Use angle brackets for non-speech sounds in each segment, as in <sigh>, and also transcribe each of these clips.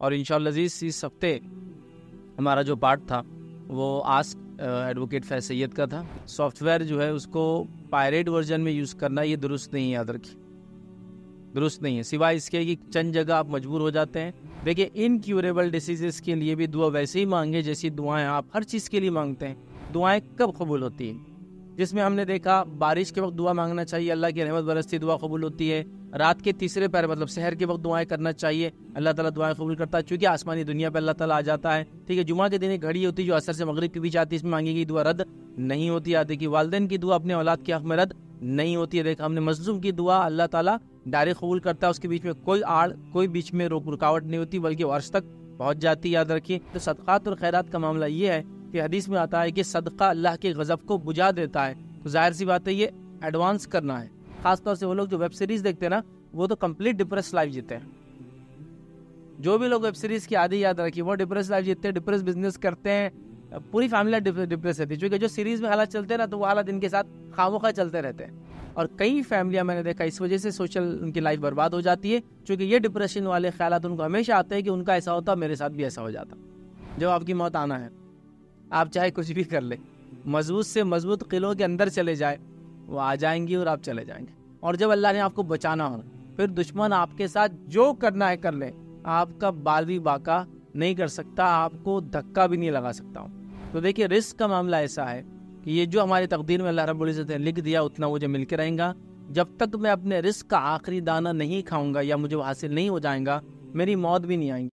और इन लजीज इस हफ्ते हमारा जो पार्ट था वो आस्क एडवोकेट फैज सैद का था सॉफ्टवेयर जो है उसको पायरेट वर्जन में यूज़ करना ये दुरुस्त नहीं है याद रखिए दुरुस्त नहीं है सिवाय इसके कि चंद जगह आप मजबूर हो जाते हैं देखिए इनक्यूरेबल डिसीजेस के लिए भी दुआ वैसे ही मांगे जैसी दुआएं आप हर चीज़ के लिए मांगते हैं दुआएं कब कबूल होती हैं जिसमें हमने देखा बारिश के वक्त दुआ मांगना चाहिए अल्लाह की रहमत बरसती दुआ कबूल होती है रात के तीसरे पैर मतलब शहर के वक्त दुआएं करना चाहिए अल्लाह ताला दुआएं कबूल करता है क्योंकि आसमानी दुनिया पर अल्लाह ताला आ जाता है ठीक है जुमा के दिन एक घड़ी होती है जो असर से मगरब के बीच आती है इसमें मांगी गई दुआ रद्द नहीं होती आती कि वालदेन की दुआ अपने औलाद के हक में रद्द नहीं होती है देखा हमने मजलूम की दुआ अल्लाह ताला डायरेक्ट कबूल करता है उसके बीच में कोई आड़ कोई बीच में रोक रुकावट नहीं होती बल्कि वर्ष तक पहुंच जाती याद रखिए तो सदक़ात और खैरात का मामला ये है कि हदीस में आता है कि सदका अल्लाह के गज़ब को बुझा देता है तो जाहिर सी बात है ये एडवांस करना है ख़ासतौर से वो लोग जो वेब सीरीज़ देखते हैं ना वो तो कम्प्लीट डिप्रेस लाइफ जीते हैं जो भी लोग वेब सीरीज़ की आदि याद रखी वो डिप्रेस लाइफ जीतते हैं डिप्रेस बिजनेस करते हैं पूरी फैमिली डिप्रेस रहती है क्योंकि जो सीरीज़ में हालात चलते हैं ना तो वो हालात इनके साथ खामोखा चलते रहते हैं और कई फैमिलियाँ मैंने देखा इस वजह से सोशल उनकी लाइफ बर्बाद हो जाती है क्योंकि ये डिप्रेशन वाले ख्याल उनको हमेशा आते हैं कि उनका ऐसा होता मेरे साथ भी ऐसा हो जाता जब आपकी मौत आना है आप चाहे कुछ भी कर ले मजबूत से मजबूत किलों के अंदर चले जाए वो आ जाएंगी और आप चले जाएंगे और जब अल्लाह ने आपको बचाना हो फिर दुश्मन आपके साथ जो करना है कर ले आपका बाल भी बाका नहीं कर सकता आपको धक्का भी नहीं लगा सकता हूँ तो देखिए रिस्क का मामला ऐसा है कि ये जो हमारी तकदीर में अल्लाह रबुल्ज़त ने लिख दिया उतना मुझे मिल के रहेगा जब तक मैं अपने रिस्क का आखिरी दाना नहीं खाऊंगा या मुझे हासिल नहीं हो जाएगा मेरी मौत भी नहीं आएगी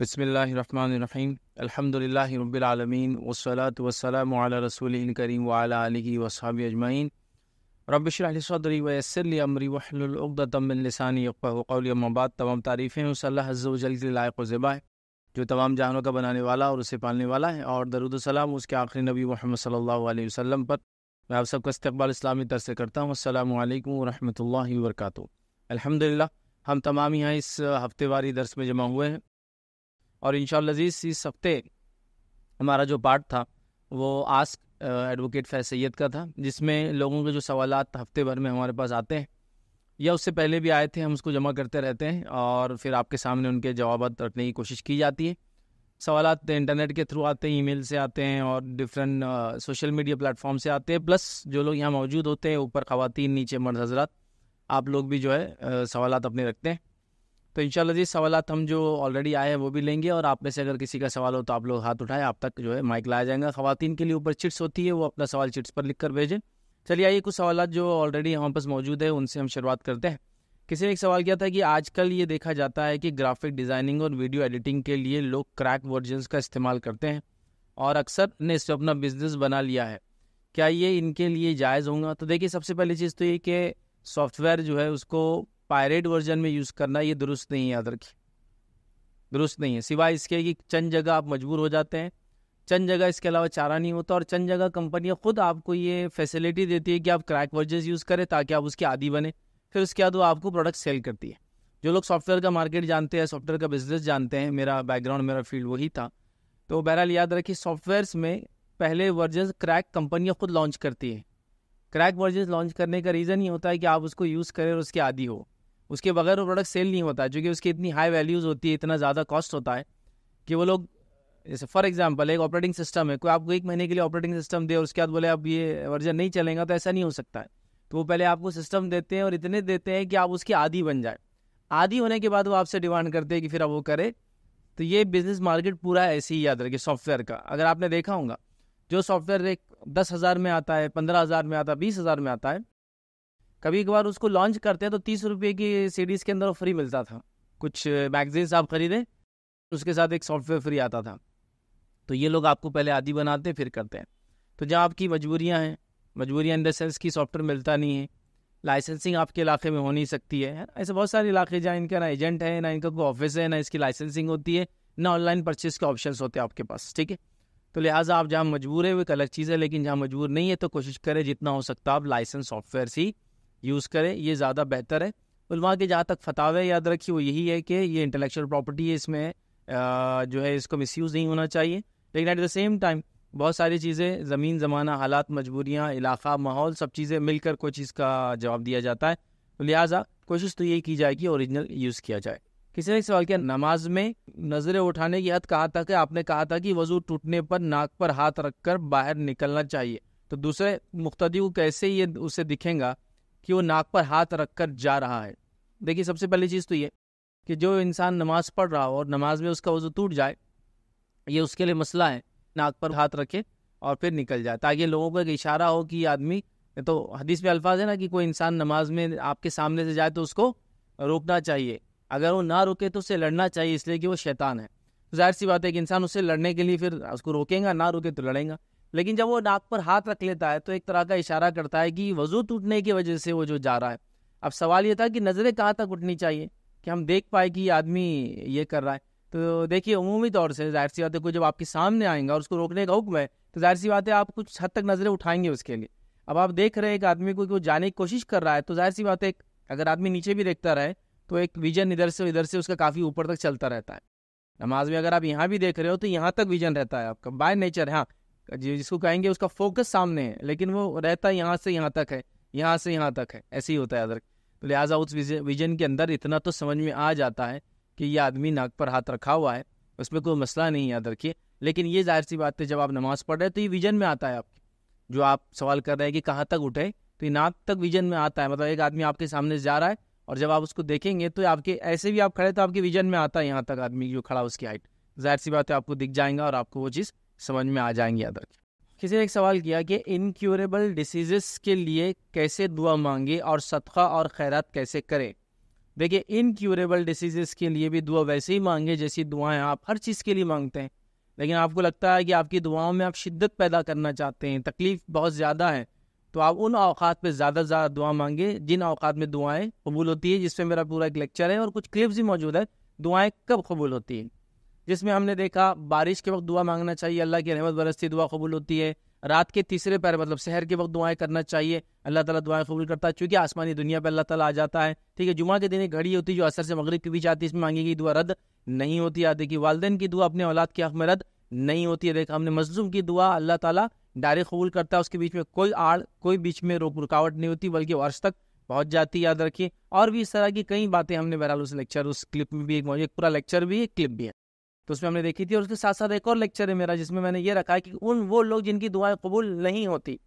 बसमीम अलहमदिल्ला रबालमीन वसलात वसलम रसूल करीम वाली वसाब अजमैन रबरी वसली अमरी तमाम तारीफ़ें उस के लायक ज़िबा है जो तमाम जहानों का बनाने वाला और उसे पालने वाला है और दरुदसलाम उसके आखिरी नबी महमद सल्ला वसम पर मैं आप सबका इस्तबाल इस्लामी तर से करता हूँ अल्लाम वरहमल वर्क अलहमदिल्ला हम तमाम यहाँ इस हफ्तेवारी दरस में जमा हुए हैं और इन इस हफ्ते हमारा जो पार्ट था वो आस्क एडवोकेट फैज सैद का था जिसमें लोगों के जो सवाल हफ्ते भर में हमारे पास आते हैं या उससे पहले भी आए थे हम उसको जमा करते रहते हैं और फिर आपके सामने उनके जवाब रखने की कोशिश की जाती है सवाल इंटरनेट के थ्रू आते हैं ईमेल से आते हैं और डिफरेंट सोशल मीडिया प्लेटफॉर्म से आते हैं प्लस जो लोग यहाँ मौजूद होते हैं ऊपर खातन नीचे मर्द हजरात आप लोग भी जो है सवाल अपने रखते हैं तो इंशाल्लाह जी सवाल हम जो ऑलरेडी आए हैं वो भी लेंगे और आप में से अगर किसी का सवाल हो तो आप लोग हाथ उठाएं आप तक जो है माइक लाया जाएगा खातन के लिए ऊपर चिट्स होती है वो अपना सवाल चिट्स पर लिख कर भेजें चलिए आइए कुछ सवाल जो ऑलरेडी हमारे पास मौजूद है उनसे हम शुरुआत करते हैं किसी ने एक सवाल किया था कि आजकल ये देखा जाता है कि ग्राफिक डिज़ाइनिंग और वीडियो एडिटिंग के लिए लोग क्रैक वर्जन्स का इस्तेमाल करते हैं और अक्सर ने इस अपना बिजनेस बना लिया है क्या ये इनके लिए जायज़ होगा तो देखिए सबसे पहली चीज़ तो ये कि सॉफ्टवेयर जो है उसको पायरेट वर्जन में यूज़ करना ये दुरुस्त नहीं है याद रखिए दुरुस्त नहीं है सिवाय इसके कि चंद जगह आप मजबूर हो जाते हैं चंद जगह इसके अलावा चारा नहीं होता और चंद जगह कंपनियाँ खुद आपको ये फैसिलिटी देती है कि आप क्रैक वर्जन यूज़ करें ताकि आप उसके आदि बने फिर उसके बाद वो आपको प्रोडक्ट सेल करती है जो लोग सॉफ्टवेयर का मार्केट जानते हैं सॉफ्टवेयर का बिजनेस जानते हैं मेरा बैकग्राउंड मेरा फील्ड वही था तो बहरहाल याद रखिए सॉफ्टवेयर में पहले वर्जन क्रैक कंपनियाँ खुद लॉन्च करती है क्रैक वर्जन लॉन्च करने का रीज़न ये होता है कि आप उसको यूज़ करें और उसके आदि हो उसके बगैर वो प्रोडक्ट सेल नहीं होता है चूँकि उसकी इतनी हाई वैल्यूज़ होती है इतना ज़्यादा कॉस्ट होता है कि वो लोग जैसे फॉर एग्जाम्पल एक ऑपरेटिंग सिस्टम है कोई आपको एक महीने के लिए ऑपरेटिंग सिस्टम दे और उसके बाद बोले अब ये वर्जन नहीं चलेगा तो ऐसा नहीं हो सकता है तो वो पहले आपको सिस्टम देते हैं और इतने देते हैं कि आप उसकी आदि बन जाए आदि होने के बाद वो आपसे डिमांड करते हैं कि फिर आप वो करें तो ये बिजनेस मार्केट पूरा ऐसे ही याद रखिए सॉफ्टवेयर का अगर आपने देखा होगा जो सॉफ्टवेयर एक दस हज़ार में आता है पंद्रह हज़ार में आता है बीस हज़ार में आता है कभी कभार उसको लॉन्च करते हैं तो तीस रुपये की सीडीज़ के अंदर फ्री मिलता था कुछ मैगजीन्स आप ख़रीदें उसके साथ एक सॉफ्टवेयर फ्री आता था तो ये लोग आपको पहले आदि बनाते फिर करते हैं तो जहाँ आपकी मजबूरियाँ हैं मजबूरियाँ इन द सेंस की सॉफ्टवेयर मिलता नहीं है लाइसेंसिंग आपके इलाके में हो नहीं सकती है ऐसे बहुत सारे इलाके जहाँ इनका ना एजेंट है ना इनका कोई ऑफिस है ना इसकी लाइसेंसिंग होती है ना ऑनलाइन परचेज के ऑप्शन होते हैं आपके पास ठीक है तो लिहाजा आप जहाँ मजबूर है वो एक अलग चीज़ है लेकिन जहाँ मजबूर नहीं है तो कोशिश करें जितना हो सकता आप लाइसेंस सॉफ्टवेयर ही यूज़ करें ये ज़्यादा बेहतर है उलमा के जहाँ तक फतावे याद रखी वो यही है कि ये इंटेलेक्चुअल प्रॉपर्टी है इसमें जो है इसको यूज़ नहीं होना चाहिए लेकिन एट द सेम टाइम बहुत सारी चीज़ें ज़मीन ज़माना हालात मजबूरियाँ इलाका माहौल सब चीज़ें मिलकर कोई चीज़ का जवाब दिया जाता है तो लिहाजा कोशिश तो यही की जाए कि ओरिजिनल यूज़ किया जाए किसी ने सवाल किया नमाज में नज़रें उठाने की हद कहा था कि आपने कहा था कि वजू टूटने पर नाक पर हाथ रख कर बाहर निकलना चाहिए तो दूसरे मुख्तदी को कैसे ये उसे दिखेगा कि वो नाक पर हाथ रख कर जा रहा है देखिए सबसे पहली चीज़ तो ये कि जो इंसान नमाज़ पढ़ रहा हो और नमाज में उसका वजू टूट जाए ये उसके लिए मसला है नाक पर हाथ रखे और फिर निकल जाए ताकि लोगों को एक इशारा हो कि आदमी तो हदीस में अल्फाज है ना कि कोई इंसान नमाज में आपके सामने से जाए तो उसको रोकना चाहिए अगर वो ना रुके तो उससे लड़ना चाहिए इसलिए कि वो शैतान है तो जाहिर सी बात है कि इंसान उससे लड़ने के लिए फिर उसको रोकेगा ना रुके तो लड़ेगा लेकिन जब वो नाक पर हाथ रख लेता है तो एक तरह का इशारा करता है कि वज़ू टूटने की वजह से वो जो जा रहा है अब सवाल ये था कि नज़रें कहाँ तक उठनी चाहिए कि हम देख पाए कि आदमी ये कर रहा है तो देखिए अमूमी तौर से जाहिर सी बात है जब आपके सामने आएंगे और उसको रोकने का हुक्म है तो जाहिर सी बात है आप कुछ हद तक नज़रें उठाएंगे उसके लिए अब आप देख रहे हैं एक आदमी को जाने की कोशिश कर रहा है तो जाहिर सी बात है अगर आदमी नीचे भी देखता रहे तो एक विजन इधर से इधर से उसका काफ़ी ऊपर तक चलता रहता है नमाज में अगर आप यहाँ भी देख रहे हो तो यहाँ तक विजन रहता है आपका बाय नेचर हाँ जिसको कहेंगे उसका फोकस सामने है लेकिन वो रहता यहाँ से यहाँ तक है यहाँ से यहाँ तक है ऐसे ही होता है अदर तो लिहाजा उस विजन के अंदर इतना तो समझ में आ जाता है कि ये आदमी नाक पर हाथ रखा हुआ है उसमें कोई मसला नहीं अदर की लेकिन ये जाहिर सी बात है जब आप नमाज़ पढ़ रहे हैं तो ये विजन में आता है आपके जो आप सवाल कर रहे हैं कि कहाँ तक उठे तो ये नाक तक विजन में आता है मतलब एक आदमी आपके सामने जा रहा है और जब आप उसको देखेंगे तो आपके ऐसे भी आप खड़े तो आपके विजन में आता है यहाँ तक आदमी जो खड़ा उसकी हाइट जाहिर सी बात है आपको दिख जाएगा और आपको वो चीज़ समझ में आ जाएंगे अदर किसी ने एक सवाल किया कि इनक्यूरेबल डिसीजेस के लिए कैसे दुआ मांगे और सदका और खैरत कैसे करें देखिए इनक्यूरेबल डिसीजेस के लिए भी दुआ वैसे ही मांगे जैसी दुआएं आप हर चीज़ के लिए मांगते हैं लेकिन आपको लगता है कि आपकी दुआओं में आप शिद्दत पैदा करना चाहते हैं तकलीफ़ बहुत ज़्यादा है तो आप उन अवात पर ज़्यादा से ज़्यादा दुआ मांगे जिन अवात में दुआएँ कबूल होती है जिसमें मेरा पूरा एक लेक्चर है और कुछ क्लिप्स भी मौजूद है दुआएँ कब कबूल होती हैं जिसमें हमने देखा बारिश के वक्त दुआ मांगना चाहिए अल्लाह की रहमत बरसती दुआ कबूल होती है रात के तीसरे पैर मतलब शहर के वक्त दुआएं करना चाहिए अल्लाह ताला दुआएं कबूल करता है क्योंकि आसमानी दुनिया पर अल्लाह ताला आ जाता है ठीक है जुमा के दिन एक घड़ी होती है जो असर से मगरब के बीच आती है इसमें मांगी गई दुआ रद्द नहीं होती है देखिए वालदेन की दुआ अपने औलाद के हक में रद्द नहीं होती है देखा हमने मजलूम की दुआ अल्लाह ताला डायरेक्ट कबूल करता है उसके बीच में कोई आड़ कोई बीच में रोक रुकावट नहीं होती बल्कि वर्ष तक पहुंच जाती याद रखिए और भी इस तरह की कई बातें हमने बहरहाल उस लेक्चर उस क्लिप में भी एक पूरा लेक्चर भी है क्लिप भी है तो उसमें हमने देखी थी और उसके साथ साथ एक और लेक्चर है मेरा जिसमें मैंने ये रखा है कि उन वो लोग जिनकी दुआएं कबूल नहीं होती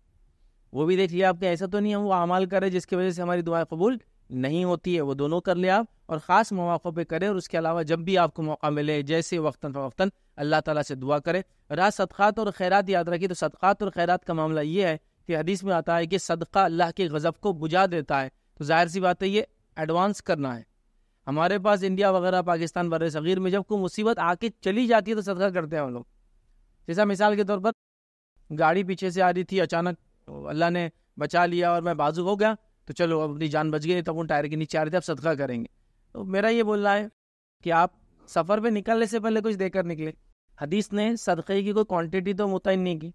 वो भी देख लिया आपके ऐसा तो नहीं है वो अमाल करें जिसकी वजह से हमारी दुआएं कबूल नहीं होती है वो दोनों कर ले आप और ख़ास मौक़ों पर करें और उसके अलावा जब भी आपको मौका मिले जैसे वक्ता फ़वता अल्लाह ताला से दुआ करें रात सदक़ात और खैरात याद रखी तो सदक़ात और खैरत का मामला ये है कि हदीस में आता है कि सदका अल्लाह के गज़ब को बुझा देता है तो जाहिर सी बात है ये एडवांस करना है हमारे पास इंडिया वगैरह पाकिस्तान बर सग़ीर में जब कोई मुसीबत आके चली जाती है तो सदका करते हैं हम लोग जैसा मिसाल के तौर पर गाड़ी पीछे से आ रही थी अचानक अल्लाह ने बचा लिया और मैं बाजू हो गया तो चलो अब अपनी जान बच गई तो अपन टायर के नीचे आ रही थी अब सदका करेंगे तो मेरा ये बोलना है कि आप सफ़र पर निकलने से पहले कुछ देकर निकले हदीस ने सदक़े की कोई क्वान्टिटी तो मुतयन नहीं की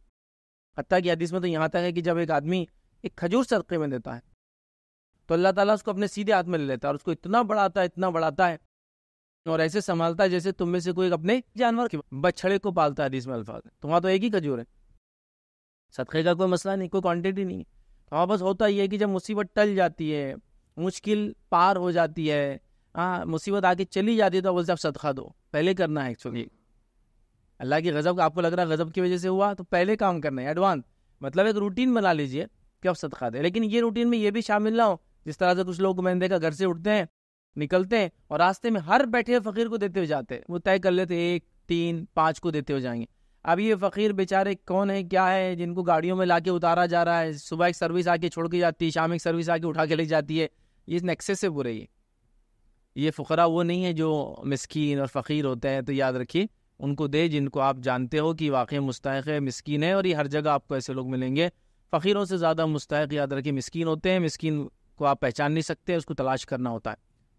हती कि हदीस में तो यहाँ तक है कि जब एक आदमी एक खजूर सदक़े में देता है तो अल्लाह ताला उसको अपने सीधे हाथ में ले लेता है और उसको इतना बढ़ाता है इतना बढ़ाता है और ऐसे संभालता है जैसे तुम में से कोई अपने जानवर के बछड़े को पालता है इसमें अल्फाज तुम्हारा तो एक ही खजूर है सदक़े का कोई मसला नहीं कोई क्वान्टिटी नहीं है तो वहाँ बस होता ही है कि जब मुसीबत टल जाती है मुश्किल पार हो जाती है हाँ मुसीबत आके चली जाती है तो बोलते आप सदका दो पहले करना है एक्चुअली अल्लाह की गज़ब आपको लग रहा है गज़ब की वजह से हुआ तो पहले काम करना है एडवांस मतलब एक रूटीन बना लीजिए कि आप सदका दें लेकिन ये रूटीन में ये भी शामिल ना हो जिस तरह से कुछ लोग को मैंने देखा घर से उठते हैं निकलते हैं और रास्ते में हर बैठे हुए फकीर को देते हुए जाते हैं वो तय कर लेते एक तीन पाँच को देते हुए जाएंगे अब ये फ़कीर बेचारे कौन है क्या है जिनको गाड़ियों में ला के उतारा जा रहा है सुबह एक सर्विस आके छोड़ के जाती है शाम एक सर्विस आके उठा के ले जाती है ये नक्शे से बुरे ये ये फ़करा वो नहीं है जो मस्किन और फ़कीर होते हैं तो याद रखिए उनको दे जिनको आप जानते हो कि वाकई मुस्तक है मस्किन है और ये हर जगह आपको ऐसे लोग मिलेंगे फ़कीरों से ज़्यादा मुस्तक याद रखिए मस्किन होते हैं मस्किन को आप पहचान नहीं सकते उसको तलाश करना होता है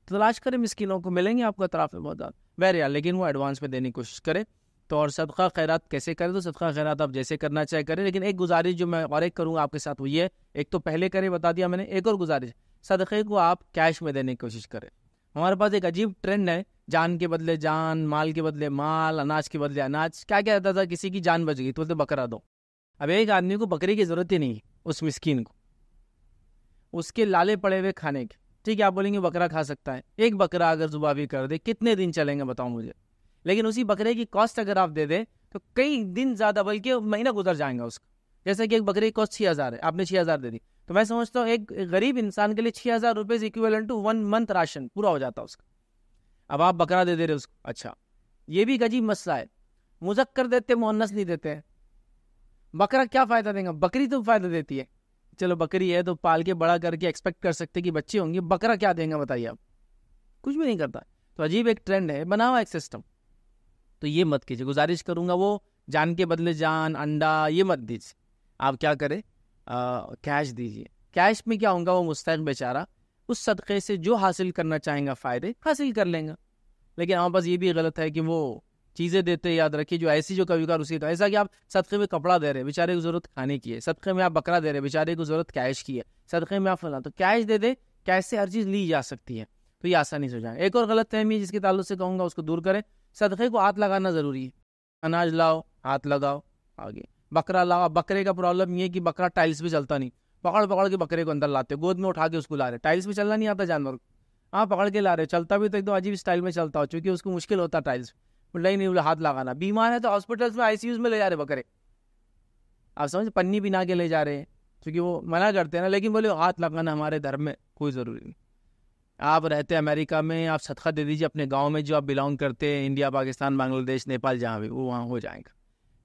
तो तलाश करें मिसकिनों को मिलेंगे आपको अतराफ में बहुत बहरिया लेकिन वो एडवांस में देने की कोशिश करें तो और सदका खैरत कैसे करें तो सदका खैरात आप जैसे करना चाहे करें लेकिन एक गुजारिश जो मैं और एक करूँगा आपके साथ वही है एक तो पहले करें बता दिया मैंने एक और गुजारिश सदक़े को आप कैश में देने की कोशिश करें हमारे पास एक अजीब ट्रेंड है जान के बदले जान माल के बदले माल अनाज के बदले अनाज क्या क्या रहता था किसी की जान बच गई तो बोलते बकरा दो अब एक आदमी को बकरी की ज़रूरत ही नहीं उस मिस्किन को उसके लाले पड़े हुए खाने के ठीक है आप बोलेंगे बकरा खा सकता है एक बकरा अगर जुबा भी कर दे कितने दिन चलेंगे बताओ मुझे लेकिन उसी बकरे की कॉस्ट अगर आप दे दें तो कई दिन ज़्यादा बल्कि महीना गुजर जाएगा उसका जैसे कि एक बकरे की कॉस्ट छः हज़ार है आपने छः हज़ार दे दी तो मैं समझता हूँ एक गरीब इंसान के लिए छः हज़ार rupees equal to one month ration पूरा हो जाता है उसका अब आप बकरा दे दे रहे उसको अच्छा ये भी एक अजीब मसला है मुजक्कर देते मोहनस नहीं देते बकरा क्या फ़ायदा देगा बकरी तो फ़ायदा देती है चलो बकरी है तो पाल के बड़ा करके एक्सपेक्ट कर सकते कि बच्चे होंगे बकरा क्या देंगे बताइए आप कुछ भी नहीं करता तो अजीब एक ट्रेंड है बना हुआ एक सिस्टम तो ये मत कीजिए गुजारिश करूंगा वो जान के बदले जान अंडा ये मत दीजिए आप क्या करें कैश दीजिए कैश में क्या होगा वो मुस्तक बेचारा उस सदक़े से जो हासिल करना चाहेंगे फ़ायदे हासिल कर लेंगे लेकिन हमारे पास ये भी गलत है कि वो चीज़ें देते याद रखिए जो ऐसी जो उसी तो ऐसा कि आप सदक़े में कपड़ा दे रहे हैं बेचारे को ज़रूरत खाने की है सदक़े में आप बकरा दे रहे हैं बेचारे को ज़रूरत कैश की है सदक़े में आप फला तो कैश दे दे कैश से हर चीज़ ली जा सकती है तो ये आसानी से हो जाए एक और गलत फहमी है जिसके ताल्लुक से कहूँगा उसको दूर करें सदक़े को हाथ लगाना ज़रूरी है अनाज लाओ हाथ लगाओ आगे बकरा लाओ बकरे का प्रॉब्लम ये है कि बकरा टाइल्स भी चलता नहीं पकड़ पकड़ के बकरे को अंदर लाते हो गोद में उठा के उसको ला रहे टाइल्स भी चलना नहीं आता जानवर को हाँ पकड़ के ला रहे चलता भी तो एकदम अजीब स्टाइल में चलता हो चूँकि उसको मुश्किल होता टाइल्स ही नहीं बोला हाथ लगाना बीमार है तो हॉस्पिटल्स में आई में ले जा रहे बकरे आप समझ पन्नी बिना के ले जा रहे हैं क्योंकि वो मना करते हैं ना लेकिन बोले हाथ लगाना हमारे धर्म में कोई ज़रूरी नहीं आप रहते हैं अमेरिका में आप सदका दे दीजिए अपने गांव में जो आप बिलोंग करते हैं इंडिया पाकिस्तान बांग्लादेश नेपाल जहाँ भी वो वहाँ हो जाएगा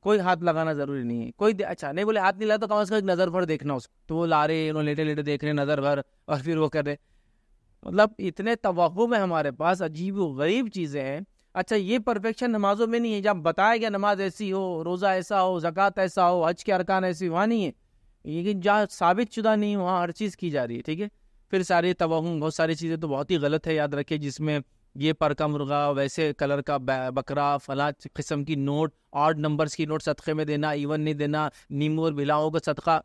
कोई हाथ लगाना ज़रूरी नहीं है कोई अच्छा नहीं बोले हाथ नहीं लगा तो कम अज़ कम नज़र भर देखना उसको तो वो ला रहे हैं लेटे लेटे देख रहे हैं नज़र भर और फिर वो कर रहे मतलब इतने तो में हमारे पास अजीब गरीब चीज़ें हैं अच्छा ये परफेक्शन नमाजों में नहीं है जब बताया गया नमाज ऐसी हो रोज़ा ऐसा हो ज़क़ात ऐसा हो हज के अरकान ऐसी वहाँ नहीं है लेकिन जहाँ साबित शुदा नहीं वहाँ हर चीज़ की जा रही है ठीक है फिर सारे तवाहम बहुत सारी चीज़ें तो बहुत ही गलत है याद रखे जिसमें ये पर का मुर्गा वैसे कलर का बकरा फला किस्म की नोट आर्ड नंबर्स की नोट सदक़े में देना इवन नहीं देना नींबू और बिलाओं का सदका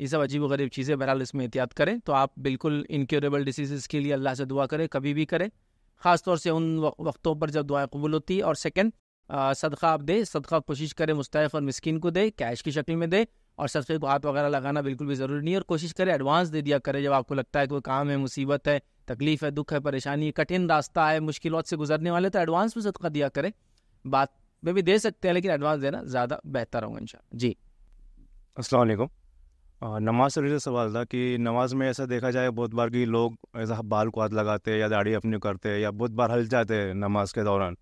ये सब अजीब गरीब चीज़ें बहरहाल इसमें एहतियात करें तो आप बिल्कुल इनक्योरेबल डिसीज़ के लिए अल्लाह से दुआ करें कभी भी करें ख़ास तौर से उन वक्तों पर जब दुआएं कबूल होती है और सेकंड सदका आप दे सदका कोशिश करें मुस्तैफ़ और मस्किन को दे कैश की शक्ल में दे और सदक़े को तो हाथ वगैरह लगाना बिल्कुल भी ज़रूरी नहीं है और कोशिश करें एडवांस दे दिया करें जब आपको लगता है कोई काम है मुसीबत है तकलीफ़ है दुख है परेशानी है कठिन रास्ता है मुश्किलों से गुजरने वाले तो एडवांस में सदका दिया करें बात में भी दे सकते हैं लेकिन एडवांस देना ज़्यादा बेहतर होगा इन जी असलकुम नमाज से रिलेटेड सवाल था कि नमाज में ऐसा देखा जाए बहुत बार कि लोग ऐसा बाल को हाथ लगाते हैं या दाढ़ी अपनी करते हैं या बहुत बार हल जाते हैं नमाज के दौरान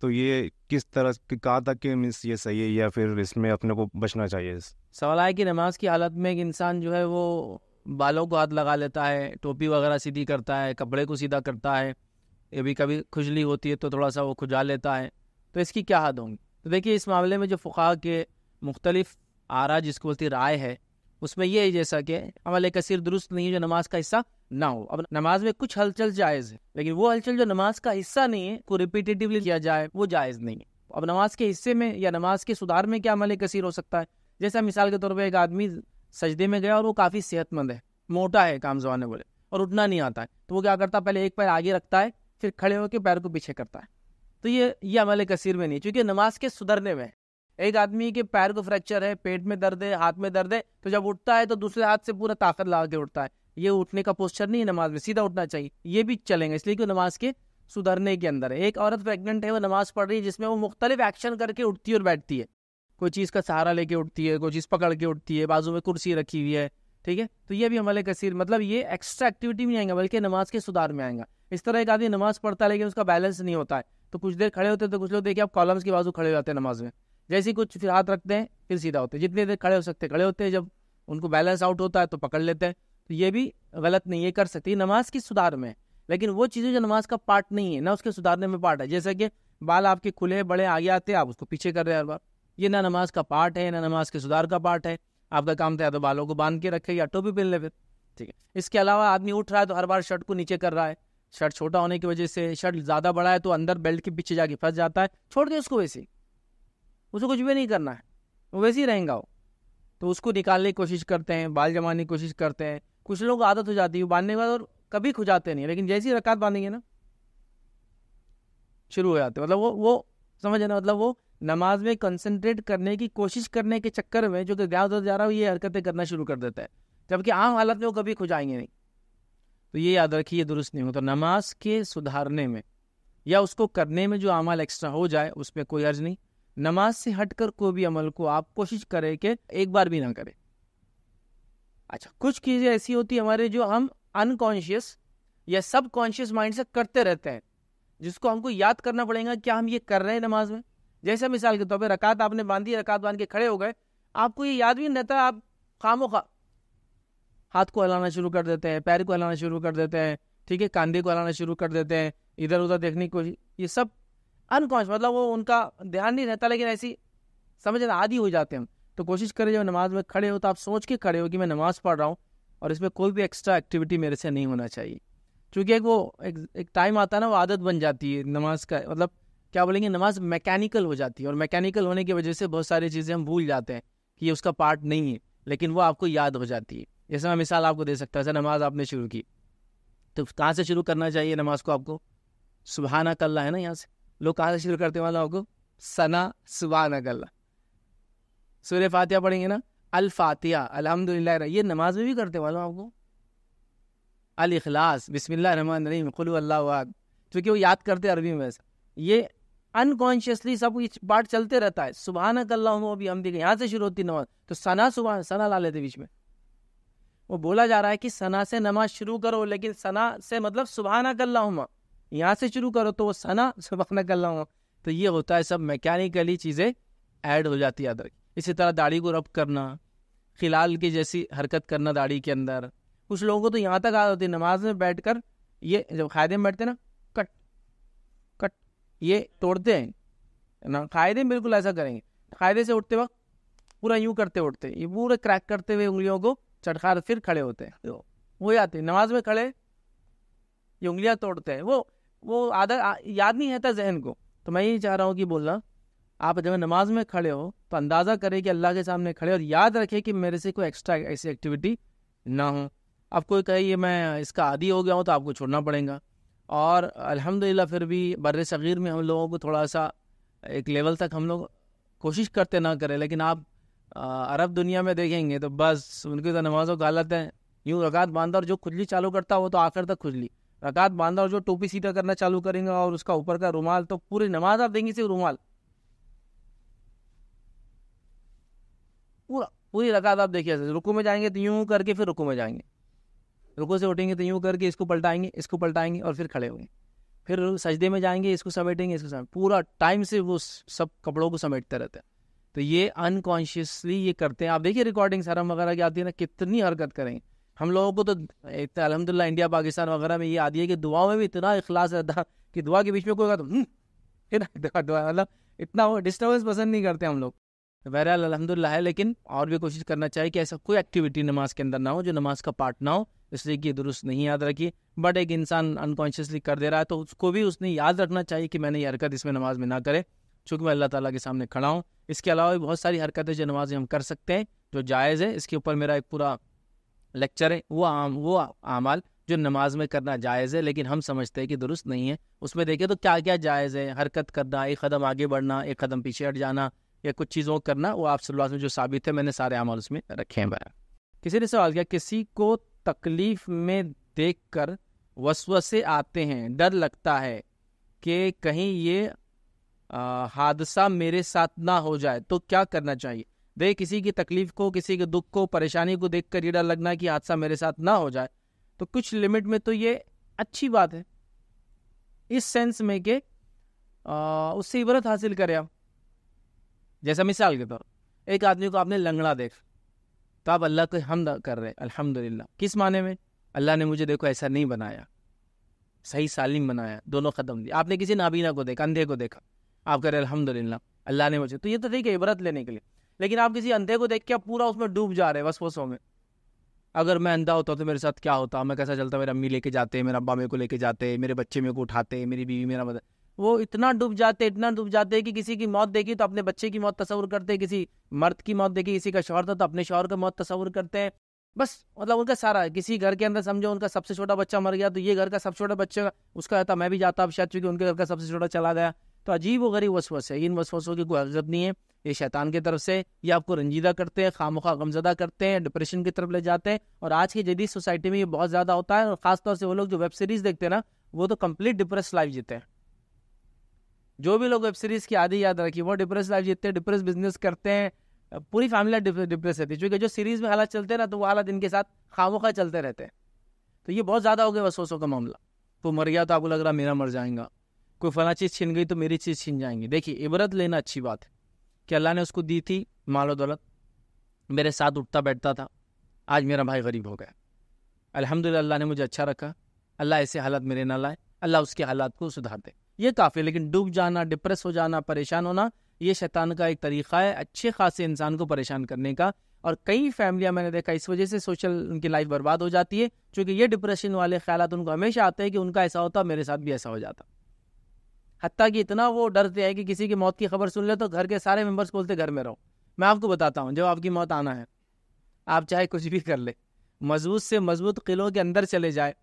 तो ये किस तरह कि कहाँ तक कि मीन्स ये सही है या फिर इसमें अपने को बचना चाहिए सवाल आया कि नमाज की हालत में एक इंसान जो है वो बालों को हाथ लगा लेता है टोपी वगैरह सीधी करता है कपड़े को सीधा करता है भी कभी खुजली होती है तो थोड़ा सा वो खुजा लेता है तो इसकी क्या हद होंगी तो देखिए इस मामले में जो फ़ुका के मुख्तलिफ आरा जिसको बोलती राय है उसमें यह है जैसा कि अमल कसीर दुरुस्त नहीं है जो नमाज का हिस्सा ना हो अब नमाज में कुछ हलचल जायज़ है लेकिन वो हलचल जो नमाज का हिस्सा नहीं है को रिपीटेटिवली किया जाए वो जायज़ नहीं है अब नमाज के हिस्से में या नमाज के सुधार में क्या अमल कसीर हो सकता है जैसा मिसाल के तौर पर एक आदमी सजदे में गया और वो काफ़ी सेहतमंद है मोटा है काम जमाने बोले और उठना नहीं आता है तो वो क्या करता है पहले एक पैर आगे रखता है फिर खड़े होकर पैर को पीछे करता है तो ये ये अमल कसीर में नहीं चूंकि नमाज के सुधरने में एक आदमी के पैर को फ्रैक्चर है पेट में दर्द है हाथ में दर्द है तो जब उठता है तो दूसरे हाथ से पूरा ताकत ला के उठता है ये उठने का पोस्चर नहीं है नमाज में सीधा उठना चाहिए ये भी चलेंगे इसलिए कि नमाज के सुधरने के अंदर है एक औरत प्रेगनेंट है वो नमाज पढ़ रही है जिसमें वो मुख्तलिफ एक्शन करके उठती है और बैठती है कोई चीज़ का सहारा लेके उठती है कोई चीज़ पकड़ के उठती है बाजू में कुर्सी रखी हुई है ठीक है तो ये भी हमारे कसीर मतलब ये एक्स्ट्रा एक्टिविटी में आएगा बल्कि नमाज के सुधार में आएगा इस तरह एक आदमी नमाज पढ़ता है लेकिन उसका बैलेंस नहीं होता है तो कुछ देर खड़े होते हैं तो कुछ लोग देखिए आप कॉलम्स के बाजू खड़े हो जाते हैं नमाज में जैसे कुछ फिर हाथ रखते हैं फिर सीधा होते हैं जितने देर खड़े हो सकते खड़े होते हैं जब उनको बैलेंस आउट होता है तो पकड़ लेते हैं तो ये भी गलत नहीं है कर सकते नमाज की सुधार में लेकिन वो चीज़ें जो नमाज का पार्ट नहीं है ना उसके सुधारने में पार्ट है जैसे कि बाल आपके खुले बड़े आगे आते हैं आप उसको पीछे कर रहे हैं हर बार ये ना नमाज का पार्ट है ना नमाज के सुधार का पार्ट है आपका काम था तो या तो बालों को बांध के रखे या टोपी पहन ले फिर ठीक है इसके अलावा आदमी उठ रहा है तो हर बार शर्ट को नीचे कर रहा है शर्ट छोटा होने की वजह से शर्ट ज़्यादा बड़ा है तो अंदर बेल्ट के पीछे जाके फंस जाता है छोड़ दे उसको वैसे उसे कुछ भी नहीं करना है वो वैसे ही रहेगा वो तो उसको निकालने की कोशिश करते हैं बाल जमाने की कोशिश करते हैं कुछ लोग आदत हो जाती है बांधने के बाद और कभी खुजाते नहीं लेकिन जैसी रकात बांधेंगे ना शुरू हो जाते मतलब वो वो समझ ना मतलब वो नमाज में कंसंट्रेट करने की कोशिश करने के चक्कर में जो कि गया उधर जा रहा है ये हरकतें करना शुरू कर देता है जबकि आम हालत में वो कभी खुजाएंगे नहीं तो ये याद रखिए दुरुस्त नहीं हो तो नमाज के सुधारने में या उसको करने में जो अमल एक्स्ट्रा हो जाए उसमें कोई अर्ज नहीं नमाज से हटकर कोई भी अमल को आप कोशिश करें कि एक बार भी ना करें अच्छा कुछ चीज़ें ऐसी होती है हमारे जो हम अनकॉन्शियस या सब कॉन्शियस माइंड से करते रहते हैं जिसको हमको याद करना पड़ेगा क्या हम ये कर रहे हैं नमाज में जैसे मिसाल के तौर पर रकात आपने बांधी रकात बांध के खड़े हो गए आपको ये याद भी नहीं रहता आप खामो खा हाथ को हिलाना शुरू कर देते हैं पैर को हिलाना शुरू कर देते हैं ठीक है कांधे को हिलाना शुरू कर देते हैं इधर उधर देखने की कोशिश ये सब अनकॉन्शियस मतलब वो उनका ध्यान नहीं रहता लेकिन ऐसी समझ आदि हो जाते हैं तो कोशिश करें जब नमाज में खड़े हो तो आप सोच के खड़े हो कि मैं नमाज पढ़ रहा हूँ और इसमें कोई भी एक्स्ट्रा एक्टिविटी मेरे से नहीं होना चाहिए क्योंकि एक वो एक, एक टाइम आता है ना वो आदत बन जाती है नमाज का मतलब क्या बोलेंगे नमाज मैकेनिकल हो जाती है और मैकेनिकल होने की वजह से बहुत सारी चीज़ें हम भूल जाते हैं कि ये उसका पार्ट नहीं है लेकिन वो आपको याद हो जाती है जैसे मैं मिसाल आपको दे सकता हूँ ऐसा नमाज आपने शुरू की तो कहाँ से शुरू करना चाहिए नमाज को आपको सुबहाना कल्ला है ना यहाँ से लोग कहाँ से शुरू करते वाला आपको सना सुबह अगल्ला सूर्य फातिया पढ़ेंगे ना अल फातिया अलहमदिल्ला ये नमाज में भी करते वाला आपको अल इखलास बिस्मिल्ल रहमान रहीम अल्लाह क्योंकि वो याद करते अरबी में वैसा ये अनकॉन्शियसली सब पार्ट चलते रहता है सुबहान अल्लाह अभी हम देखें यहाँ से शुरू होती नमाज तो सना सुबह सना ला लेते बीच में वो बोला जा रहा है कि सना से नमाज शुरू करो लेकिन सना से मतलब सुबहाना हूँ यहाँ से शुरू करो तो वो सना <laughs> सबक न कर रहा तो ये होता है सब मैकेनिकली चीज़ें ऐड हो जाती है अदर इसी तरह दाढ़ी को रब करना खिलाल की जैसी हरकत करना दाढ़ी के अंदर कुछ लोगों को तो यहाँ तक आदत होती है नमाज में बैठ कर ये जब कायदे में बैठते ना कट कट ये तोड़ते हैं ना कायदे बिल्कुल ऐसा करेंगे कायदे से उठते वक्त पूरा यूँ करते उठते ये पूरे क्रैक करते हुए उंगलियों को चटकार फिर खड़े होते हैं वो तो जाते नमाज में खड़े ये उंगलियाँ तोड़ते हैं वो वो आदत याद नहीं रहता जहन को तो मैं यही चाह रहा हूँ कि बोलना आप जब नमाज में खड़े हो तो अंदाज़ा करें कि अल्लाह के सामने खड़े और याद रखें कि मेरे से कोई एक्स्ट्रा ऐसी एक्टिविटी ना हो अब कोई कहे ये मैं इसका आदि हो गया हूँ तो आपको छोड़ना पड़ेगा और अल्हम्दुलिल्लाह फिर भी बर सग़ीर में हम लोगों को थोड़ा सा एक लेवल तक हम लोग कोशिश करते ना करें लेकिन आप अरब दुनिया में देखेंगे तो बस उनकी तो नमाजों का हालत है यूँ रकात बांधा और जो खुजली चालू करता वो तो आखिर तक खुजली रकात बांधा और जो टोपी सीधा करना चालू करेंगे और उसका ऊपर का रुमाल तो पूरी नमाज आप देंगे सिर्फ रुमाल पूरा पूरी रकात आप देखिए रुकू में जाएंगे तो यूं करके फिर रुकू में जाएंगे रुकू से उठेंगे तो यूं करके इसको पलटाएंगे इसको पलटाएंगे और फिर खड़े होंगे फिर सजदे में जाएंगे इसको समेटेंगे इसको समेट पूरा टाइम से वो सब कपड़ों को समेटते रहते हैं तो ये अनकॉन्शियसली ये करते हैं आप देखिए रिकॉर्डिंग सरम वगैरह की आती है ना कितनी हरकत करेंगे हम लोगों को तो एक तो अलहमदिल्ला इंडिया पाकिस्तान वगैरह में ये आदि है कि दुआओं में भी इतना इखलास रहता कि दुआ के बीच में कोई हम्म, <laughs> दुआ मतलब इतना वो डिस्टर्बेंस पसंद नहीं करते हम लोग बहरहाल अलहमदिल्ला है लेकिन और भी कोशिश करना चाहिए कि ऐसा कोई एक्टिविटी नमाज के अंदर ना हो जो नमाज का पार्ट ना हो इसलिए कि दुरुस्त नहीं याद रखी बट एक इंसान अनकॉन्शियसली कर दे रहा है तो उसको भी उसने याद रखना चाहिए कि मैंने ये हरकत इसमें नमाज में ना करे चूँकि मैं अल्लाह ताला के सामने खड़ा हूँ इसके अलावा भी बहुत सारी हरकतें जो नमाज में हम कर सकते हैं जो जायज़ है इसके ऊपर मेरा एक पूरा लेक्चर है वो आम वो अमाल जो नमाज में करना जायज़ है लेकिन हम समझते हैं कि दुरुस्त नहीं है उसमें देखें तो क्या क्या जायज़ है हरकत करना एक कदम आगे बढ़ना एक कदम पीछे हट जाना या कुछ चीज़ों को करना वो आप सल्ला जो साबित है मैंने सारे अमाल उसमें रखे हैं किसी ने सवाल किया किसी को तकलीफ में देख कर वसवसे आते हैं डर लगता है कि कहीं ये हादसा मेरे साथ ना हो जाए तो क्या करना चाहिए वे किसी की तकलीफ को किसी के दुख को परेशानी को देख कर ये डर लगना कि हादसा मेरे साथ ना हो जाए तो कुछ लिमिट में तो ये अच्छी बात है इस सेंस में कि उससे इबरत हासिल करें आप जैसा मिसाल के तौर एक आदमी को आपने लंगड़ा देख तो आप अल्लाह को हम कर रहे हैं अलहमदिल्ला किस माने में अल्लाह ने मुझे देखो ऐसा नहीं बनाया सही सालिम बनाया दोनों ख़त्म दिया आपने किसी नाबीना को देखा अंधे को देखा आप कह रहे अलहमदिल्ला अल्लाह ने मुझे तो ये तो ठीक है इबरत लेने के लिए लेकिन आप किसी अंधे को देख के आप पूरा उसमें डूब जा रहे हैं वो में अगर मैं अंधा होता तो मेरे साथ क्या होता मैं कैसा चलता मेरी अम्मी लेके जाते मेरा अब्बा मेरे को लेके जाते मेरे बच्चे मेरे को उठाते मेरी बीवी मेरा मदद वो इतना डूब जाते इतना डूब जाते कि किसी की मौत देखी तो अपने बच्चे की मौत तस्वर करते किसी मर्द की मौत देखी किसी का शौहर था तो अपने शौहर का मौत तस्वर करते हैं बस मतलब उनका सारा किसी घर के अंदर समझो उनका सबसे छोटा बच्चा मर गया तो ये घर का सबसे छोटा बच्चा उसका रहता मैं भी जाता अब शायद चूंकि उनके घर का सबसे छोटा चला गया तो अजीब व गरीब वसवस है इन वसवसों की कोई हकीकत नहीं है ये शैतान की तरफ से ये आपको रंजीदा करते हैं खामोखा गमजदा करते हैं डिप्रेशन की तरफ ले जाते हैं और आज की जदीद सोसाइटी में ये बहुत ज़्यादा होता है और ख़ासतौर से वो लोग जो वेब सीरीज़ देखते हैं ना वो तो कम्प्लीट डिप्रेस लाइफ जीते हैं जो भी लोग वेब सीरीज़ की आदि याद रखी वो डिप्रेस लाइफ जीते हैं डिप्रेस बिजनेस करते हैं पूरी फैमिली डिप्रेस रहती है क्योंकि जो सीरीज़ में हालात चलते हैं ना तो वो हालात इनके साथ खामोखा चलते रहते हैं तो ये बहुत ज़्यादा हो गया वसोसों का मामला तो मर गया तो आपको लग रहा मेरा मर जाएगा कोई फला चीज़ छिन गई तो मेरी चीज़ छिन जाएंगी देखिए इबरत लेना अच्छी बात है कि अल्लाह ने उसको दी थी मालो दौलत मेरे साथ उठता बैठता था आज मेरा भाई गरीब हो गया अल्हम्दुलिल्लाह अल्लाह ने मुझे अच्छा रखा अल्लाह ऐसे हालात मेरे ना लाए अल्लाह उसके हालात को सुधार दे ये काफ़ी लेकिन डूब जाना डिप्रेस हो जाना परेशान होना ये शैतान का एक तरीक़ा है अच्छे खासे इंसान को परेशान करने का और कई फैमिलियाँ मैंने देखा इस वजह से सोशल उनकी लाइफ बर्बाद हो जाती है क्योंकि ये डिप्रेशन वाले ख्याल उनको हमेशा आते हैं कि उनका ऐसा होता मेरे साथ भी ऐसा हो जाता हती कि इतना वो डरते हैं कि किसी की मौत की खबर सुन ले तो घर के सारे मेम्बर्स बोलते घर में रहो मैं आपको बताता हूँ जब आपकी मौत आना है आप चाहे कुछ भी कर ले मजबूत से मजबूत किलों के अंदर चले जाए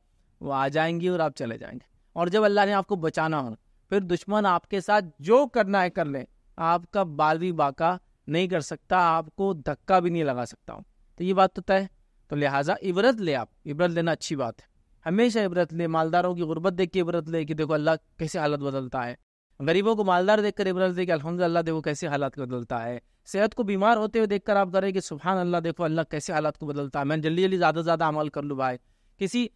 वो आ जाएंगी और आप चले जाएंगे और जब अल्लाह ने आपको बचाना हो फिर दुश्मन आपके साथ जो करना है कर ले आपका बालवी बाका नहीं कर सकता आपको धक्का भी नहीं लगा सकता हूँ तो ये बात तो तय तो लिहाजा इबरत ले आप इबरत लेना अच्छी बात है हमेशा इबरत ले मालदारों की गुर्बत देख के इबरत ले कि देखो अल्लाह कैसे हालत बदलता है गरीबों को मालदार देखकर इबरत दे कि अलहमदिल्ला देखो कैसे हालात को बदलता है सेहत को बीमार होते हुए देखकर आप करें कि सुबहान अल्लाह देखो अल्लाह कैसे हालात को बदलता है मैं जल्दी जल्दी ज़्यादा से ज़्यादा अमल कर लूँ भाई किसी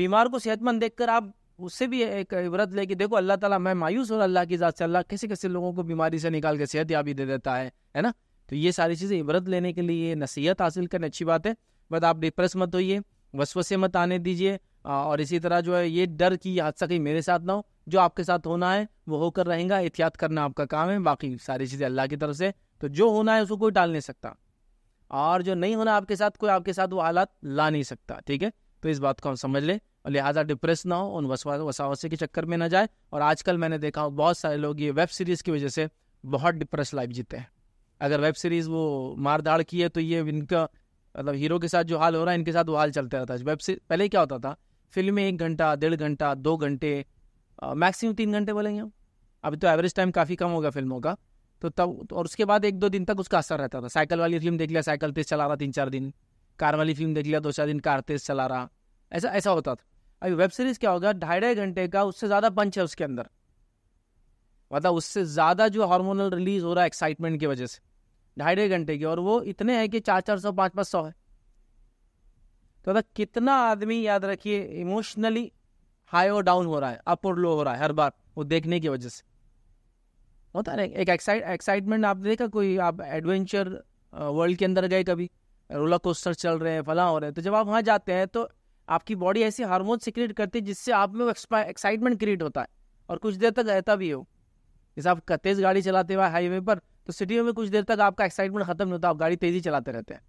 बीमार को सेहतमंद कर आप उससे भी एक इबरत ले कि देखो अल्लाह ताला मैं मायूस हूँ अल्लाह की ज़ात से अल्लाह कैसे कैसे लोगों को बीमारी से निकाल के सेहत याबी दे देता है है ना तो ये सारी चीज़ें इबरत लेने के लिए नसीहत हासिल करने अच्छी बात है बट आप डिप्रेस मत होइए वसवसे मत आने दीजिए और इसी तरह जो है ये डर कि हादसा तक मेरे साथ ना हो जो आपके साथ होना है वो होकर रहेगा एहतियात करना आपका काम है बाकी सारी चीज़ें अल्लाह की तरफ से तो जो होना है उसको कोई टाल नहीं सकता और जो नहीं होना आपके साथ कोई आपके साथ वो हालात ला नहीं सकता ठीक है तो इस बात को हम समझ लें और लिहाजा डिप्रेस ना हो उन वसावसे के चक्कर में ना जाए और आजकल मैंने देखा हूँ बहुत सारे लोग ये वेब सीरीज़ की वजह से बहुत डिप्रेस लाइफ जीते हैं अगर वेब सीरीज़ वो मार दाड़ की है तो ये इनका मतलब हीरो के साथ जो हाल हो रहा है इनके साथ वो हाल चलते रहता है वेब सीरीज पहले क्या होता था फिल्में एक घंटा डेढ़ घंटा दो घंटे मैक्सिमम तीन घंटे बोलेंगे हम अभी तो एवरेज टाइम काफ़ी कम होगा फिल्मों का तो तब तो और उसके बाद एक दो दिन तक उसका असर रहता था साइकिल वाली फिल्म देख लिया साइकिल तेज चला रहा तीन चार दिन कार वाली फिल्म देख लिया दो चार दिन कार तेज चला रहा ऐसा ऐसा होता था अभी वेब सीरीज़ क्या होगा ढाई ढाई घंटे का उससे ज़्यादा पंच है उसके अंदर मतलब उससे ज़्यादा जो हार्मोनल रिलीज हो रहा है एक्साइटमेंट की वजह से ढाई ढाई घंटे की और वो इतने हैं कि चार चार सौ पाँच पाँच सौ है तो अगर कितना आदमी याद रखिए इमोशनली हाई और डाउन हो रहा है अप और लो हो रहा है हर बार वो देखने की वजह से होता है एक एक्साइटमेंट आप देखा कोई आप एडवेंचर वर्ल्ड के अंदर गए कभी रोलर कोस्टर चल रहे हैं फला हो रहे हैं तो जब आप वहाँ जाते हैं तो आपकी बॉडी ऐसे हार्मोन क्रिएट करती है जिससे आप में एक्साइटमेंट क्रिएट होता है और कुछ देर तक रहता भी हो जैसे आप तेज़ गाड़ी चलाते हुए हाईवे पर तो सिटी में कुछ देर तक आपका एक्साइटमेंट खत्म नहीं होता आप गाड़ी तेज़ी चलाते रहते हैं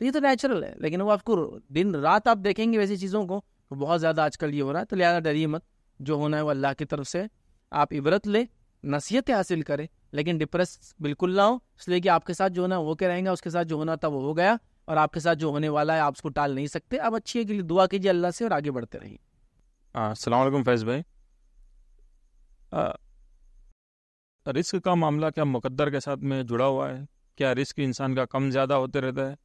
तो ये तो नेचुरल है लेकिन वो आपको दिन रात आप देखेंगे वैसी चीज़ों को तो बहुत ज़्यादा आजकल ये हो रहा है तो लिहाजा डरिए मत जो होना है वो अल्लाह की तरफ से आप इबरत ले नसीहतें हासिल करें लेकिन डिप्रेस बिल्कुल ना हो इसलिए कि आपके साथ जो होना वो के रहेंगे उसके साथ जो होना था वो हो गया और आपके साथ जो होने वाला है आप उसको टाल नहीं सकते आप अच्छी के लिए दुआ कीजिए अल्लाह से और आगे बढ़ते रहिए हाँ, सलामकुम फैज़ भाई रिस्क का मामला क्या मुकद्दर के साथ में जुड़ा हुआ है क्या रिस्क इंसान का कम ज़्यादा होते रहता है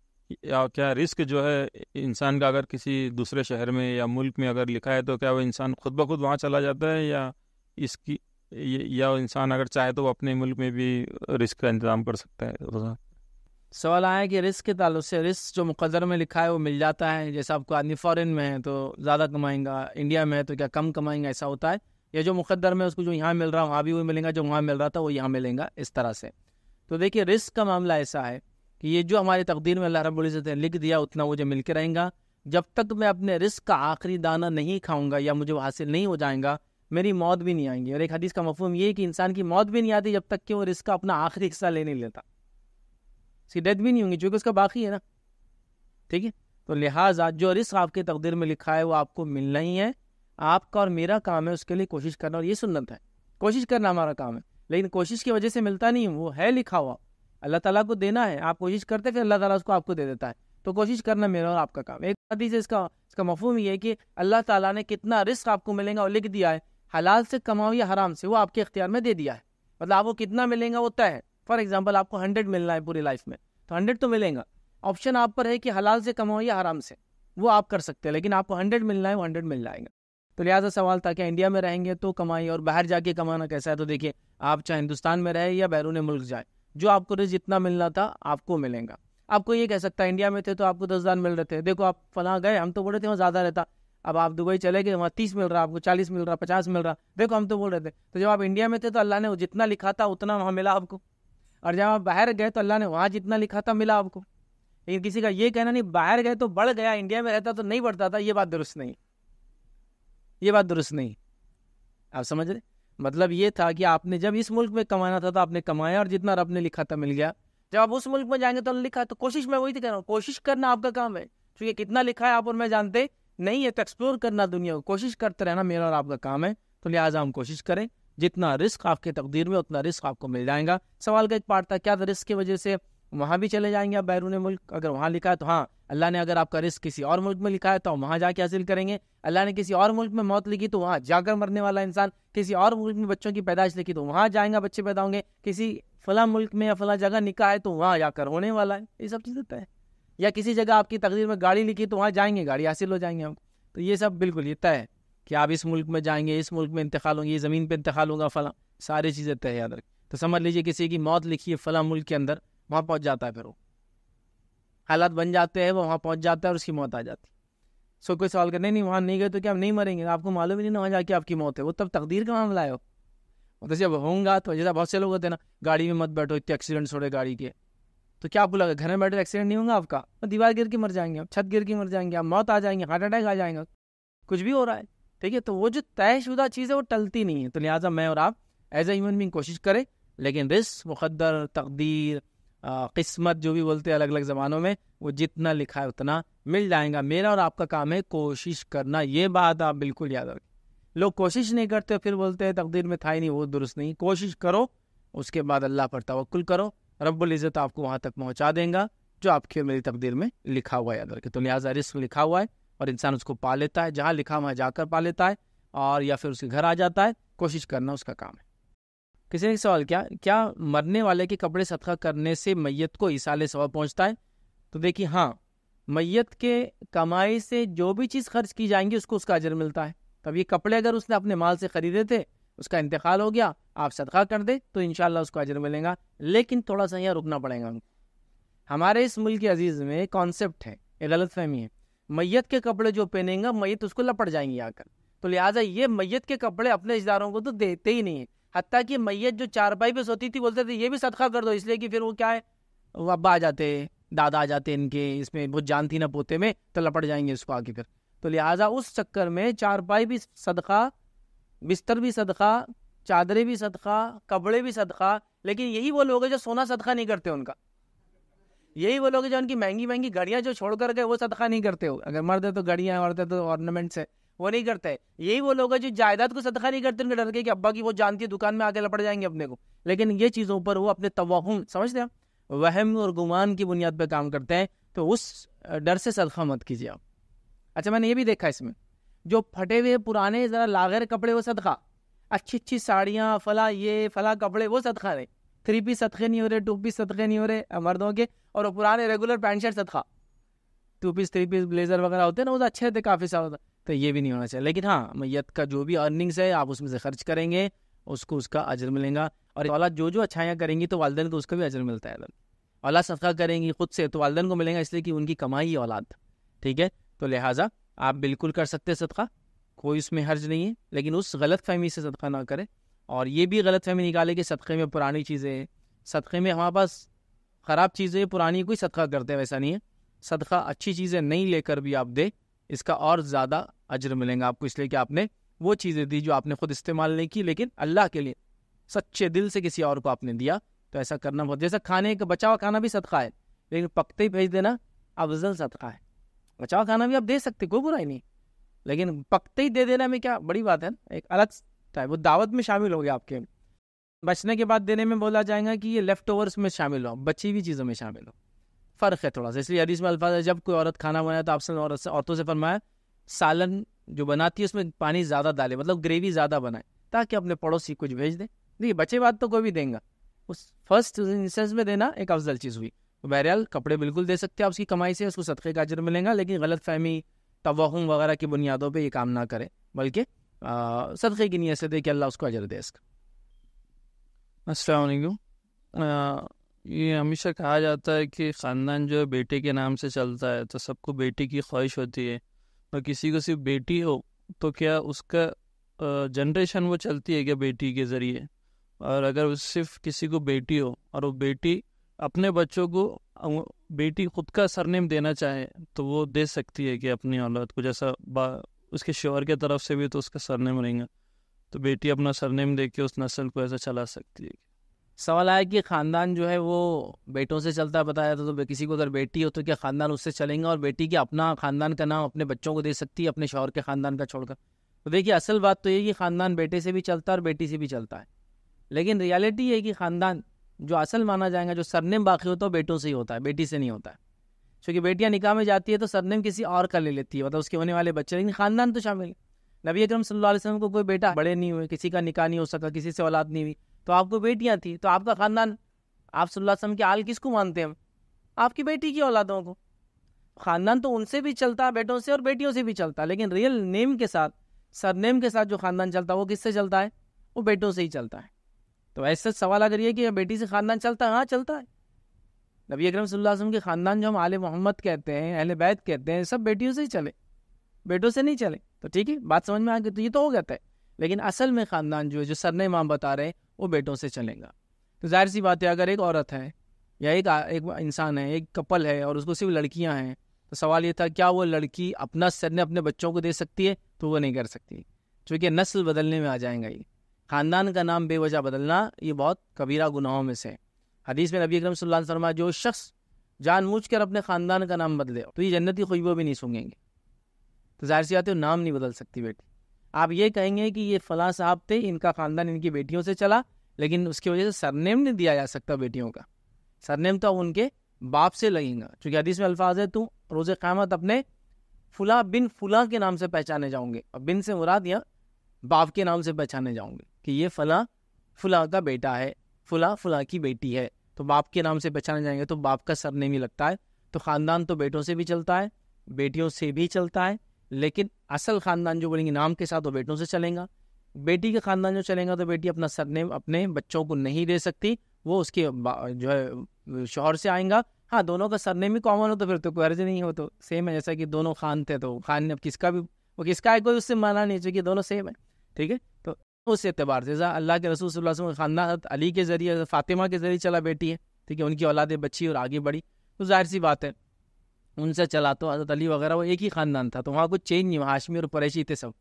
या क्या रिस्क जो है इंसान का अगर किसी दूसरे शहर में या मुल्क में अगर लिखा है तो क्या वो इंसान खुद ब खुद वहाँ चला जाता है या इसकी या इंसान अगर चाहे तो वो अपने मुल्क में भी रिस्क का इंतज़ाम कर सकता है सवाल आया है कि रिस्क के ताल्लुक से रिस्क जो मुकदर में लिखा है वो मिल जाता है जैसे आपको आदमी फ़ॉरन में है तो ज़्यादा कमाएंगा इंडिया में है तो क्या कम कमाएंगा ऐसा होता है या जो मुकदर में उसको जो यहाँ मिल रहा है वहाँ भी वो मिलेगा जो वहाँ मिल रहा था वो यहाँ मिलेगा इस तरह से तो देखिए रिस्क का मामला ऐसा है ये जो हमारी तकदीर में अल्लाह रब्ज़त ने लिख दिया उतना मुझे मिल के रहेगा जब तक मैं अपने रिस्क का आखिरी दाना नहीं खाऊंगा या मुझे हासिल नहीं हो जाएगा मेरी मौत भी नहीं आएंगी और एक हदीस का मफहम ये है कि इंसान की मौत भी नहीं आती जब तक कि वो रिस्क का अपना आखिरी हिस्सा ले नहीं लेता उसकी डेथ भी नहीं होंगी चूँकि उसका बाकी है ना ठीक है तो लिहाजा जो रिस्क आपके तकदीर में लिखा है वो आपको मिलना ही है आपका और मेरा काम है उसके लिए कोशिश करना और ये सुनत है कोशिश करना हमारा काम है लेकिन कोशिश की वजह से मिलता नहीं वो है लिखा हुआ अल्लाह ताला को देना है आप कोशिश करते फिर अल्लाह ताला उसको आपको दे देता है तो कोशिश करना मेरा और आपका काम एक बात से इसका इसका मफहम ये है कि अल्लाह ताला ने कितना रिस्क आपको मिलेगा और लिख दिया है हलाल से कमाओ या हराम से वो आपके इख्तियार में दे दिया है मतलब आपको कितना मिलेगा वो तय है फॉर एग्जाम्पल आपको हंड्रेड मिलना है पूरी लाइफ में तो हंड्रेड तो मिलेगा ऑप्शन आप पर है कि हलाल से कमाओ या हराम से वो आप कर सकते हैं लेकिन आपको हंड्रेड मिलना है वो हंड्रेड मिल जाएगा तो लिहाजा सवाल था क्या इंडिया में रहेंगे तो कमाई और बाहर जाके कमाना कैसा है तो देखिए आप चाहे हिंदुस्तान में रहे या बैरून मुल्क जाए जो आपको रिस्क जितना मिलना था आपको मिलेगा आपको ये कह सकता है इंडिया में थे तो आपको दस हज़ार मिल रहे थे देखो आप फला गए हम तो बोल रहे थे वहाँ ज़्यादा रहता अब आप दुबई चले गए वहाँ तीस मिल रहा आपको चालीस मिल रहा पचास मिल रहा देखो हम तो बोल रहे थे तो जब आप इंडिया में थे तो अल्लाह ने जितना लिखा था उतना वहाँ मिला आपको और जब आप बाहर गए तो अल्लाह ने वहाँ जितना लिखा था मिला आपको लेकिन किसी का ये कहना नहीं बाहर गए तो बढ़ गया इंडिया में रहता तो नहीं बढ़ता था ये बात दुरुस्त नहीं ये बात दुरुस्त नहीं आप समझ रहे मतलब ये था कि आपने जब इस मुल्क में कमाना था तो आपने कमाया और जितना रब ने लिखा था मिल गया जब आप उस मुल्क में जाएंगे तो लिखा तो कोशिश मैं वही तो कर रहा हूँ कोशिश करना आपका काम है चूंकि कितना लिखा है आप और मैं जानते नहीं है तो एक्सप्लोर करना दुनिया को कोशिश करते रहना मेरा और आपका काम है तो लिहाजा हम कोशिश करें जितना रिस्क आपके तकदीर में उतना रिस्क आपको मिल जाएगा सवाल का एक पार्ट था क्या था रिस्क की वजह से वहाँ भी चले जाएंगे आप बैरून मुल्क अगर वहाँ लिखा है तो हाँ अल्लाह ने अगर आपका रिस्क किसी और मुल्क में लिखा है तो हम वहाँ जाके हासिल करेंगे अल्लाह ने किसी और मुल्क में मौत लिखी तो वहाँ जाकर मरने वाला इंसान किसी और मुल्क में बच्चों की पैदाइश लिखी तो वहाँ जाएंगे बच्चे पैदा होंगे किसी फला मुल्क में या फला जगह निकाह है तो वहाँ जाकर होने वाला है ये सब चीज़ें तय है या किसी जगह आपकी तकदीर में गाड़ी लिखी तो वहाँ जाएंगे गाड़ी हासिल हो जाएंगे हम तो ये सब बिल्कुल ये तय है कि आप इस मुल्क में जाएंगे इस मुल्क में इंतकाल होंगे ये ज़मीन पर इंतकाल होगा फला सारी चीज़ें तय याद रखें तो समझ लीजिए किसी की मौत लिखी है फला मुल्क के अंदर वहाँ पहुँच जाता है फिर वो हालात बन जाते हैं वो वहाँ पहुँच जाता है और उसकी मौत आ जाती सो कोई सवाल करते नहीं वहाँ नहीं गए तो क्या आप नहीं मरेंगे आपको मालूम ही नहीं ना वहाँ जाके आपकी मौत है वो तब तकदीर का मामला है वो तो जब होऊंगा तो जैसा बहुत से लोग होते हैं ना गाड़ी में मत बैठो इतने एक्सीडेंट्स हो रहे गाड़ी के तो क्या आपको लगा घर में बैठे एक्सीडेंट नहीं होगा आपका तो दीवार गिर के मर जाएंगे आप छत गिर के मर जाएंगे आप मौत आ जाएंगे हार्ट अटैक आ जाएगा कुछ भी हो रहा है ठीक है तो वो जो तयशुदा चीज़ है वो टलती नहीं है तो लिहाजा मैं और आप एज ए ह्यूमन बींग कोशिश करें लेकिन रिस्क मुकदर तकदीर किस्मत जो भी बोलते हैं अलग अलग ज़मानों में वो जितना लिखा है उतना मिल जाएगा मेरा और आपका काम है कोशिश करना ये बात आप बिल्कुल याद रखें लोग कोशिश नहीं करते फिर बोलते हैं तकदीर में था ही नहीं वो दुरुस्त नहीं कोशिश करो उसके बाद अल्लाह पर तवक्ल करो इज़्ज़त आपको वहाँ तक पहुँचा देगा जो आपकी और मेरी तकदीर में लिखा हुआ है याद रखें तो लिहाजा रिस्क लिखा हुआ है और इंसान उसको पा लेता है जहाँ लिखा वहाँ जाकर पा लेता है और या फिर उसके घर आ जाता है कोशिश करना उसका काम है किसी ने सवाल क्या क्या मरने वाले के कपड़े सदका करने से मैयत को ईसा सवाब पहुँचता है तो देखिए हाँ मैयत के कमाई से जो भी चीज़ खर्च की जाएंगी उसको उसका अजर मिलता है तब ये कपड़े अगर उसने अपने माल से ख़रीदे थे उसका इंतकाल हो गया आप सदका कर दे तो इन उसको अजर मिलेगा लेकिन थोड़ा सा यहाँ रुकना पड़ेगा हमारे इस मुल्क के अजीज़ में कॉन्सेप्ट है ये गलत फहमी है मैयत के कपड़े जो पहनेगा मैयत उसको लपट जाएंगी आकर तो लिहाजा ये मैयत के कपड़े अपने रिश्तेदारों को तो देते ही नहीं है हती कि मैयत जो चारपाई पे सोती थी बोलते थे ये भी सदका कर दो इसलिए कि फिर वो क्या है वो अब्बा आ जाते दादा आ जाते इनके इसमें बहुत जान थी ना पोते में तो लपट जाएंगे इसको आके फिर तो लिहाजा उस चक्कर में चारपाई भी सदका बिस्तर भी सदका चादरें भी सदका कपड़े भी सदका लेकिन यही वो लोग हैं जो सोना सदका नहीं करते उनका यही वो लोग हैं जो उनकी महंगी महंगी घड़ियाँ जो छोड़ कर गए वो सदका नहीं करते हो अगर मर्द है तो घड़ियाँ मरते है तो ऑर्नामेंट्स है वो नहीं करता है यही वो लोग है जो जायदाद को सदका नहीं करते उनके डर के कि अब्बा की वो जानती है दुकान में आगे लपट जाएंगे अपने को लेकिन ये चीज़ों पर वो अपने तवाहुम समझते हैं वहम और गुमान की बुनियाद पर काम करते हैं तो उस डर से सदका मत कीजिए आप अच्छा मैंने ये भी देखा इसमें जो फटे हुए पुराने ज़रा लागर कपड़े वो सदका अच्छी अच्छी साड़ियाँ फला ये फला कपड़े वो सदका रहे थ्री पीस सदक़े नहीं हो रहे टू पीस सदक़े नहीं हो रहे मर्दों के और पुराने रेगुलर पैंट शर्ट सदका two piece three piece blazer वगैरह होते हैं ना वो तो अच्छे रहते काफ़ी सारा होता तो ये भी नहीं होना चाहिए लेकिन हाँ मैत का जो भी अर्निंग्स है आप उसमें से खर्च करेंगे उसको उसका अजर मिलेगा और औला जो जो अच्छाइयाँ करेंगी तो वालदेन को उसका भी अजर मिलता है औलाद सदका करेंगी खुद से तो वालदेन को मिलेगा इसलिए कि उनकी कमाई ही औलाद ठीक है तो लिहाजा आप बिल्कुल कर सकते हैं सदका कोई उसमें हर्ज नहीं है लेकिन उस गलत फहमी से सदका ना करें और ये भी गलत फहमी निकाले कि सदक़े में पुरानी चीज़ें हैं सदक़े में हमारे पास ख़राब चीज़ें पुरानी कोई सदका करते हैं वैसा नहीं है सदका अच्छी चीज़ें नहीं लेकर भी आप दे इसका और ज़्यादा अजर मिलेंगे आपको इसलिए कि आपने वो चीज़ें दी जो आपने खुद इस्तेमाल नहीं की लेकिन अल्लाह के लिए सच्चे दिल से किसी और को आपने दिया तो ऐसा करना बहुत जैसा खाने का बचा हुआ खाना भी सदका है लेकिन पकते ही भेज देना अफजल सदका है बचा हुआ खाना भी आप दे सकते कोई बुराई नहीं लेकिन पकते ही दे देना में क्या बड़ी बात है एक अलग टाइप वो दावत में शामिल हो गया आपके बचने के बाद देने में बोला जाएगा कि ये लेफ्ट ओवर्स में शामिल हो बची हुई चीज़ों में शामिल हो फ़र्क है थोड़ा सा इसलिए हदीस में अल्फाज है जब कोई औरत खाना बनाया तो आपसे औरत से औरतों से फरमाया सालन जो बनाती है उसमें पानी ज़्यादा डाले मतलब ग्रेवी ज़्यादा बनाए ताकि अपने पड़ोसी कुछ भेज दें देखिए बचे बात तो कोई भी देंगे उस फर्स्ट इंस्टेंस में देना एक अफजल चीज़ हुई तो बहरहाल कपड़े बिल्कुल दे सकते हैं उसकी कमाई से उसको सदक़े का अजर मिलेगा लेकिन गलत फहमी तवहम वगैरह की बुनियादों पर ये काम ना करें बल्कि सदक़े की नीयत से दे कि अल्लाह उसको अजर दे इसका असलकुम ये हमेशा कहा जाता है कि ख़ानदान जो है बेटे के नाम से चलता है तो सबको बेटी की ख्वाहिश होती है और किसी को सिर्फ बेटी हो तो क्या उसका जनरेशन वो चलती है क्या बेटी के ज़रिए और अगर सिर्फ किसी को बेटी हो और वो बेटी अपने बच्चों को बेटी खुद का सरनेम देना चाहे तो वो दे सकती है कि अपनी औलाद को जैसा बा उसके शोहर के तरफ से भी तो उसका सरनेम रहेगा तो बेटी अपना सरनेम दे के उस नस्ल को ऐसा चला सकती है सवाल आया कि ख़ानदान जो है वो बेटों से चलता है बताया था तो किसी को अगर बेटी हो तो क्या ख़ानदान उससे चलेंगे और बेटी की अपना ख़ानदान का नाम अपने बच्चों को दे सकती है अपने शौहर के ख़ानदान का छोड़कर तो देखिए असल बात तो ये कि ख़ानदान बेटे से भी चलता है और बेटी से भी चलता है लेकिन रियलिटी है कि ख़ानदान जो असल माना जाएगा जो सरनेम बाकी होता है बेटों से ही होता है बेटी से नहीं होता है क्योंकि बेटियाँ निकाह में जाती है तो सरनेम किसी और का ले लेती है मतलब उसके होने वाले बच्चे लेकिन ख़ानदान तो शामिल है नबी अक्रम सल्लल्लाहु अलैहि वसल्लम को कोई बेटा बड़े नहीं हुए किसी का निकाह नहीं हो सका किसी से औलाद नहीं हुई तो आपको बेटियाँ थी तो आपका ख़ानदान आप सल्लम के आल किसको मानते हैं आपकी बेटी की औलादों को ख़ानदान तो उनसे भी चलता है बेटों से और बेटियों से भी चलता है लेकिन रियल नेम के साथ सरनेम के साथ जो ख़ानदान चलता है वो किससे चलता है वो बेटों से ही चलता है तो ऐसे सवाल अगर ये कि बेटी से ख़ानदान चलता है हाँ चलता है नबी अकरम वसल्लम के ख़ानदान जो हम आल मोहम्मद कहते हैं अहल बैत कहते हैं सब बेटियों से ही चले बेटों से नहीं चले तो ठीक है बात समझ में आ गई तो ये तो हो जाता है लेकिन असल में ख़ानदान जो है जो सरनेम आप बता रहे हैं वो बेटों से चलेगा तो जाहिर सी बात है अगर एक औरत है या एक एक इंसान है एक कपल है और उसको सिर्फ लड़कियां हैं तो सवाल ये था क्या वो लड़की अपना ने अपने बच्चों को दे सकती है तो वो नहीं कर सकती क्योंकि नस्ल बदलने में आ जाएगा ये ख़ानदान का नाम बेवजह बदलना ये बहुत कबीरा गुनाहों में से है हदीस में नबी अक्रम सल्ला शर्मा जो शख्स जानबूझ कर अपने ख़ानदान का नाम बदले तो ये जन्नती खुशबू भी नहीं सूंगेंगे तो जाहिर सी बात है नाम नहीं बदल सकती बेटी आप ये कहेंगे कि ये फला साहब थे इनका खानदान इनकी बेटियों से चला लेकिन उसकी वजह से सरनेम नहीं दिया जा सकता बेटियों का सरनेम तो उनके बाप से लगेगा चूंकि हदीस में अल्फाज है तू रोज़ क़्यामत अपने फुला बिन फुला के नाम से पहचाने जाओगे और बिन से मुराद या बाप के नाम से पहचाने जाओगे कि ये फला फुला का बेटा है फुला फुला की बेटी है तो बाप के नाम से पहचाने जाएंगे तो बाप का सरनेम ही लगता है तो ख़ानदान तो बेटों से भी चलता है बेटियों से भी चलता है लेकिन असल खानदान जो बोलेंगे नाम के साथ वो बेटों से चलेगा बेटी का खानदान जो चलेगा तो बेटी अपना सरनेम अपने बच्चों को नहीं दे सकती वो उसके जो है शोहर से आएगा हाँ दोनों का सरनेम ही कॉमन हो तो फिर तो कोई अर्ज नहीं हो तो सेम है जैसा कि दोनों खान थे तो खान ने अब किसका भी वो किसका है कोई उससे माना नहीं चाहिए दोनों सेम है ठीक है तो उस एतबार से अल्लाह के रसूल वसल्लम खानदान अली के ज़रिए फातिमा के ज़रिए चला बेटी है ठीक है उनकी औलादें बच्ची और आगे बढ़ी तो जाहिर सी बात है उनसे चला तो हज़रत अली वगैरह वो एक ही ख़ानदान था तो वहाँ कुछ चेंज नहीं हुआ हाशमी और परेशी थे सब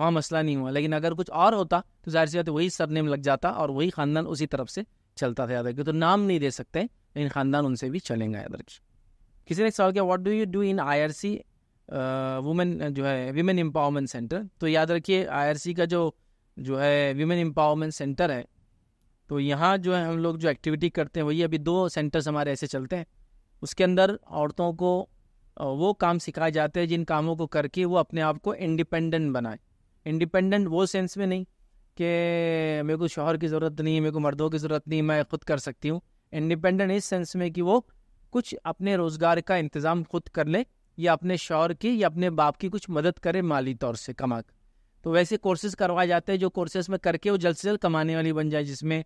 वहाँ मसला नहीं हुआ लेकिन अगर कुछ और होता तो जाहिर सी बात वही सरनेम लग जाता और वही ख़ानदान उसी तरफ से चलता था याद रखिए तो नाम नहीं दे सकते लेकिन ख़ानदान उनसे भी चलेंगे याद रखिए किसी ने एक सवाल किया what do you do in I R C women जो है वीमेन एम्पावरमेंट सेंटर तो याद रखिए आई आर सी का जो जो है वीमेन एम्पावरमेंट सेंटर है तो यहाँ जो है हम लोग जो एक्टिविटी करते हैं वही अभी दो सेंटर्स हमारे ऐसे चलते हैं उसके अंदर औरतों को वो काम सिखाए जाते हैं जिन कामों को करके वो अपने आप को इंडिपेंडेंट बनाए इंडिपेंडेंट वो सेंस में नहीं कि मेरे को शोहर की ज़रूरत नहीं है मेरे को मर्दों की ज़रूरत नहीं मैं खुद कर सकती हूँ इंडिपेंडेंट इस सेंस में कि वो कुछ अपने रोज़गार का इंतज़ाम खुद कर ले या अपने शोहर की या अपने बाप की कुछ मदद करे माली तौर से कमा कर तो वैसे कोर्सेज करवाए जाते हैं जो कोर्सेज में करके वो जल्द से जल्द कमाने वाली बन जाए जिसमें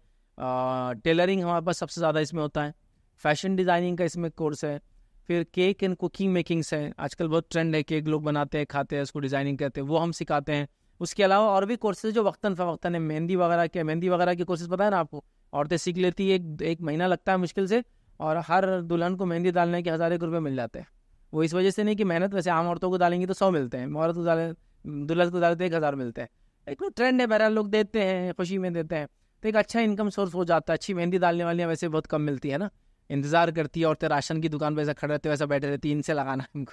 टेलरिंग हमारे पास सबसे ज़्यादा इसमें होता है फैशन डिज़ाइनिंग का इसमें कोर्स है फिर केक एंड कुकिंग मेकिंग्स है आजकल बहुत ट्रेंड है केक लोग बनाते हैं खाते हैं उसको डिज़ाइनिंग करते हैं वो हम सिखाते हैं उसके अलावा और भी कोर्सेज जो वक्ता फ़वक्ता है मेहंदी वगैरह के मेहंदी वगैरह के कोर्सेज पता है ना आपको औरतें सीख लेती है एक एक महीना लगता है मुश्किल से और हर दुल्हन को मेहंदी डालने के हज़ार एक रुपये मिल जाते हैं वो इस वजह से नहीं कि मेहनत वैसे आम औरतों को डालेंगे तो सौ मिलते हैं औरत को डालें दुल्हन को डालते तो एक हज़ार मिलते हैं एक ट्रेंड तो है बहरहाल लोग देते हैं खुशी में देते हैं तो एक अच्छा इनकम सोर्स हो जाता है अच्छी मेहंदी डालने वाली वैसे बहुत कम मिलती है ना इंतज़ार करती है औरतें राशन की दुकान पर ऐसा खड़े रहते वैसा बैठे रहते इनसे लगाना है हमको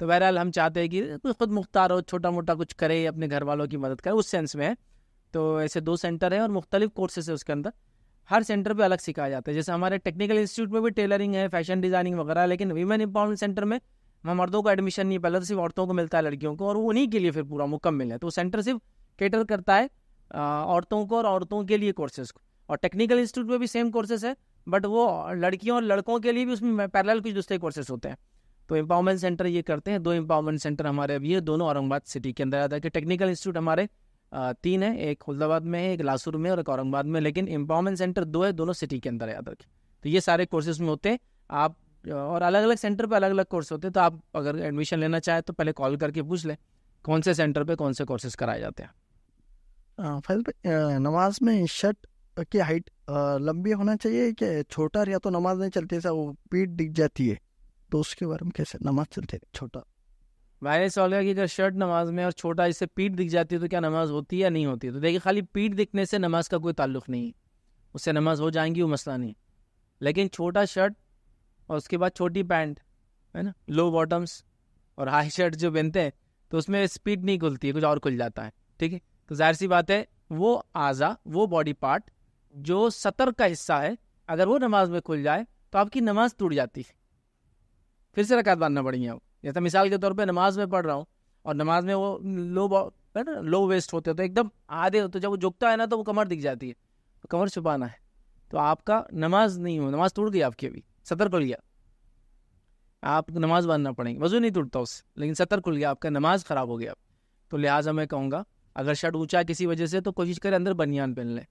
तो बहरहाल हम चाहते हैं कि कुछ खुद मुख्तार हो छोटा मोटा कुछ करे अपने घर वालों की मदद करे उस सेंस में है तो ऐसे दो सेंटर हैं और मुख्तलिफ कोर्सेज है उसके अंदर हर सेंटर पे अलग सिखाया जाता है जैसे हमारे टेक्निकल इंस्टीट्यूट में भी टेलरिंग है फैशन डिज़ाइनिंग वगैरह लेकिन वीमेन एम्पावरमेंट सेंटर में वहाँ मर्दों को एडमिशन नहीं पहले तो सिर्फ औरतों को मिलता है लड़कियों को और वो उन्हीं के लिए फिर पूरा मुकम्मल है तो सेंटर सिर्फ केटर करता है औरतों को और औरतों के लिए कोर्सेज को और टेक्निकल इंस्टीट्यूट में भी सेम कोर्सेज है बट वो लड़कियों और लड़कों के लिए भी उसमें पैरल कुछ दूसरे कोर्सेज होते हैं तो एम्पावरमेंट सेंटर ये करते हैं दो एम्पावरमेंट सेंटर हमारे अभी है दोनों औरंगाबाद सिटी के अंदर आता है कि टेक्निकल इंस्टीट्यूट हमारे तीन है एक खुलदाबाद में है एक लासूर में और एक औरंगाबाद में लेकिन एम्पावरमेंट सेंटर दो है दोनों सिटी के अंदर अदर के तो ये सारे कोर्सेज में होते हैं आप और अलग अलग सेंटर पर अलग अलग कोर्स होते हैं तो आप अगर एडमिशन लेना चाहें तो पहले कॉल करके पूछ लें कौन से सेंटर पर कौन से कोर्सेज कराए जाते हैं फैज नमाज में शर्ट की हाइट लंबी होना चाहिए कि छोटा या तो नमाज नहीं चलती ऐसा वो पीठ दिख जाती है तो उसके बारे में कैसे नमाज चलते छोटा मैंने सवाल किया कि अगर शर्ट नमाज में और छोटा इससे पीठ दिख जाती है तो क्या नमाज होती है या नहीं होती है तो देखिए खाली पीठ दिखने से नमाज का कोई ताल्लुक नहीं है उससे नमाज हो जाएंगी वो मसला नहीं लेकिन छोटा शर्ट और उसके बाद छोटी पैंट है ना लो बॉटम्स और हाई शर्ट जो पहनते हैं तो उसमें स्पीड नहीं खुलती है कुछ और खुल जाता है ठीक है तो जाहिर सी बात है वो आज़ा वो बॉडी पार्ट जो सतर का हिस्सा है अगर वो नमाज में खुल जाए तो आपकी नमाज टूट जाती है फिर से रकात बांधना पड़ेगी आप जैसे मिसाल के तौर पर नमाज में पढ़ रहा हूँ और नमाज में वो लो ना लो वेस्ट होते हैं तो एकदम आधे तो जब वो झुकता है ना तो वो कमर दिख जाती है तो कमर छुपाना है तो आपका नमाज नहीं हो नमाज टूट गई आपकी अभी सतर खुल गया आप नमाज बांधना पड़ेगी वजू नहीं टूटता उससे लेकिन सतर खुल गया आपका नमाज ख़राब हो गया तो लिहाजा मैं कहूँगा अगर शर्ट ऊँचा किसी वजह से तो कोशिश करें अंदर बनियान पहन लें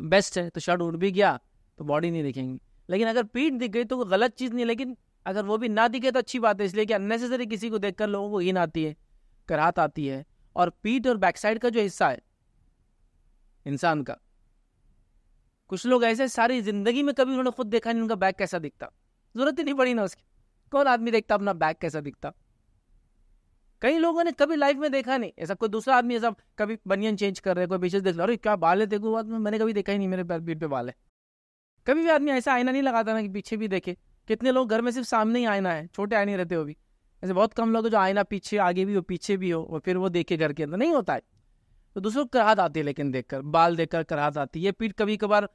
बेस्ट है तो शर्ट उड़ भी गया तो बॉडी नहीं दिखेंगे लेकिन अगर पीठ दिख गई तो गलत चीज़ नहीं लेकिन अगर वो भी ना दिखे तो अच्छी बात है इसलिए कि अननेसेसरी किसी को देखकर लोगों को हीन आती है कराहत आती है और पीठ और बैक साइड का जो हिस्सा है इंसान का कुछ लोग ऐसे सारी जिंदगी में कभी उन्होंने खुद देखा नहीं उनका बैग कैसा दिखता जरूरत ही नहीं पड़ी ना उसकी कौन आदमी देखता अपना बैग कैसा दिखता कई लोगों ने कभी लाइफ में देखा नहीं ऐसा कोई दूसरा आदमी ऐसा कभी बनियन चेंज कर रहे कोई पीछे देख लो क्या बाल है देखो बाद में मैंने कभी देखा ही नहीं मेरे पीठ पे बाल है कभी भी आदमी ऐसा आईना नहीं लगाता ना कि पीछे भी देखे कितने लोग घर में सिर्फ सामने ही आईना है छोटे आईने रहते हो भी ऐसे बहुत कम लोग जो आईना पीछे आगे भी हो पीछे भी हो और फिर वो देखे घर के अंदर नहीं होता है तो दूसरों को कराहत आती है लेकिन देखकर बाल देखकर कराहत आती है ये पीठ कभी कभार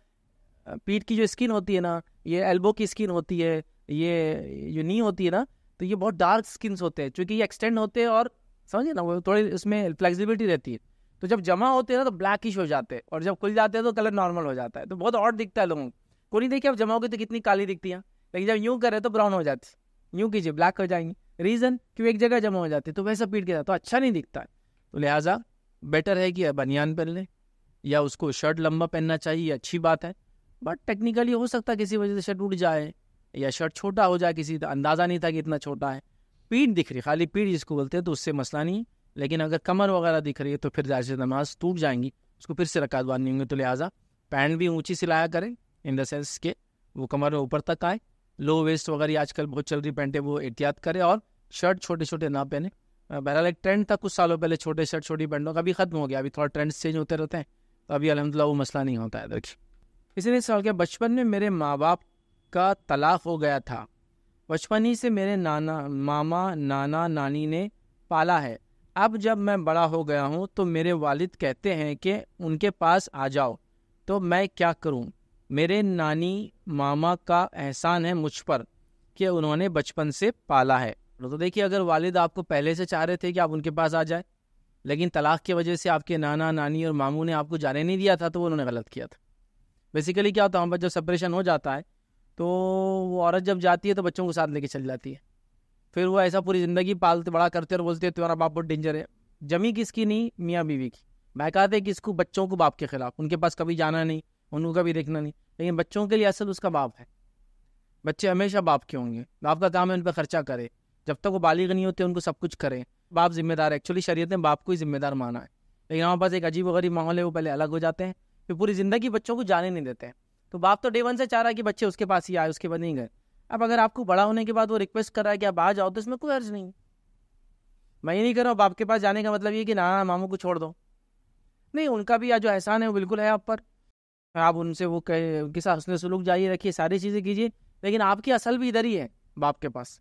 पीठ की जो स्किन होती है ना ये एल्बो की स्किन होती है ये ये नी होती है ना तो ये बहुत डार्क स्किन्स होते हैं चूंकि ये एक्सटेंड होते हैं और समझिए ना वो थोड़ी उसमें फ्लेक्सिबिलिटी रहती है तो जब जमा होते हैं ना तो ब्लैकिश हो जाते हैं और जब खुल जाते हैं तो कलर नॉर्मल हो जाता है तो बहुत और दिखता है लोगों को कोई देखिए आप जमा होगी तो कितनी काली दिखती है लेकिन जब यूँ करें तो ब्राउन हो जाती है यूँ कीजिए ब्लैक हो जाएंगे रीज़न क्यों एक जगह जमा हो जाती है तो वैसा पीट के तो अच्छा नहीं दिखता है तो लिहाजा बेटर है कि बनियान पहन लें या उसको शर्ट लंबा पहनना चाहिए अच्छी बात है बट टेक्निकली हो सकता है किसी वजह से शर्ट उड़ जाए या शर्ट छोटा हो जाए किसी अंदाज़ा नहीं था कि इतना छोटा है पीठ दिख रही खाली पीठ जिसको बोलते हैं तो उससे मसला नहीं लेकिन अगर कमर वगैरह दिख रही है तो फिर जाहिर नमाज टूट जाएंगी उसको फिर से रकात बांधनी होंगी तो लिहाजा पैंट भी ऊँची सिलाया करें इन देंस के वो कमर में ऊपर तक आए लो वेस्ट वगैरह आजकल बहुत चल रही पैंटें वो एहतियात करें और शर्ट छोटे छोटे ना पहने बहरहाल एक ट्रेंड था कुछ सालों पहले छोटे शर्ट छोटी पैंटों का भी खत्म हो गया अभी थोड़ा ट्रेंड्स चेंज होते रहते हैं तो अभी अलहमदिल्ला वो मसला नहीं होता है देखिए इसीलिए सवाल के बचपन में मेरे माँ बाप का तलाक हो गया था बचपन ही से मेरे नाना मामा नाना नानी ने पाला है अब जब मैं बड़ा हो गया हूँ तो मेरे वालिद कहते हैं कि उनके पास आ जाओ तो मैं क्या करूँ मेरे नानी मामा का एहसान है मुझ पर कि उन्होंने बचपन से पाला है तो देखिए अगर वालिद आपको पहले से चाह रहे थे कि आप उनके पास आ जाए लेकिन तलाक की वजह से आपके नाना नानी और मामू ने आपको जाने नहीं दिया था तो उन्होंने गलत किया था बेसिकली क्या होता है जब सेपरेशन हो जाता है तो वो औरत जब जाती है तो बच्चों को साथ लेके चली जाती है फिर वो ऐसा पूरी ज़िंदगी पालते बड़ा करते और बोलते तुम्हारा बाप बहुत डेंजर है जमी किसकी नहीं मियाँ बीवी की कि इसको बच्चों को बाप के खिलाफ उनके पास कभी जाना नहीं उनको कभी देखना नहीं लेकिन बच्चों के लिए असल उसका बाप है बच्चे हमेशा बाप के होंगे बाप का काम है उन पर खर्चा करे जब तक वो बालिग नहीं होते उनको सब कुछ करें बाप जिम्मेदार है एक्चुअली शरीय ने बाप को ही जिम्मेदार माना है लेकिन हमारे पास एक अजीब गरीब माहौल है वो पहले अलग हो जाते हैं फिर पूरी ज़िंदगी बच्चों को जाने नहीं देते हैं तो बाप तो डे वन से चाह रहा है कि बच्चे उसके पास ही आए उसके बाद नहीं गए अब अगर आपको बड़ा होने के बाद वो रिक्वेस्ट कर रहा है कि आप आ जाओ तो इसमें कोई अर्ज नहीं मैं ये नहीं कर रहा हूँ बाप के पास जाने का मतलब ये कि ना मामू को छोड़ दो नहीं उनका भी जो एहसान है वो बिल्कुल है आप पर आप उनसे वो कहे उनके साथ हंसने सुलूक जारी रखिए सारी चीज़ें कीजिए लेकिन आपकी असल भी इधर ही है बाप के पास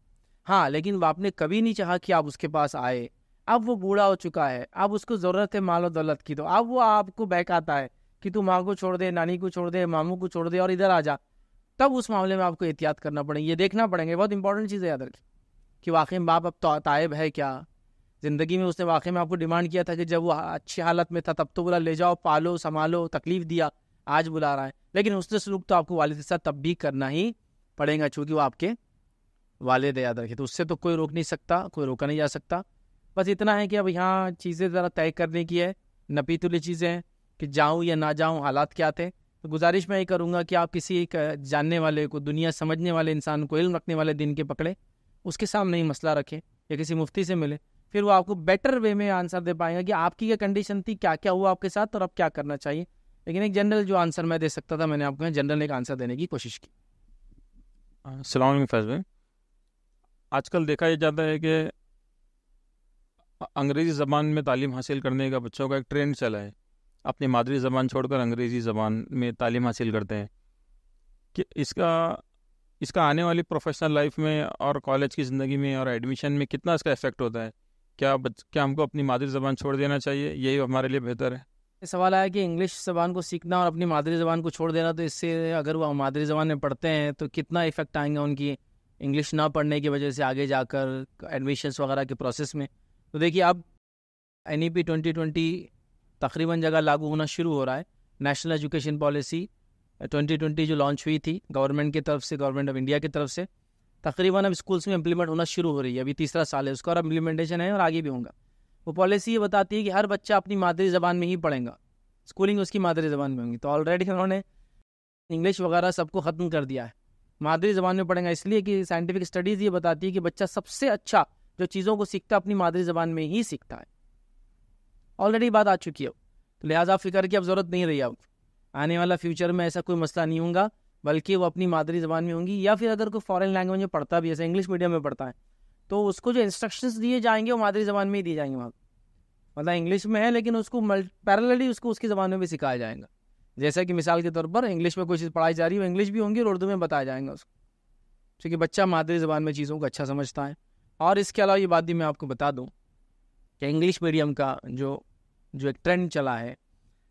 हाँ लेकिन बाप ने कभी नहीं चाहा कि आप उसके पास आए अब वो बूढ़ा हो चुका है अब उसको ज़रूरत है माल और दौलत की तो अब वो आपको बहकाता है कि तू माँ को छोड़ दे नानी को छोड़ दे मामू को छोड़ दे और इधर आ जा तब उस मामले में आपको एहतियात करना पड़ेगा ये देखना पड़ेंगे बहुत इंपॉर्टेंट चीज़ है याद रखें कि वाकई में बाप अब तो तायब है क्या ज़िंदगी में उसने वाकई में आपको डिमांड किया था कि जब वो अच्छी हालत में था तब तो बोला ले जाओ पालो संभालो तकलीफ़ दिया आज बुला रहा है लेकिन उसने सलूक तो आपको वालद के साथ तब भी करना ही पड़ेगा चूँकि वो आपके वालद याद रखे तो उससे तो कोई रोक नहीं सकता कोई रोका नहीं जा सकता बस इतना है कि अब यहाँ चीज़ें ज़रा तय करने की है नपीतुली चीज़ें हैं कि जाऊँ या ना जाऊँ हालात क्या थे तो गुजारिश मैं ये करूँगा कि आप किसी एक जानने वाले को दुनिया समझने वाले इंसान को इल्म रखने वाले दिन के पकड़े उसके सामने ही मसला रखें या किसी मुफ्ती से मिले फिर वो आपको बेटर वे में आंसर दे पाएंगे कि आपकी क्या कंडीशन थी क्या क्या हुआ आपके साथ और अब क्या करना चाहिए लेकिन एक जनरल जो आंसर मैं दे सकता था मैंने आपको जनरल एक आंसर देने की कोशिश की हाँ, सलाम फैज भाई आजकल देखा यह जाता है कि अंग्रेज़ी ज़बान में तालीम हासिल करने का बच्चों का एक ट्रेंड चला है अपनी मादरी ज़बान छोड़कर अंग्रेज़ी ज़बान में तालीम हासिल करते हैं कि इसका इसका आने वाली प्रोफेशनल लाइफ में और कॉलेज की ज़िंदगी में और एडमिशन में कितना इसका इफेक्ट होता है क्या बच, क्या हमको अपनी मादरी ज़बान छोड़ देना चाहिए यही हमारे लिए बेहतर है सवाल आया कि इंग्लिश ज़बान को सीखना और अपनी मादरी ज़बान को छोड़ देना तो इससे अगर वो मादरी ज़बान में पढ़ते हैं तो कितना इफ़ेक्ट आएगा उनकी इंग्लिश ना पढ़ने की वजह से आगे जाकर एडमिशन्स वगैरह के प्रोसेस में तो देखिए अब N E P twenty twenty तकरीबन जगह लागू होना शुरू हो रहा है नेशनल एजुकेशन पॉलिसी 2020 जो लॉन्च हुई थी गवर्नमेंट की तरफ से गवर्नमेंट ऑफ इंडिया की तरफ से तकरीबन अब स्कूल्स में इम्प्लीमेंट होना शुरू हो रही है अभी तीसरा साल है उसका और इम्प्लीमेंटेशन है और आगे भी होगा वो पॉलिसी ये बताती है कि हर बच्चा अपनी मादरी ज़बान में ही पढ़ेगा स्कूलिंग उसकी मादरी ज़बान में होगी तो ऑलरेडी उन्होंने इंग्लिश वगैरह सबको ख़त्म कर दिया है मादरी ज़बान में पढ़ेगा इसलिए कि साइंटिफिक स्टडीज़ ये बताती है कि बच्चा सबसे अच्छा जो चीज़ों को सीखता है अपनी मादरी ज़बान में ही सीखता है ऑलरेडी बात आ चुकी है तो लिहाजा फ़िक्र की अब ज़रूरत नहीं रही अब आने वाला फ्यूचर में ऐसा कोई मसला नहीं होगा बल्कि वो अपनी मादरी ज़बान में होंगी या फिर अगर कोई फॉरेन लैंग्वेज में पढ़ता भी ऐसे इंग्लिश मीडियम में पढ़ता है तो उसको जो इंस्ट्रक्शन दिए जाएंगे वो मादरी ज़बान में ही दिए जाएंगे वहाँ मतलब इंग्लिश में है लेकिन उसको पैरेलली उसको उसकी ज़बान में भी सिखाया जाएगा जैसा कि मिसाल के तौर पर इंग्लिश में कोई चीज़ पढ़ाई जा रही है वो इंग्लिश भी होंगी और उर्दू में बताया जाएगा उसको क्योंकि बच्चा मादरी ज़बान में चीज़ों को अच्छा समझता है और इसके अलावा ये बात भी मैं आपको बता दूँ कि इंग्लिश मीडियम का जो जो एक ट्रेंड चला है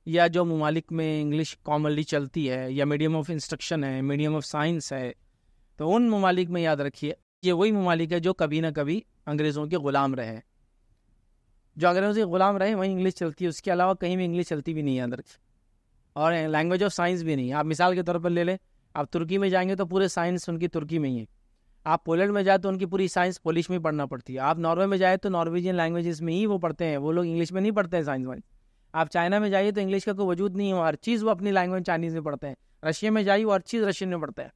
या जो ममालिक में इंग्लिश कॉमनली चलती है या मीडियम ऑफ इंस्ट्रक्शन है मीडियम ऑफ साइंस है तो उन ममालिक में याद रखिए ये वही ममालिक है जो कभी ना कभी अंग्रेज़ों के ग़ुलाम रहे जो अंग्रेज़ों के ग़ुलाम रहे वहीं इंग्लिश चलती है उसके अलावा कहीं भी इंग्लिश चलती भी नहीं याद रखिए और लैंग्वेज ऑफ साइंस भी नहीं आप मिसाल के तौर पर ले लें आप तुर्की में जाएंगे तो पूरे साइंस उनकी तुर्की में ही है आप पोलैंड में जाए तो उनकी पूरी साइंस पोलिश में पढ़ना पड़ती है आप नॉर्वे में जाए तो नॉर्वेजियन लैंग्वेजेस में ही वो पढ़ते हैं वो लोग इंग्लिश में नहीं पढ़ते हैं साइंस वाइज आप चाइना में जाइए तो इंग्लिश का कोई वजूद नहीं है हर चीज़ वो अपनी लैंग्वेज चाइनीज़ में पढ़ते हैं रशिया में जाइए वो हर चीज़ रशियन में पढ़ते हैं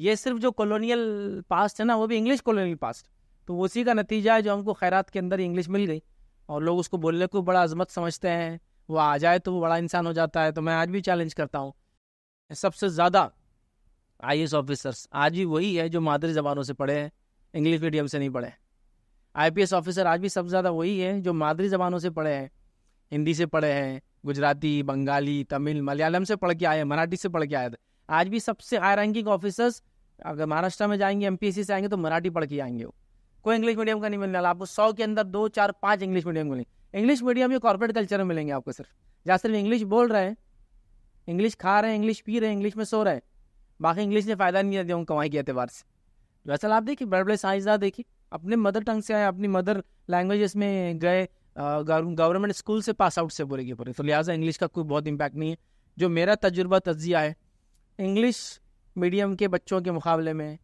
ये सिर्फ जो कॉलोनियल पास्ट है ना वो भी इंग्लिश कॉलोनियल पास्ट तो उसी का नतीजा है जो हमको खैरात के अंदर इंग्लिश मिल गई और लोग उसको बोलने को बड़ा अजमत समझते हैं वो आ जाए तो वो बड़ा इंसान हो जाता है तो मैं आज भी चैलेंज करता हूँ सबसे ज़्यादा आई एस ऑफिसर्स आज भी वही है जो मादरी जबानों से पढ़े हैं इंग्लिश मीडियम से नहीं पढ़े आई पी एस ऑफिसर आज भी सबसे ज़्यादा वही है जो मादरी जबानों से पढ़े हैं हिंदी से पढ़े हैं गुजराती बंगाली तमिल मलयालम से पढ़ के आए हैं मराठी से पढ़ के आए थे आज भी सबसे हाई रैंकिंग ऑफिसर्स अगर महाराष्ट्र में जाएंगे एम से आएंगे तो मराठी पढ़ के आएंगे वो कोई इंग्लिश मीडियम का नहीं मिलने वाला आपको सौ के अंदर दो चार पाँच इंग्लिश मीडियम मिलेंगे इंग्लिश मीडियम ये कॉर्पोरेट कल्चर में मिलेंगे आपको सिर्फ जहाँ सिर्फ इंग्लिश बोल रहे हैं इंग्लिश खा रहे हैं इंग्लिश पी रहे हैं इंग्लिश में सो रहे हैं बाकी इंग्लिश ने फ़ायदा नहीं दिया उन कमाई के अतबार से दरअसल तो आप देखिए बड़े बड़े साइंसदार देखिए अपने मदर टंग से आए अपनी मदर लैंग्वेज में गए गवर्नमेंट स्कूल से पास आउट से बोले के पूरे तो लिहाजा इंग्लिश का कोई बहुत इम्पैक्ट नहीं है जो मेरा तजुर्बा तजिया है इंग्लिश मीडियम के बच्चों के मुकाबले में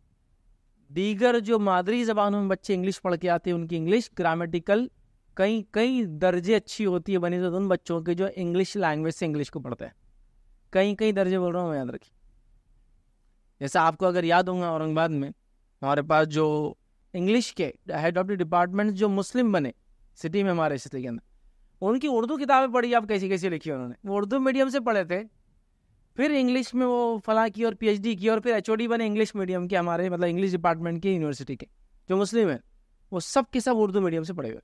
दीगर जो मादरी ज़बानों में बच्चे इंग्लिश पढ़ के आते हैं उनकी इंग्लिश ग्रामेटिकल कई कई दर्जे अच्छी होती है बनी तो उन बच्चों के जो इंग्लिश लैंग्वेज से इंग्लिश को पढ़ते हैं कई कई दर्जे बोल रहा हूँ याद रखिए जैसा आपको अगर याद होगा औरंगाबाद में हमारे पास जो इंग्लिश के हेड ऑफ द डिपार्टमेंट जो मुस्लिम बने सिटी में हमारे सिटी के अंदर उनकी उर्दू किताबें पढ़ी आप कैसी कैसी लिखी उन्होंने वो उर्दू मीडियम से पढ़े थे फिर इंग्लिश में वो फला की और पीएचडी की और फिर एच बने इंग्लिश मीडियम के हमारे मतलब इंग्लिश डिपार्टमेंट के यूनिवर्सिटी के जो मुस्लिम हैं वो सब के सब उर्दू मीडियम से पढ़े हुए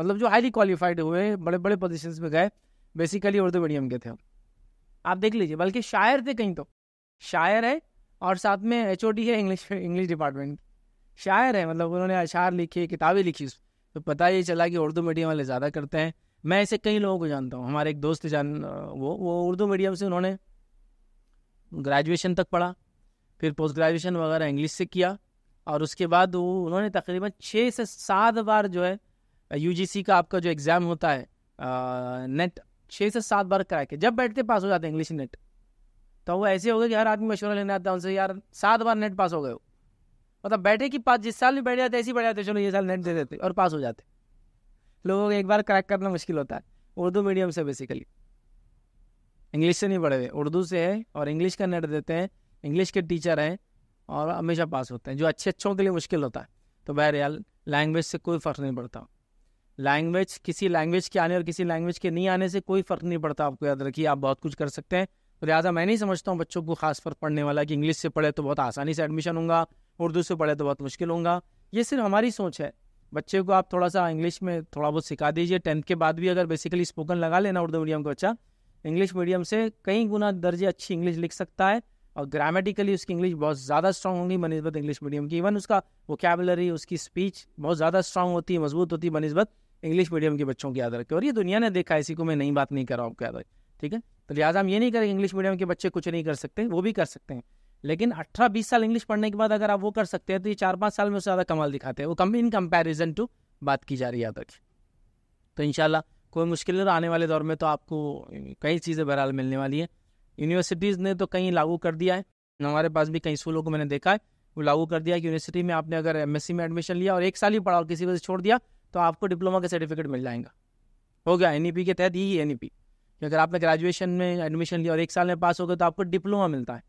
मतलब जो हाईली क्वालिफाइड हुए बड़े बड़े पोजिशन में गए बेसिकली उर्दू मीडियम के थे हम आप देख लीजिए बल्कि शायर थे कहीं तो शायर है और साथ में एच है इंग्लिश इंग्लिश डिपार्टमेंट शायर है मतलब उन्होंने अशार लिखे किताबें लिखी तो पता ये चला कि उर्दू मीडियम वाले ज़्यादा करते हैं मैं ऐसे कई लोगों को जानता हूँ हमारे एक दोस्त जान वो वो उर्दू मीडियम से उन्होंने ग्रेजुएशन तक पढ़ा फिर पोस्ट ग्रेजुएशन वगैरह इंग्लिश से किया और उसके बाद वो उन्होंने तकरीबन छः से सात बार जो है यू का आपका जो एग्ज़ाम होता है आ, नेट छः से सात बार करा के जब बैठते पास हो जाते हैं इंग्लिश नेट तो वो ऐसे हो गए कि हर आदमी मशवरा लेने आता है उनसे यार सात बार नेट पास हो गए हो मतलब बैठे कि पास जिस साल भी बैठ जाते ऐसे ही बैठ जाते चलो ये साल नेट दे देते और पास हो जाते लोगों को एक बार क्रैक करना मुश्किल होता है उर्दू मीडियम से बेसिकली इंग्लिश से नहीं पढ़े हुए उर्दू से है और इंग्लिश का नेट देते हैं इंग्लिश के टीचर हैं और हमेशा पास होते हैं जो अच्छे अच्छों के लिए मुश्किल होता है तो बहर यार लैंग्वेज से कोई फ़र्क नहीं पड़ता लैंग्वेज किसी लैंग्वेज के आने और किसी लैंग्वेज के नहीं आने से कोई फ़र्क नहीं पड़ता आपको याद रखिए आप बहुत कुछ कर सकते हैं तो लिहाजा मैं नहीं समझता हूँ बच्चों को खास पर पढ़ने वाला कि इंग्लिश से पढ़े तो बहुत आसानी से एडमिशन होगा उर्दू से पढ़े तो बहुत मुश्किल होगा ये सिर्फ हमारी सोच है बच्चे को आप थोड़ा सा इंग्लिश में थोड़ा बहुत सिखा दीजिए टेंथ के बाद भी अगर बेसिकली स्पोकन लगा लेना उर्दू मीडियम का बच्चा इंग्लिश मीडियम से कई गुना दर्जे अच्छी इंग्लिश लिख सकता है और ग्रामेटिकली उसकी इंग्लिश बहुत ज़्यादा स्ट्रांग होगी बनस्बत इंग्लिश मीडियम की इवन उसका वोकेबलरी उसकी स्पीच बहुत ज़्यादा स्ट्रांग होती है मजबूत होती है बनस्बत इंग्लिश मीडियम के बच्चों की याद रखें और ये दुनिया ने देखा इसी को मैं नई बात नहीं कर रहा हूँ आपको याद रखें ठीक है तो लिहाजा हम ये नहीं करेंगे इंग्लिश मीडियम के बच्चे कुछ नहीं कर सकते वो भी कर सकते हैं लेकिन अठारह बीस साल इंग्लिश पढ़ने के बाद अगर आप वो कर सकते हैं तो ये चार पाँच साल में उससे ज़्यादा कमाल दिखाते हैं वो कम इन कंपेरिजन टू बात की जा रही है याद तो इन कोई मुश्किल नहीं आने वाले दौर में तो आपको कई चीज़ें बहरहाल मिलने वाली हैं यूनिवर्सिटीज़ ने तो कहीं लागू कर दिया है हमारे पास भी कई स्कूलों को मैंने देखा है वो लागू कर दिया कि यूनिवर्सिटी में आपने अगर एम में एडमिशन लिया और एक साल ही पढ़ा और किसी वजह से छोड़ दिया तो आपको डिप्लोमा का सर्टिफिकेट मिल जाएगा हो गया एन e के तहत यही एन कि अगर आपने ग्रेजुएशन में एडमिशन लिया और एक साल में पास हो गए तो आपको डिप्लोमा मिलता है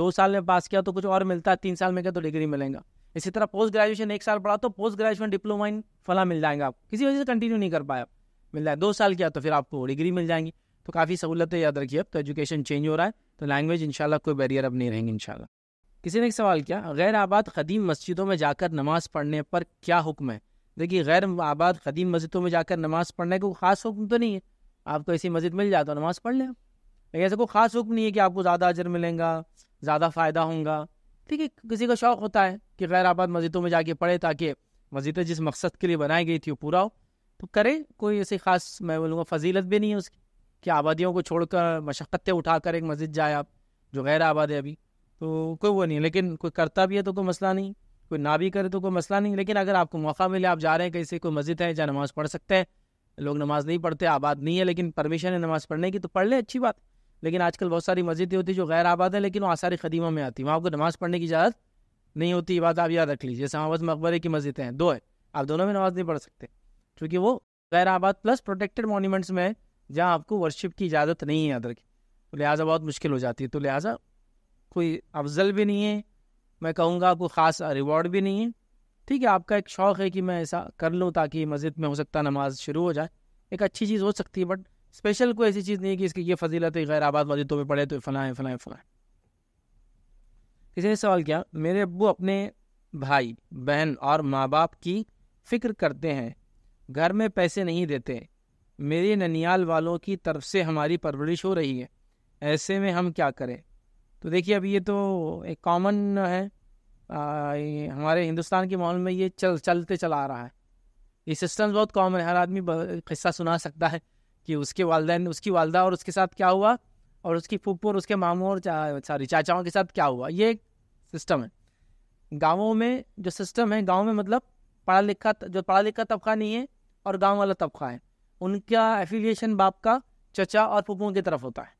दो साल में पास किया तो कुछ और मिलता है तीन साल में गया तो डिग्री मिलेगा इसी तरह पोस्ट ग्रेजुएशन एक साल पढ़ा तो पोस्ट ग्रेजुएशन डिप्लोमा इन फला मिल जाएंगे आपको किसी वजह से कंटिन्यू नहीं कर पाया आप मिल जाए दो साल किया तो फिर आपको डिग्री मिल जाएंगी तो काफ़ी सहूलतें याद रखिए अब तो एजुकेशन चेंज हो रहा है तो लैंग्वेज इनशाला कोई बैरियर अब नहीं रहेंगे इनशाला किसी ने एक सवाल किया गैर आबाद कदीम मस्जिदों में जाकर नमाज पढ़ने पर क्या हुक्म है देखिए गैर आबाद कदीम मस्जिदों में जाकर नमाज पढ़ने का खास हुक्म तो नहीं है आपको ऐसी मस्जिद मिल जाए तो नमाज़ पढ़ लें लेकिन ऐसा कोई ख़ास हुक्म नहीं है कि आपको ज़्यादा अजर मिलेगा ज़्यादा फ़ायदा होगा ठीक है किसी का शौक़ होता है कि गैर आबाद मस्जिदों में जाके पढ़े ताकि मस्जिदें जिस मकसद के लिए बनाई गई थी वो पूरा हो तो करें कोई ऐसी ख़ास मैं बोलूँगा फजीलत भी नहीं है उसकी कि आबादियों को छोड़कर मशक्क़तें उठाकर एक मस्जिद जाए आप जो गैर आबाद है अभी तो कोई वो नहीं लेकिन कोई करता भी है तो कोई मसला नहीं कोई ना भी करे तो कोई मसला नहीं लेकिन अगर आपको मौका मिले आप जा रहे हैं कहीं से कोई मस्जिद है जहाँ नमाज़ पढ़ सकते हैं लोग नमाज नहीं पढ़ते आबाद नहीं है लेकिन परमिशन है नमाज पढ़ने की तो पढ़ लें अच्छी बात लेकिन आजकल बहुत सारी मस्जिदें होती जो गैर आबाद है लेकिन वो आसार खदीमा में आती है वहाँ आपको नमाज पढ़ने की इजाज़त नहीं होती ये बात आप याद रख लीजिए समावत मकबरे की मस्जिदें हैं दो है आप दोनों में नमाज नहीं पढ़ सकते क्योंकि वो गैर आबाद प्लस प्रोटेक्टेड मोन्यूमेंट्स में है जहाँ आपको वर्शिप की इजाज़त नहीं है याद रखी तो लिहाजा बहुत मुश्किल हो जाती है तो लिहाजा कोई अफजल भी नहीं है मैं कहूँगा आपको ख़ास रिवॉर्ड भी नहीं है ठीक है आपका एक शौक़ है कि मैं ऐसा कर लूँ ताकि मस्जिद में हो सकता नमाज शुरू हो जाए एक अच्छी चीज़ हो सकती है बट स्पेशल कोई ऐसी चीज़ नहीं है कि इसकी ये फजीलत है गैर आबाद मस्जिदों में पढ़े तो फलाएँ फलाएँ फलाएँ किसी ने सवाल किया मेरे अबू अपने भाई बहन और माँ बाप की फ़िक्र करते हैं घर में पैसे नहीं देते मेरे ननियाल वालों की तरफ से हमारी परवरिश हो रही है ऐसे में हम क्या करें तो देखिए अब ये तो एक कॉमन है हमारे हिंदुस्तान के माहौल में ये चल चलते चला आ रहा है ये सिस्टम बहुत कॉमन है हर आदमी किस्सा सुना सकता है कि उसके वालदेन उसकी वालदा और उसके साथ क्या हुआ और उसकी फूफू और उसके मामों और सॉरी चाचाओं के साथ क्या हुआ ये एक सिस्टम है गाँवों में जो सिस्टम है गाँव में मतलब पढ़ा लिखा जो पढ़ा लिखा तबका नहीं है और गाँव वाला तबका है उनका एफिलिएशन बाप का चचा और फूफों की तरफ होता है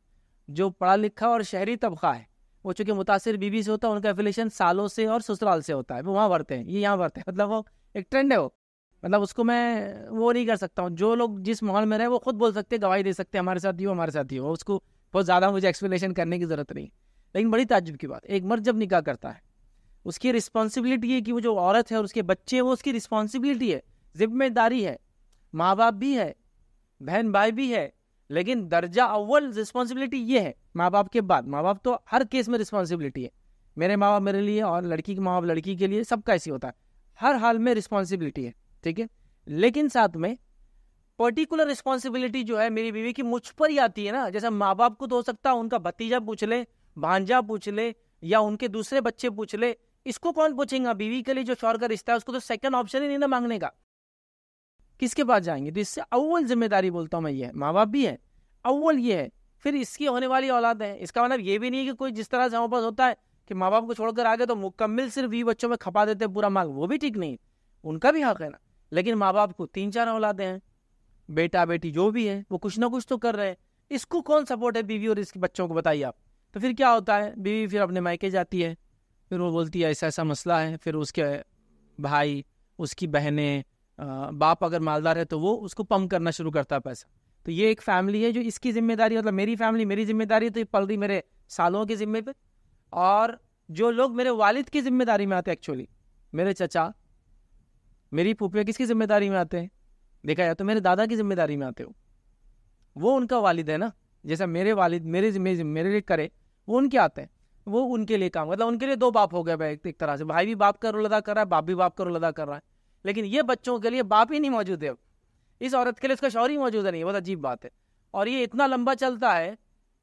जो पढ़ा लिखा और शहरी तबका है वो चूँकि मुतासर बीबी से होता है उनका एफिलेशन सालों से और ससुराल से होता है वो वहाँ बढ़ते हैं ये यहाँ बढ़ते हैं मतलब वो एक ट्रेंड है वो मतलब उसको मैं वो नहीं कर सकता हूँ जो लोग जिस माहौल में रहे वो खुद बोल सकते गवाही दे सकते हैं हमारे साथ ही हो हमारे साथ ही हो उसको बहुत ज़्यादा मुझे एक्सप्लेनेशन करने की ज़रूरत नहीं लेकिन बड़ी ताजुब की बात एक मर्द जब निकाह करता है उसकी रिस्पॉन्सिबिलिटी है कि वो जो औरत है और उसके बच्चे हैं वो उसकी रिस्पॉन्सिबिलिटी है जिम्मेदारी है माँ बाप भी है बहन भाई भी है लेकिन दर्जा अव्वल रिस्पॉन्सिबिलिटी ये है माँ बाप के बाद माँ बाप तो हर केस में रिस्पॉन्सिबिलिटी है मेरे माँ बाप मेरे लिए और लड़की के माँ बाप लड़की के लिए सबका ऐसी होता है हर हाल में रिस्पॉन्सिबिलिटी है ठीक है लेकिन साथ में पर्टिकुलर रिस्पॉन्सिबिलिटी जो है मेरी बीवी की मुझ पर ही आती है ना जैसे माँ बाप को तो हो सकता है उनका भतीजा पूछ ले भांजा पूछ ले या उनके दूसरे बच्चे पूछ ले इसको कौन पूछेगा बीवी के लिए जो शौर का रिश्ता है उसको तो सेकंड ऑप्शन ही नहीं ना मांगने का किसके पास जाएंगे तो इससे अव्वल जिम्मेदारी बोलता हूँ मैं ये माँ बाप भी है अव्वल ये है फिर इसकी होने वाली औलाद है इसका मतलब ये भी नहीं कि कोई जिस तरह से हमारे पास होता है कि माँ बाप को छोड़कर आ गए तो मुकम्मल सिर्फ ये बच्चों में खपा देते हैं पूरा मार्ग वो भी ठीक नहीं उनका भी हक है ना लेकिन माँ बाप को तीन चार औलादे हैं बेटा बेटी जो भी है वो कुछ ना कुछ तो कर रहे हैं इसको कौन सपोर्ट है बीवी और इसके बच्चों को बताइए आप तो फिर क्या होता है बीवी फिर अपने मायके जाती है फिर वो बोलती है ऐसा ऐसा मसला है फिर उसके भाई उसकी बहनें बाप अगर मालदार है तो वो उसको पंप करना शुरू करता है पैसा तो ये एक फैमिली है जो इसकी जिम्मेदारी मतलब मेरी फैमिली मेरी जिम्मेदारी तो ये पल रही मेरे सालों के जिम्मे पे और जो लोग मेरे वालिद की जिम्मेदारी में आते हैं एक्चुअली मेरे चचा मेरी पुपिया किसकी जिम्मेदारी में आते हैं देखा जाए तो मेरे दादा की जिम्मेदारी में आते हो वो उनका वालिद है ना जैसा मेरे वालिद मेरे जिम्मे मेरे लिए करे वो उनके आते हैं वो उनके लिए काम मतलब उनके लिए दो बाप हो गए भाई एक तरह से भाई भी बाप का रोल अदा कर रहा है बाप भी बाप का रोल अदा कर रहा है लेकिन ये बच्चों के लिए बाप ही नहीं मौजूद है इस औरत के लिए उसका शौर ही मौजूद है नहीं बहुत अजीब बात है और ये इतना लंबा चलता है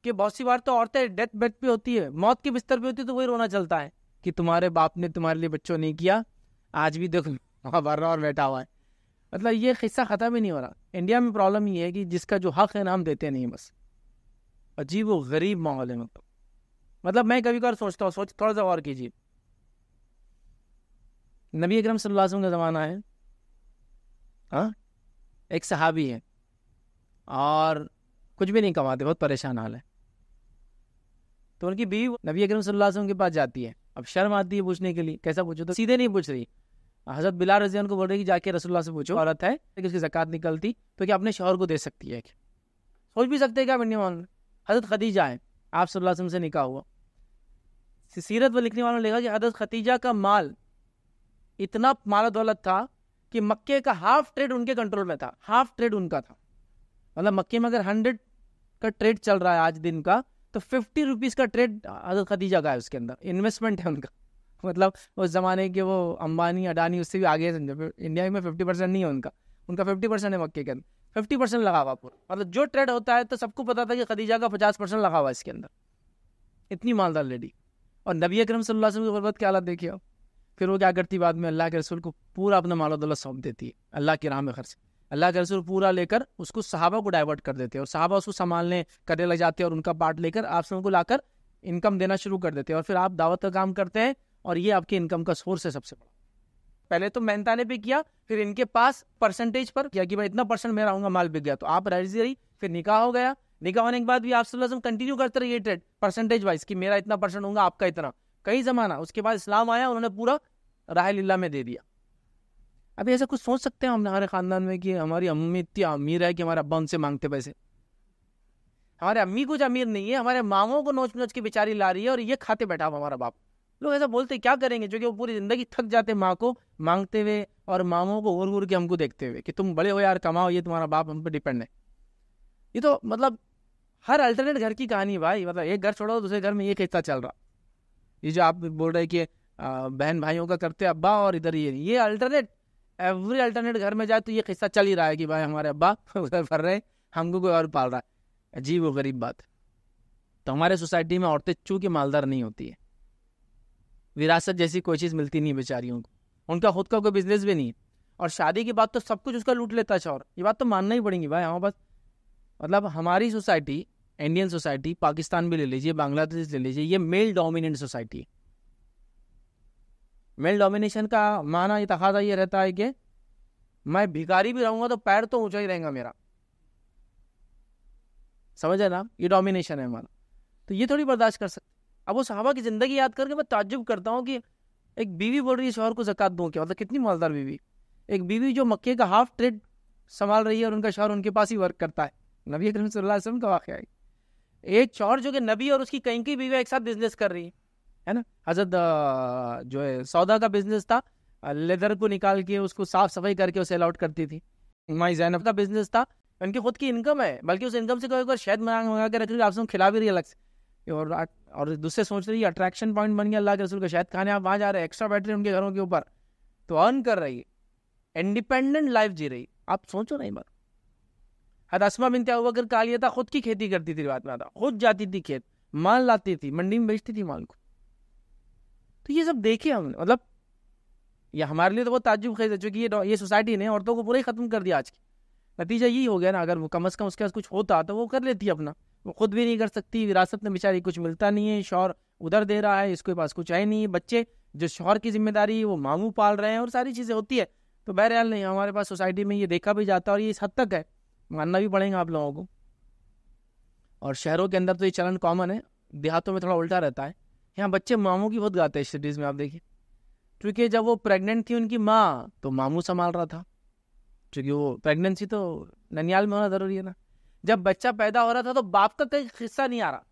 कि बहुत सी बार तो औरतें डेथ बेड पे होती है मौत के बिस्तर पे होती है तो वही रोना चलता है कि तुम्हारे बाप ने तुम्हारे लिए बच्चों नहीं किया आज भी लो वहाँ वर्रा और बैठा हुआ है मतलब ये किस्सा ख़त्म ही नहीं हो रहा इंडिया में प्रॉब्लम ये है कि जिसका जो हक है नाम देते नहीं बस अजीब व गरीब माहौल है मतलब मतलब मैं कभी कभार सोचता हूँ सोच थोड़ा सा और कीजिए नबी अकरम सल्लल्लाहु का ज़माना है हाँ एक सहाबी है और कुछ भी नहीं कमाते बहुत परेशान हाल है तो उनकी बीवी नबी अक्रम सल्लल्लाहु के पास जाती है अब शर्म आती है पूछने के लिए कैसा पूछो तो सीधे नहीं पूछ रही हजरत बिला रजी को बोल रही कि जाके रसुल्ला से पूछो औरत है कि उसकी जक़ात निकलती तो क्या अपने शोहर को दे सकती है क्या सोच भी सकते हैं क्या बनने वाले हजरत खदीजा है आप सल्लल्लाहु से निकाह हुआ सीरत व लिखने वालों ने लिखा कि हजरत खतीजा का माल इतना माल दौलत था कि मक्के का हाफ ट्रेड उनके कंट्रोल में था हाफ ट्रेड उनका था मतलब मक्के में अगर हंड्रेड का ट्रेड चल रहा है आज दिन का तो फिफ्टी रुपीज़ का ट्रेड हजरत खदीजा का है उसके अंदर इन्वेस्टमेंट है उनका <laughs> मतलब उस ज़माने के वो अंबानी अडानी उससे भी आगे समझो इंडिया में फिफ्टी परसेंट नहीं है उनका उनका फिफ्टी परसेंट है मक्के के अंदर फिफ्टी परसेंट लगा हुआ पूरा मतलब जो ट्रेड होता है तो सबको पता था कि खदीजा का पचास परसेंट लगा हुआ इसके अंदर इतनी मालदार लेडी और नबी अक्रम सल्लल्लाहु अलैहि वसल्लम की गुरबत क्या हालत देखिए आप फिर वो क्या करती बाद में अल्लाह के रसूल को पूरा अपना माल दौलत सौंप देती है अल्लाह के राम में खर्च अल्लाह के रसूल पूरा लेकर उसको सहाबा को डाइवर्ट कर देते हैं और सहाबा उसको संभालने करने लग जाते हैं और उनका पार्ट लेकर आप सबको लाकर इनकम देना शुरू कर देते हैं और फिर आप दावत का काम करते हैं और ये आपके इनकम का सोर्स है सबसे बड़ा पहले तो मेहनता ने भी किया फिर इनके पास परसेंटेज पर किया कि भाई इतना परसेंट मेरा आऊंगा माल बिक गया तो आप रह रही फिर निकाह हो गया निकाह होने के बाद भी आप कंटिन्यू करते रहिए ट्रेड परसेंटेज वाइज कि मेरा इतना परसेंट होगा आपका इतना कई ज़माना उसके बाद इस्लाम आया उन्होंने पूरा राय लीला में दे दिया अभी ऐसा कुछ सोच सकते हैं हम हमारे ख़ानदान में कि हमारी अम्मी इतनी अमीर है कि हमारे अब्बा उनसे मांगते पैसे हमारे अम्मी कुछ अमीर नहीं है हमारे मामों को नोच नोच के बेचारी ला रही है और ये खाते बैठा हुआ हमारा बाप लोग ऐसा बोलते क्या करेंगे जो कि वो पूरी ज़िंदगी थक जाते माँ को मांगते हुए और मामों को घूर घूर के हमको देखते हुए कि तुम बड़े हो यार कमाओ ये तुम्हारा बाप हम पर डिपेंड है ये तो मतलब हर अल्टरनेट घर की कहानी भाई मतलब एक घर छोड़ो दूसरे घर में ये हिस्सा चल रहा ये जो आप बोल रहे कि बहन भाइयों का करते अब्बा और इधर ये ये अल्टरनेट एवरी अल्टरनेट घर में जाए तो ये किस्सा चल ही रहा है कि भाई हमारे अब्बा <laughs> उधर भर रहे हैं हमको कोई और पाल रहा है अजीब व गरीब बात तो हमारे सोसाइटी में औरतें चूँकि मालदार नहीं होती है विरासत जैसी कोई चीज़ मिलती नहीं बेचारियों को उनका खुद का कोई बिजनेस भी नहीं है और शादी की बात तो सब कुछ उसका लूट लेता है और ये बात तो मानना ही पड़ेगी भाई हमारे पास मतलब हमारी सोसाइटी इंडियन सोसाइटी पाकिस्तान भी ले लीजिए बांग्लादेश ले लीजिए ये मेल डोमिनेंट सोसाइटी है मेल डोमिनेशन का माना ये तकाजा ये रहता है कि मैं भिखारी भी रहूंगा तो पैर तो ऊंचा ही रहेगा मेरा समझ है ना ये डोमिनेशन है हमारा तो ये थोड़ी बर्दाश्त कर सकते अब वो साहबा की ज़िंदगी याद करके मैं ताजुब करता हूँ कि एक बीवी बोल रही है शोहर को जक़ात दूँ क्या मतलब कितनी मालदार बीवी एक बीवी जो मक्के का हाफ ट्रेड संभाल रही है और उनका शोहर उनके पास ही वर्क करता है नबी अकरम सल्लल्लाहु अलैहि वसल्लम का वाक़ है एक चौर जो कि नबी और उसकी कहीं की बीवी एक साथ बिजनेस कर रही है ना हजरत जो है सौदा का बिजनेस था लेदर को निकाल के उसको साफ सफाई करके उसे अलाउट करती थी माई जैनब का बिजनेस था उनकी खुद की इनकम है बल्कि उस इनकम से कोई कोई शायद मंगा मंगा के रख रही आपसे खिला भी रही अलग से और और दूसरे सोच रही है अट्रैक्शन पॉइंट बन गया अल्लाह के रसूल का शायद खाने आप वहाँ जा रहे हैं एक्स्ट्रा बैटरी उनके घरों के ऊपर तो अर्न कर रही है इंडिपेंडेंट लाइफ जी रही आप सोचो नहीं बात अदासमा बिनते अबूबकर था खुद की खेती करती थी बात में आता खुद जाती थी खेत माल लाती थी मंडी में बेचती थी माल को तो ये सब देखे हमने मतलब ये हमारे लिए तो बहुत ताजुब खेज है चूंकि ये ये सोसाइटी ने औरतों को पूरा ही ख़त्म कर दिया आज की नतीजा यही हो गया ना अगर वो कम अज़ कम उसके पास कुछ होता तो वो कर लेती अपना वो खुद भी नहीं कर सकती विरासत में बेचारी कुछ मिलता नहीं है शौर उधर दे रहा है इसके पास कुछ आए नहीं है बच्चे जो शौहर की जिम्मेदारी वो मामू पाल रहे हैं और सारी चीज़ें होती है तो बहरहाल नहीं हमारे पास सोसाइटी में ये देखा भी जाता है और ये इस हद तक है मानना भी पड़ेगा आप लोगों को और शहरों के अंदर तो ये चलन कॉमन है देहातों में थोड़ा उल्टा रहता है यहाँ बच्चे मामू की बहुत गाते हैं सिटीज़ में आप देखिए क्योंकि जब वो प्रेग्नेंट थी उनकी माँ तो मामू संभाल रहा था क्योंकि वो प्रेगनेंसी तो ननियाल में होना ज़रूरी है ना जब बच्चा पैदा हो रहा था तो बाप का कहीं हिस्सा नहीं आ रहा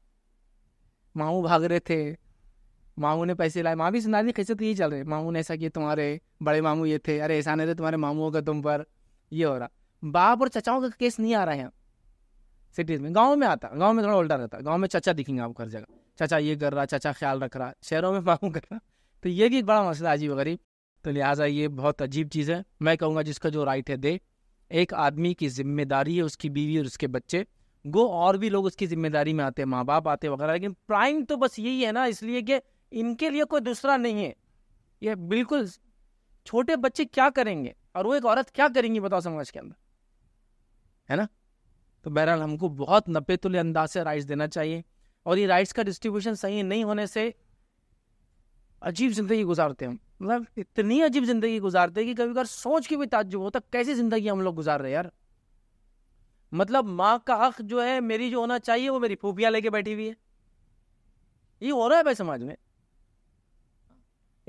मामू भाग रहे थे मामू ने पैसे लाए माँ भी दी खिस्से तो यही चल रहे मामू ने ऐसा किया तुम्हारे बड़े मामू ये थे अरे ऐसा नहीं थे तुम्हारे मामुओं का तुम पर ये हो रहा बाप और चचाओं का केस नहीं आ रहा है सिटीज में गाँव में आता गाँव में थोड़ा उल्टा रहता गाँव में चचा दिखेंगे आपको हर जगह चचा ये कर रहा चचा ख्याल रख रहा शहरों में मामू कर रहा तो ये भी एक बड़ा मसला अजीब गरीब तो लिहाजा ये बहुत अजीब चीज़ है मैं कहूँगा जिसका जो राइट है दे एक आदमी की जिम्मेदारी है उसकी बीवी और उसके बच्चे गो और भी लोग उसकी जिम्मेदारी में आते हैं माँ बाप आते हैं वगैरह लेकिन प्राइम तो बस यही है ना इसलिए कि इनके लिए कोई दूसरा नहीं है ये बिल्कुल छोटे बच्चे क्या करेंगे और वो एक औरत क्या करेंगी बताओ समाज के अंदर है ना तो बहरहाल हमको बहुत नब्बे तुल अंदाज से राइट्स देना चाहिए और ये राइट्स का डिस्ट्रीब्यूशन सही नहीं होने से अजीब ज़िंदगी गुजारते हैं मतलब इतनी अजीब ज़िंदगी गुजारते हैं कि कभी कभी सोच के भी हो होता कैसी ज़िंदगी हम लोग गुजार रहे हैं यार मतलब माँ का हक जो है मेरी जो होना चाहिए वो मेरी फूफियाँ लेके बैठी हुई है ये हो रहा है भाई समाज में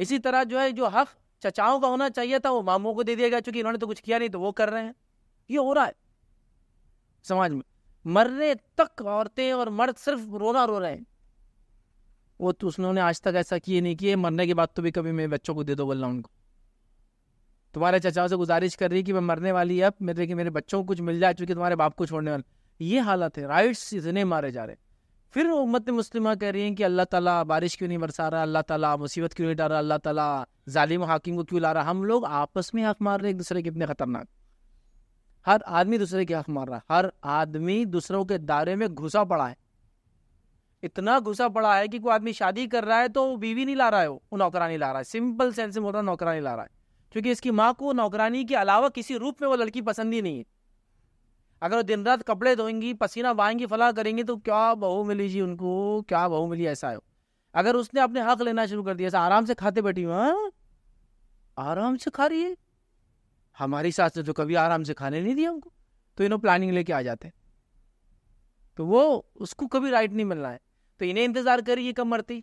इसी तरह जो है जो हक चचाओं का होना चाहिए था वो मामों को दे दिया गया चूंकि इन्होंने तो कुछ किया नहीं तो वो कर रहे हैं ये हो रहा है समाज में मरने तक औरतें और मर्द सिर्फ रोना रो रहे हैं वो तो उसने आज तक ऐसा किए नहीं किए मरने के बाद तो भी कभी मेरे बच्चों को दे दो बोलना उनको तुम्हारे चचाओं से गुजारिश कर रही कि मैं मरने वाली अब मेरे कि मेरे बच्चों को कुछ मिल जाए चूंकि तुम्हारे बाप को छोड़ने वाले ये हालत है राइट्स इतने मारे जा रहे फिर उम्मत मुस्लिम कह रही है कि अल्लाह ताला बारिश क्यों नहीं बरसा रहा अल्लाह ताला मुसीबत क्यों नहीं डाल रहा अल्लाह ताला जालिम हाकिम को क्यों ला रहा हम लोग आपस में हाथ मार रहे एक दूसरे के इतने खतरनाक हर आदमी दूसरे की हक मार रहा है हर आदमी दूसरों के दायरे में घुसा पड़ा है इतना घुसा पड़ा है कि कोई आदमी शादी कर रहा है तो बीवी नहीं ला रहा है वो नौकरानी ला रहा है सिंपल सेंस में बोल रहा नौकरानी ला रहा है क्योंकि इसकी माँ को नौकरानी के अलावा किसी रूप में वो लड़की पसंद ही नहीं है अगर वो दिन रात कपड़े धोएंगी पसीना बहाएंगी फला करेंगी तो क्या बहू मिली जी उनको क्या बहू मिली ऐसा है अगर उसने अपने हक लेना शुरू कर दिया ऐसा आराम से खाते बैठी हुआ हाँ? आराम से खा रही है हमारी सास ने तो कभी आराम से खाने नहीं दिया हमको तो इन्हों प्लानिंग लेके आ जाते हैं तो वो उसको कभी राइट नहीं मिलना है तो इन्हें इंतजार कर रही है कब मरती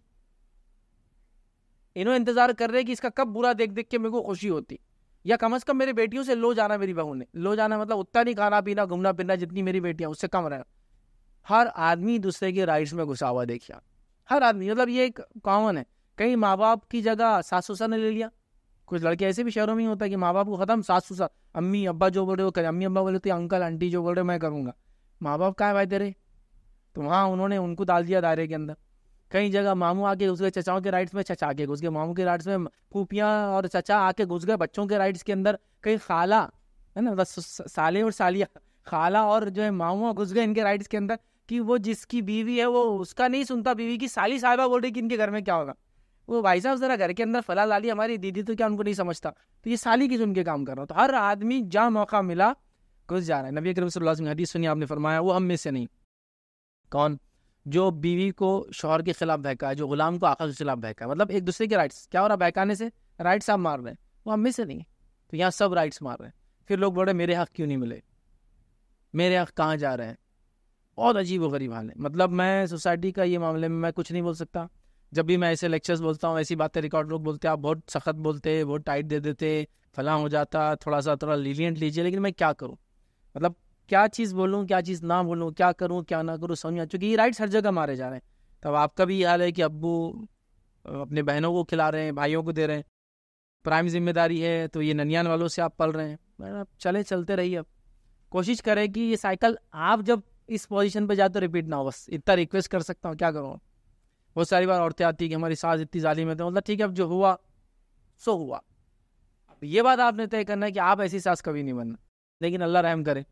इन्हों इंतजार कर रहे कि इसका कब बुरा देख देख के मेरे को खुशी होती या कम अज कम मेरी बेटियों से लो जाना मेरी बहू ने लो जाना मतलब उतना नहीं खाना पीना घूमना फिरना जितनी मेरी बेटियां उससे कम रहना हर आदमी दूसरे के राइट्स में घुसा हुआ देखिए हर आदमी मतलब ये एक कॉमन है कहीं माँ बाप की जगह सास ने ले लिया कुछ लड़के ऐसे भी शहरों में होता है कि माँ बाप को ख़त्म सास सुसा तो अम्मी अब्बा जो बोल रहे हो करें अम्मी अब्बा बोले तो अंकल आंटी जो बोल रहे हो मैं करूँगा माँ बाप है भाई तेरे तो वहाँ उन्होंने उनको डाल दिया दायरे के अंदर कई जगह मामू आके उसके चचाओं के राइट्स में चचा के घुस गए मामू के राइट्स में फूफियाँ और चचा आके घुस गए बच्चों के राइट्स के अंदर कहीं खाला है ना साले और सालिया खाला और जो है मामू घुस गए इनके राइट्स के अंदर कि वो जिसकी बीवी है वो उसका नहीं सुनता बीवी की साली साहिबा बोल रही कि इनके घर में क्या होगा वो भाई साहब जरा घर के अंदर फला लाली हमारी दीदी तो क्या उनको नहीं समझता तो ये साली की सुन के काम कर रहा तो हर आदमी जहाँ मौका मिला घुस जा रहा है नबी करीम हदीस सुनी आपने फरमाया वो हम में से नहीं कौन जो बीवी को शोहर के खिलाफ बहका है जो गुलाम को आका के खिलाफ बहका है मतलब एक दूसरे के राइट्स क्या हो रहा है बहकाने से राइट्स आप मार रहे हैं वो हम में से नहीं तो यहाँ सब राइट्स मार रहे हैं फिर लोग बोल रहे मेरे हक क्यों नहीं मिले मेरे हक कहाँ जा रहे हैं बहुत अजीब व गरीब हाल है मतलब मैं सोसाइटी का ये मामले में मैं कुछ नहीं बोल सकता जब भी मैं ऐसे लेक्चर्स बोलता हूँ ऐसी बातें रिकॉर्ड लोग बोलते हैं आप बहुत सख्त बोलते बहुत टाइट दे देते फला हो जाता थोड़ा सा थोड़ा लीलियंट लीजिए लेकिन मैं क्या करूँ मतलब क्या चीज़ बोलूँ क्या चीज़ ना बोलूँ क्या करूँ क्या ना करूँ समझ में चूँकि ये राइट्स हर जगह मारे जा रहे हैं तब आपका भी हाल है कि अबू अपने बहनों को खिला रहे हैं भाइयों को दे रहे हैं प्राइम जिम्मेदारी है तो ये ननियान वालों से आप पल रहे हैं आप चले चलते रहिए अब कोशिश करें कि ये साइकिल आप जब इस पोजीशन पर जाते रिपीट ना हो बस इतना रिक्वेस्ट कर सकता हूँ क्या करूँ बहुत सारी बार औरतें आती हैं कि हमारी सास इतनी जालिम है तो मतलब ठीक है अब जो हुआ सो हुआ अब ये बात आपने तय करना है कि आप ऐसी सास कभी नहीं बनना लेकिन अल्लाह रहम करे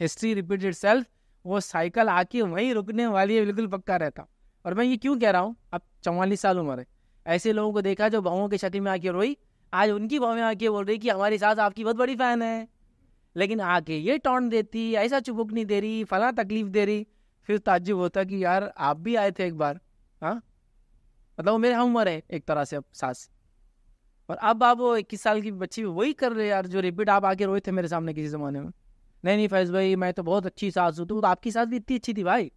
हिस्ट्री रिपीट इट सेल्फ वो साइकिल आके वहीं रुकने वाली है बिल्कुल पक्का रहता और मैं ये क्यों कह रहा हूँ अब चौवालीस साल उम्र है ऐसे लोगों को देखा जो बहुओं के क्षति में आके रोई आज उनकी बहुएं आके बोल रही कि हमारी सास आपकी बहुत बड़ी फ़ैन है लेकिन आके ये टॉन्ट देती ऐसा चुपक नहीं दे रही फला तकलीफ दे रही फिर ताजुब होता कि यार आप भी आए थे एक बार हाँ मतलब वो मेरे हम उम्र है एक तरह से अब सास और अब आप वो इक्कीस साल की बच्ची वही कर रहे यार जो रिपीट आप आके रोए थे मेरे सामने किसी ज़माने में नहीं नहीं फैज भाई मैं तो बहुत अच्छी सास हूँ तो आपकी सास भी इतनी अच्छी थी भाई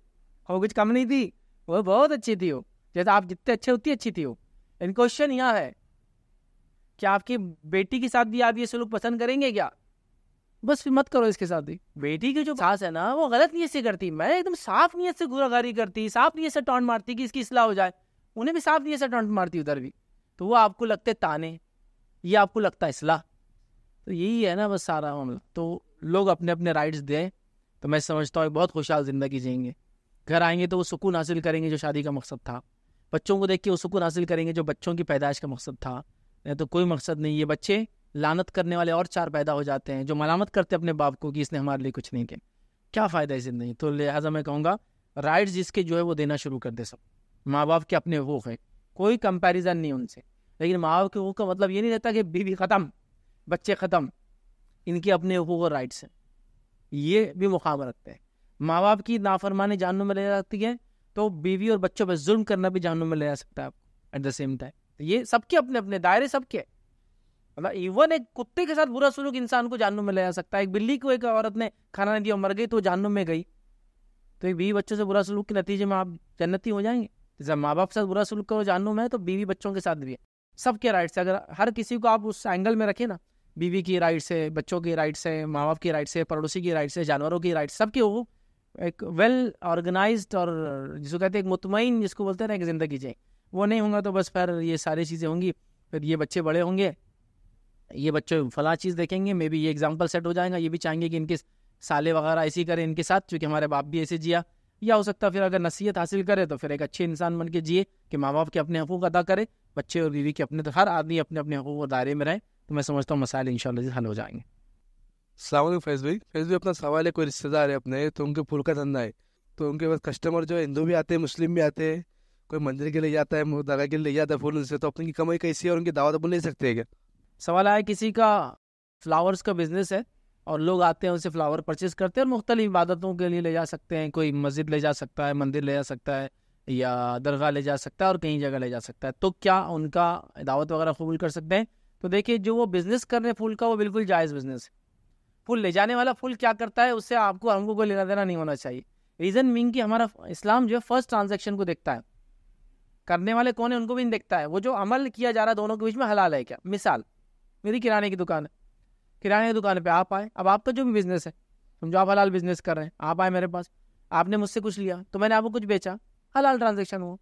हो कुछ कम नहीं थी वो बहुत अच्छी थी वो जैसे आप जितने अच्छे उतनी अच्छी थी वो इन क्वेश्चन यह है कि आपकी बेटी के साथ भी आप ये सलूक पसंद करेंगे क्या बस फिर मत करो इसके साथ ही बेटी की जो सास है ना वो गलत नीयत से करती मैं एकदम साफ नीयत से गुरागारी करती साफ नीयत से टॉन्ट मारती कि इसकी इसलाह हो जाए उन्हें भी साफ नीयत से टॉन्ट मारती उधर भी तो वो आपको लगते ताने ये आपको लगता है इसलाह तो यही है ना बस सारा मामला तो लोग अपने अपने राइट्स दें तो मैं समझता हूँ बहुत खुशहाल ज़िंदगी जियेंगे घर आएंगे तो वो सुकून हासिल करेंगे जो शादी का मकसद था बच्चों को देख के वो सुकून हासिल करेंगे जो बच्चों की पैदाइश का मकसद था नहीं तो कोई मकसद नहीं है बच्चे लानत करने वाले और चार पैदा हो जाते हैं जो मलामत करते हैं अपने बाप को कि इसने हमारे लिए कुछ नहीं किया क्या फ़ायदा है ज़िंदगी तो लिहाजा मैं कहूँगा राइट्स जिसके जो है वो देना शुरू कर दे सब माँ बाप के अपने वो हैं कोई कंपेरिज़न नहीं उनसे लेकिन माँ बाप के हकूक का मतलब ये नहीं रहता कि बीवी ख़त्म बच्चे ख़त्म इनके अपने हकूक और राइट्स हैं ये भी मुकाम रखते हैं माँ बाप की नाफरमानी जानों में ले जाती है तो बीवी और बच्चों पर जुल्म करना भी जानों में ले जा सकता है आपको एट द सेम टाइम तो ये सबके अपने अपने दायरे सबके मतलब इवन एक कुत्ते के साथ बुरा सुलूक इंसान को जानू में ले जा सकता है एक बिल्ली को एक औरत ने खाना नहीं दिया मर गई तो जानू में गई तो एक बीवी बच्चों से बुरा सलूक के नतीजे में आप जन्नती हो जाएंगे जैसे माँ बाप के साथ बुरा सलूक करो जानू में तो बीवी बच्चों के साथ भी है सबके राइट्स अगर हर किसी को आप उस एंगल में रखें ना बीवी की राइट्स है बच्चों की राइट्स है माँ बाप की राइट्स है पड़ोसी की राइट्स है जानवरों की राइट्स सबके वो एक वेल ऑर्गेनाइज और जिसको कहते हैं एक मुतमिन जिसको बोलते हैं ना एक ज़िंदगी जाए वो नहीं होगा तो बस फिर ये सारी चीज़ें होंगी फिर ये बच्चे बड़े होंगे ये बच्चों फला चीज़ देखेंगे मे बी ये एग्जाम्पल सेट हो जाएगा ये भी चाहेंगे कि इनके साले वगैरह ऐसे करें इनके साथ क्योंकि हमारे बाप भी ऐसे जिया या हो सकता है फिर अगर नसीहत हासिल करे तो फिर एक अच्छे इंसान बन के जिए कि माँ बाप के अपने हकूक अदा करें बच्चे और बीवी के अपने तो हर आदमी अपने अपने हकूक दायरे में रहें तो मैं समझता हूँ मसाइल इन हल हो जाएंगे सलाम फैज भाई फैज भाई अपना सवाल है कोई रिश्तेदार है अपने तो उनके फूल का धंधा है तो उनके पास कस्टमर जो है हिंदू भी आते हैं मुस्लिम भी आते हैं कोई मंदिर के लिए जाता है दगा के लिए जाता है फूल उनसे तो अपनी कमाई कैसी है और उनकी तो बोल नहीं सकते क्या सवाल आया किसी का फ्लावर्स का बिजनेस है और लोग आते हैं उनसे फ्लावर परचेज करते हैं और मुख्तलि इबादतों के लिए ले जा सकते हैं कोई मस्जिद ले जा सकता है मंदिर ले जा सकता है या दरगाह ले जा सकता है और कहीं जगह ले जा सकता है तो क्या उनका दावत वगैरह कबूल कर सकते हैं तो देखिए जो वो बिज़नेस कर रहे हैं फूल का वो बिल्कुल जायज़ बिज़नेस है फूल ले जाने वाला फूल क्या करता है उससे आपको हमको कोई लेना देना नहीं होना चाहिए रीज़न मीन कि हमारा इस्लाम जो है फर्स्ट ट्रांजेक्शन को देखता है करने वाले कौन है उनको भी नहीं देखता है वो जो अमल किया जा रहा है दोनों के बीच में हलाल है क्या मिसाल मेरी किराने की दुकान है किराने की दुकान पे आप आए अब आपका जो भी बिजनेस है समझो आप हलाल बिजनेस कर रहे हैं आप आए मेरे पास आपने मुझसे कुछ लिया तो मैंने आपको कुछ बेचा हलाल ट्रांजेक्शन हुआ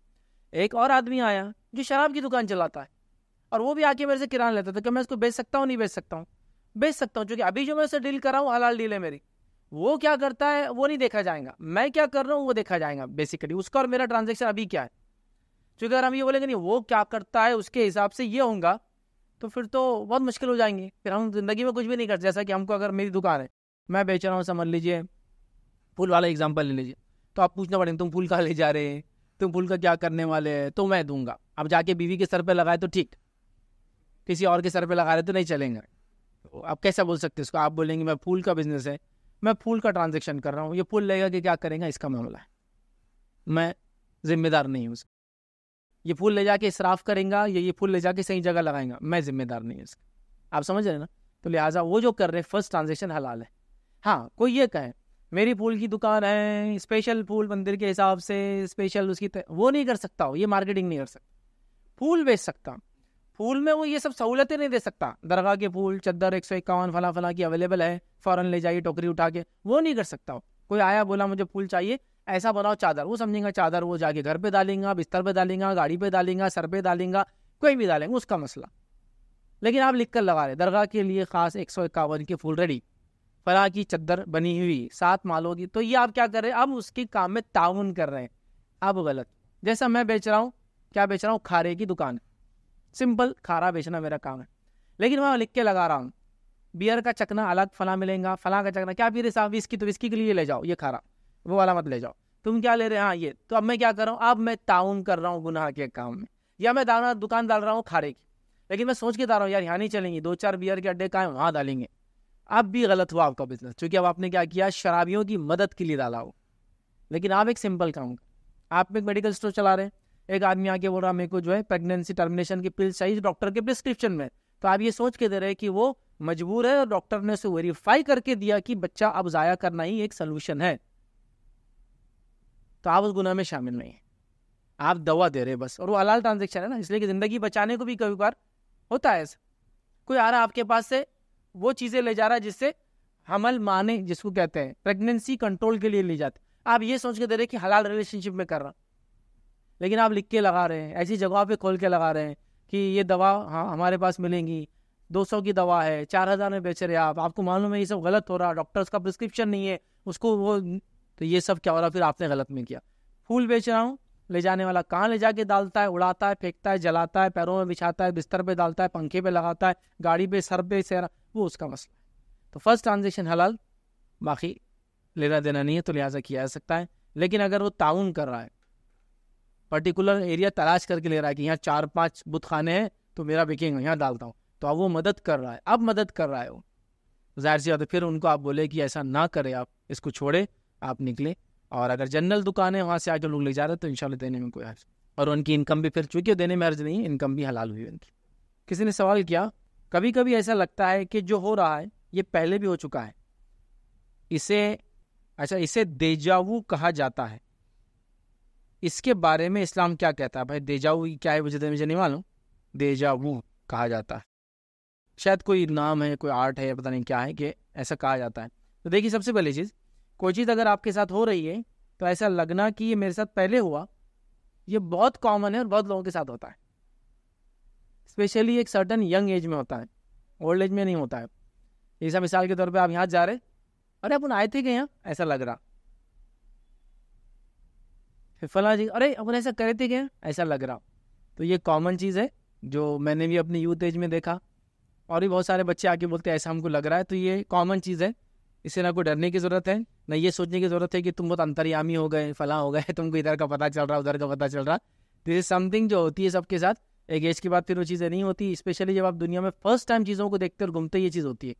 एक और आदमी आया जो शराब की दुकान चलाता है और वो भी आके मेरे से किराना लेता था तो क्या मैं इसको बेच सकता हूँ नहीं बेच सकता हूँ बेच सकता हूँ क्योंकि अभी जो मैं उससे डील कर रहा हूँ हलाल डील है मेरी वो क्या करता है वो नहीं देखा जाएगा मैं क्या कर रहा हूँ वो देखा जाएगा बेसिकली उसका और मेरा ट्रांजेक्शन अभी क्या है क्योंकि अगर हम ये बोलेंगे नहीं वो क्या करता है उसके हिसाब से ये होगा तो फिर तो बहुत मुश्किल हो जाएंगे फिर हम ज़िंदगी में कुछ भी नहीं करते जैसा कि हमको अगर मेरी दुकान है मैं बेच रहा हूँ समझ लीजिए फूल वाला एग्जाम्पल ले लीजिए तो आप पूछना पड़ेंगे तुम फूल कहाँ ले जा रहे हैं तुम फूल का क्या करने वाले हैं तो मैं दूंगा अब जाके बीवी के सर पर लगाए तो ठीक किसी और के सर पर लगा रहे तो नहीं चलेंगे तो आप कैसा बोल सकते इसको आप बोलेंगे मैं फूल का बिजनेस है मैं फूल का ट्रांजेक्शन कर रहा हूँ ये फूल लेगा कि क्या करेंगे इसका मामला है मैं जिम्मेदार नहीं हूँ उसका ये फूल ले जाके इसराफ करेगा या ये फूल ले जाके सही जगह लगाएगा मैं जिम्मेदार नहीं इसका आप समझ रहे ना तो लिहाजा वो जो कर रहे हैं फर्स्ट ट्रांजेक्शन हलाल है हाँ कोई ये कहे मेरी फूल की दुकान है स्पेशल फूल मंदिर के हिसाब से स्पेशल उसकी वो नहीं कर सकता हो ये मार्केटिंग नहीं कर सकता फूल बेच सकता फूल में वो ये सब सहूलतें नहीं दे सकता दरगाह के फूल चद्दर एक सौ इक्यावन फला फला की अवेलेबल है फ़ौरन ले जाइए टोकरी उठा के वो नहीं कर सकता हो कोई आया बोला मुझे फूल चाहिए ऐसा बनाओ चादर वो समझेंगे चादर वो जाके घर पे डालेंगे बिस्तर पे डालेंगे गाड़ी पे डालेंगे सर पे डालेंगे कोई भी डालेंगे उसका मसला लेकिन आप लिख कर लगा रहे दरगाह के लिए खास एक सौ इक्यावन की फूल रेडी फला की चद्दर बनी हुई सात मालों की तो ये आप क्या कर रहे हैं आप उसके काम में ताउन कर रहे हैं अब गलत जैसा मैं बेच रहा हूँ क्या बेच रहा हूँ खारे की दुकान सिंपल खारा बेचना मेरा काम है लेकिन मैं लिख के लगा रहा हूँ बियर का चकना अलग फला मिलेगा फला का चकना क्या पी रहे साहब विस्की तो विस्की के लिए ले जाओ ये खारा वो वाला मत ले जाओ तुम क्या ले रहे हो हाँ ये तो अब मैं क्या कर रहा हूँ अब मैं ताउन कर रहा हूँ गुनाह के काम में या मैं दाना दुकान डाल रहा हूँ खारे की लेकिन मैं सोच के डाल रहा हूँ यार यहाँ नहीं चलेंगे दो चार बियर के अड्डे का है वहाँ डालेंगे अब भी गलत हुआ आपका बिजनेस क्योंकि अब आपने क्या किया शराबियों की मदद के लिए डाला हो लेकिन आप एक सिंपल काम आप एक मेडिकल स्टोर चला रहे हैं एक आदमी आके बोल रहा मेरे को जो है प्रेगनेंसी टर्मिनेशन की पिल चाहिए डॉक्टर के प्रिस्क्रिप्शन में तो आप ये सोच के दे रहे कि वो मजबूर है और डॉक्टर ने उसे वेरीफाई करके दिया कि बच्चा अब ज़ाया करना ही एक सोल्यूशन है तो आप उस गुनाह में शामिल नहीं हैं आप दवा दे रहे बस और वो हलाल ट्रांजेक्शन है ना इसलिए कि ज़िंदगी बचाने को भी कभी बार होता है ऐसा कोई आ रहा आपके पास से वो चीज़ें ले जा रहा है जिससे हमल माने जिसको कहते हैं प्रेगनेंसी कंट्रोल के लिए ले जाते आप ये सोच के दे रहे कि हलाल रिलेशनशिप में कर रहा लेकिन आप लिख के लगा रहे हैं ऐसी जगहों पे खोल के लगा रहे हैं कि ये दवा हाँ हमारे पास मिलेंगी 200 की दवा है चार हज़ार में बेच रहे आप आपको मालूम है ये सब गलत हो रहा डॉक्टर्स का प्रिस्क्रिप्शन नहीं है उसको वो तो ये सब क्या हो रहा फिर आपने गलत में किया फूल बेच रहा हूँ ले जाने वाला कहाँ ले जाके डालता है उड़ाता है फेंकता है जलाता है पैरों में बिछाता है बिस्तर पे डालता है पंखे पे लगाता है गाड़ी पे सर पे सहरा वो उसका मसला है तो फर्स्ट ट्रांजेक्शन हलाल बाकी लेना देना नहीं है तो लिहाजा किया जा सकता है लेकिन अगर वो ताउन कर रहा है पर्टिकुलर एरिया तलाश करके ले रहा है कि यहाँ चार पाँच बुत खाने हैं तो मेरा बिकेंगे यहाँ डालता हूँ तो अब वो मदद कर रहा है अब मदद कर रहा है वो जाहिर सी बात है फिर उनको आप बोले कि ऐसा ना करें आप इसको छोड़े आप निकले और अगर जनरल दुकान है वहाँ से आके लोग ले जा रहे तो इन देने में कोई हर्ज और उनकी इनकम भी फिर चूंकि देने में हर्ज नहीं इनकम भी हलाल हुई उनकी किसी ने सवाल किया कभी कभी ऐसा लगता है कि जो हो रहा है ये पहले भी हो चुका है इसे अच्छा इसे देजावू कहा जाता है इसके बारे में इस्लाम क्या कहता है भाई देजावू क्या है मुझे तो मुझे नहीं मालूम देजावू कहा जाता है शायद कोई नाम है कोई आर्ट है पता नहीं क्या है कि ऐसा कहा जाता है तो देखिए सबसे पहली चीज़ कोई चीज़ अगर आपके साथ हो रही है तो ऐसा लगना कि ये मेरे साथ पहले हुआ ये बहुत कॉमन है और बहुत लोगों के साथ होता है स्पेशली एक सर्टन यंग एज में होता है ओल्ड एज में नहीं होता है जैसा मिसाल के तौर पे आप यहाँ जा रहे अरे अपन आए थे कि यहाँ ऐसा लग रहा फिर फला जी अरे अपन ऐसा करे थे क्या हाँ? ऐसा लग रहा तो ये कॉमन चीज़ है जो मैंने भी अपनी यूथ एज में देखा और भी बहुत सारे बच्चे आके बोलते हैं ऐसा हमको लग रहा है तो ये कॉमन चीज़ है इससे ना कोई डरने की ज़रूरत है ना ये सोचने की ज़रूरत है कि तुम बहुत अंतर्यामी हो गए फला हो गए <laughs> तुमको इधर का पता चल रहा उधर का पता चल रहा दिस इज समथिंग जो होती है सबके साथ एक एज के बाद फिर वो चीज़ें नहीं होती स्पेशली जब आप दुनिया में फर्स्ट टाइम चीज़ों को देखते और घूमते ये चीज़ होती है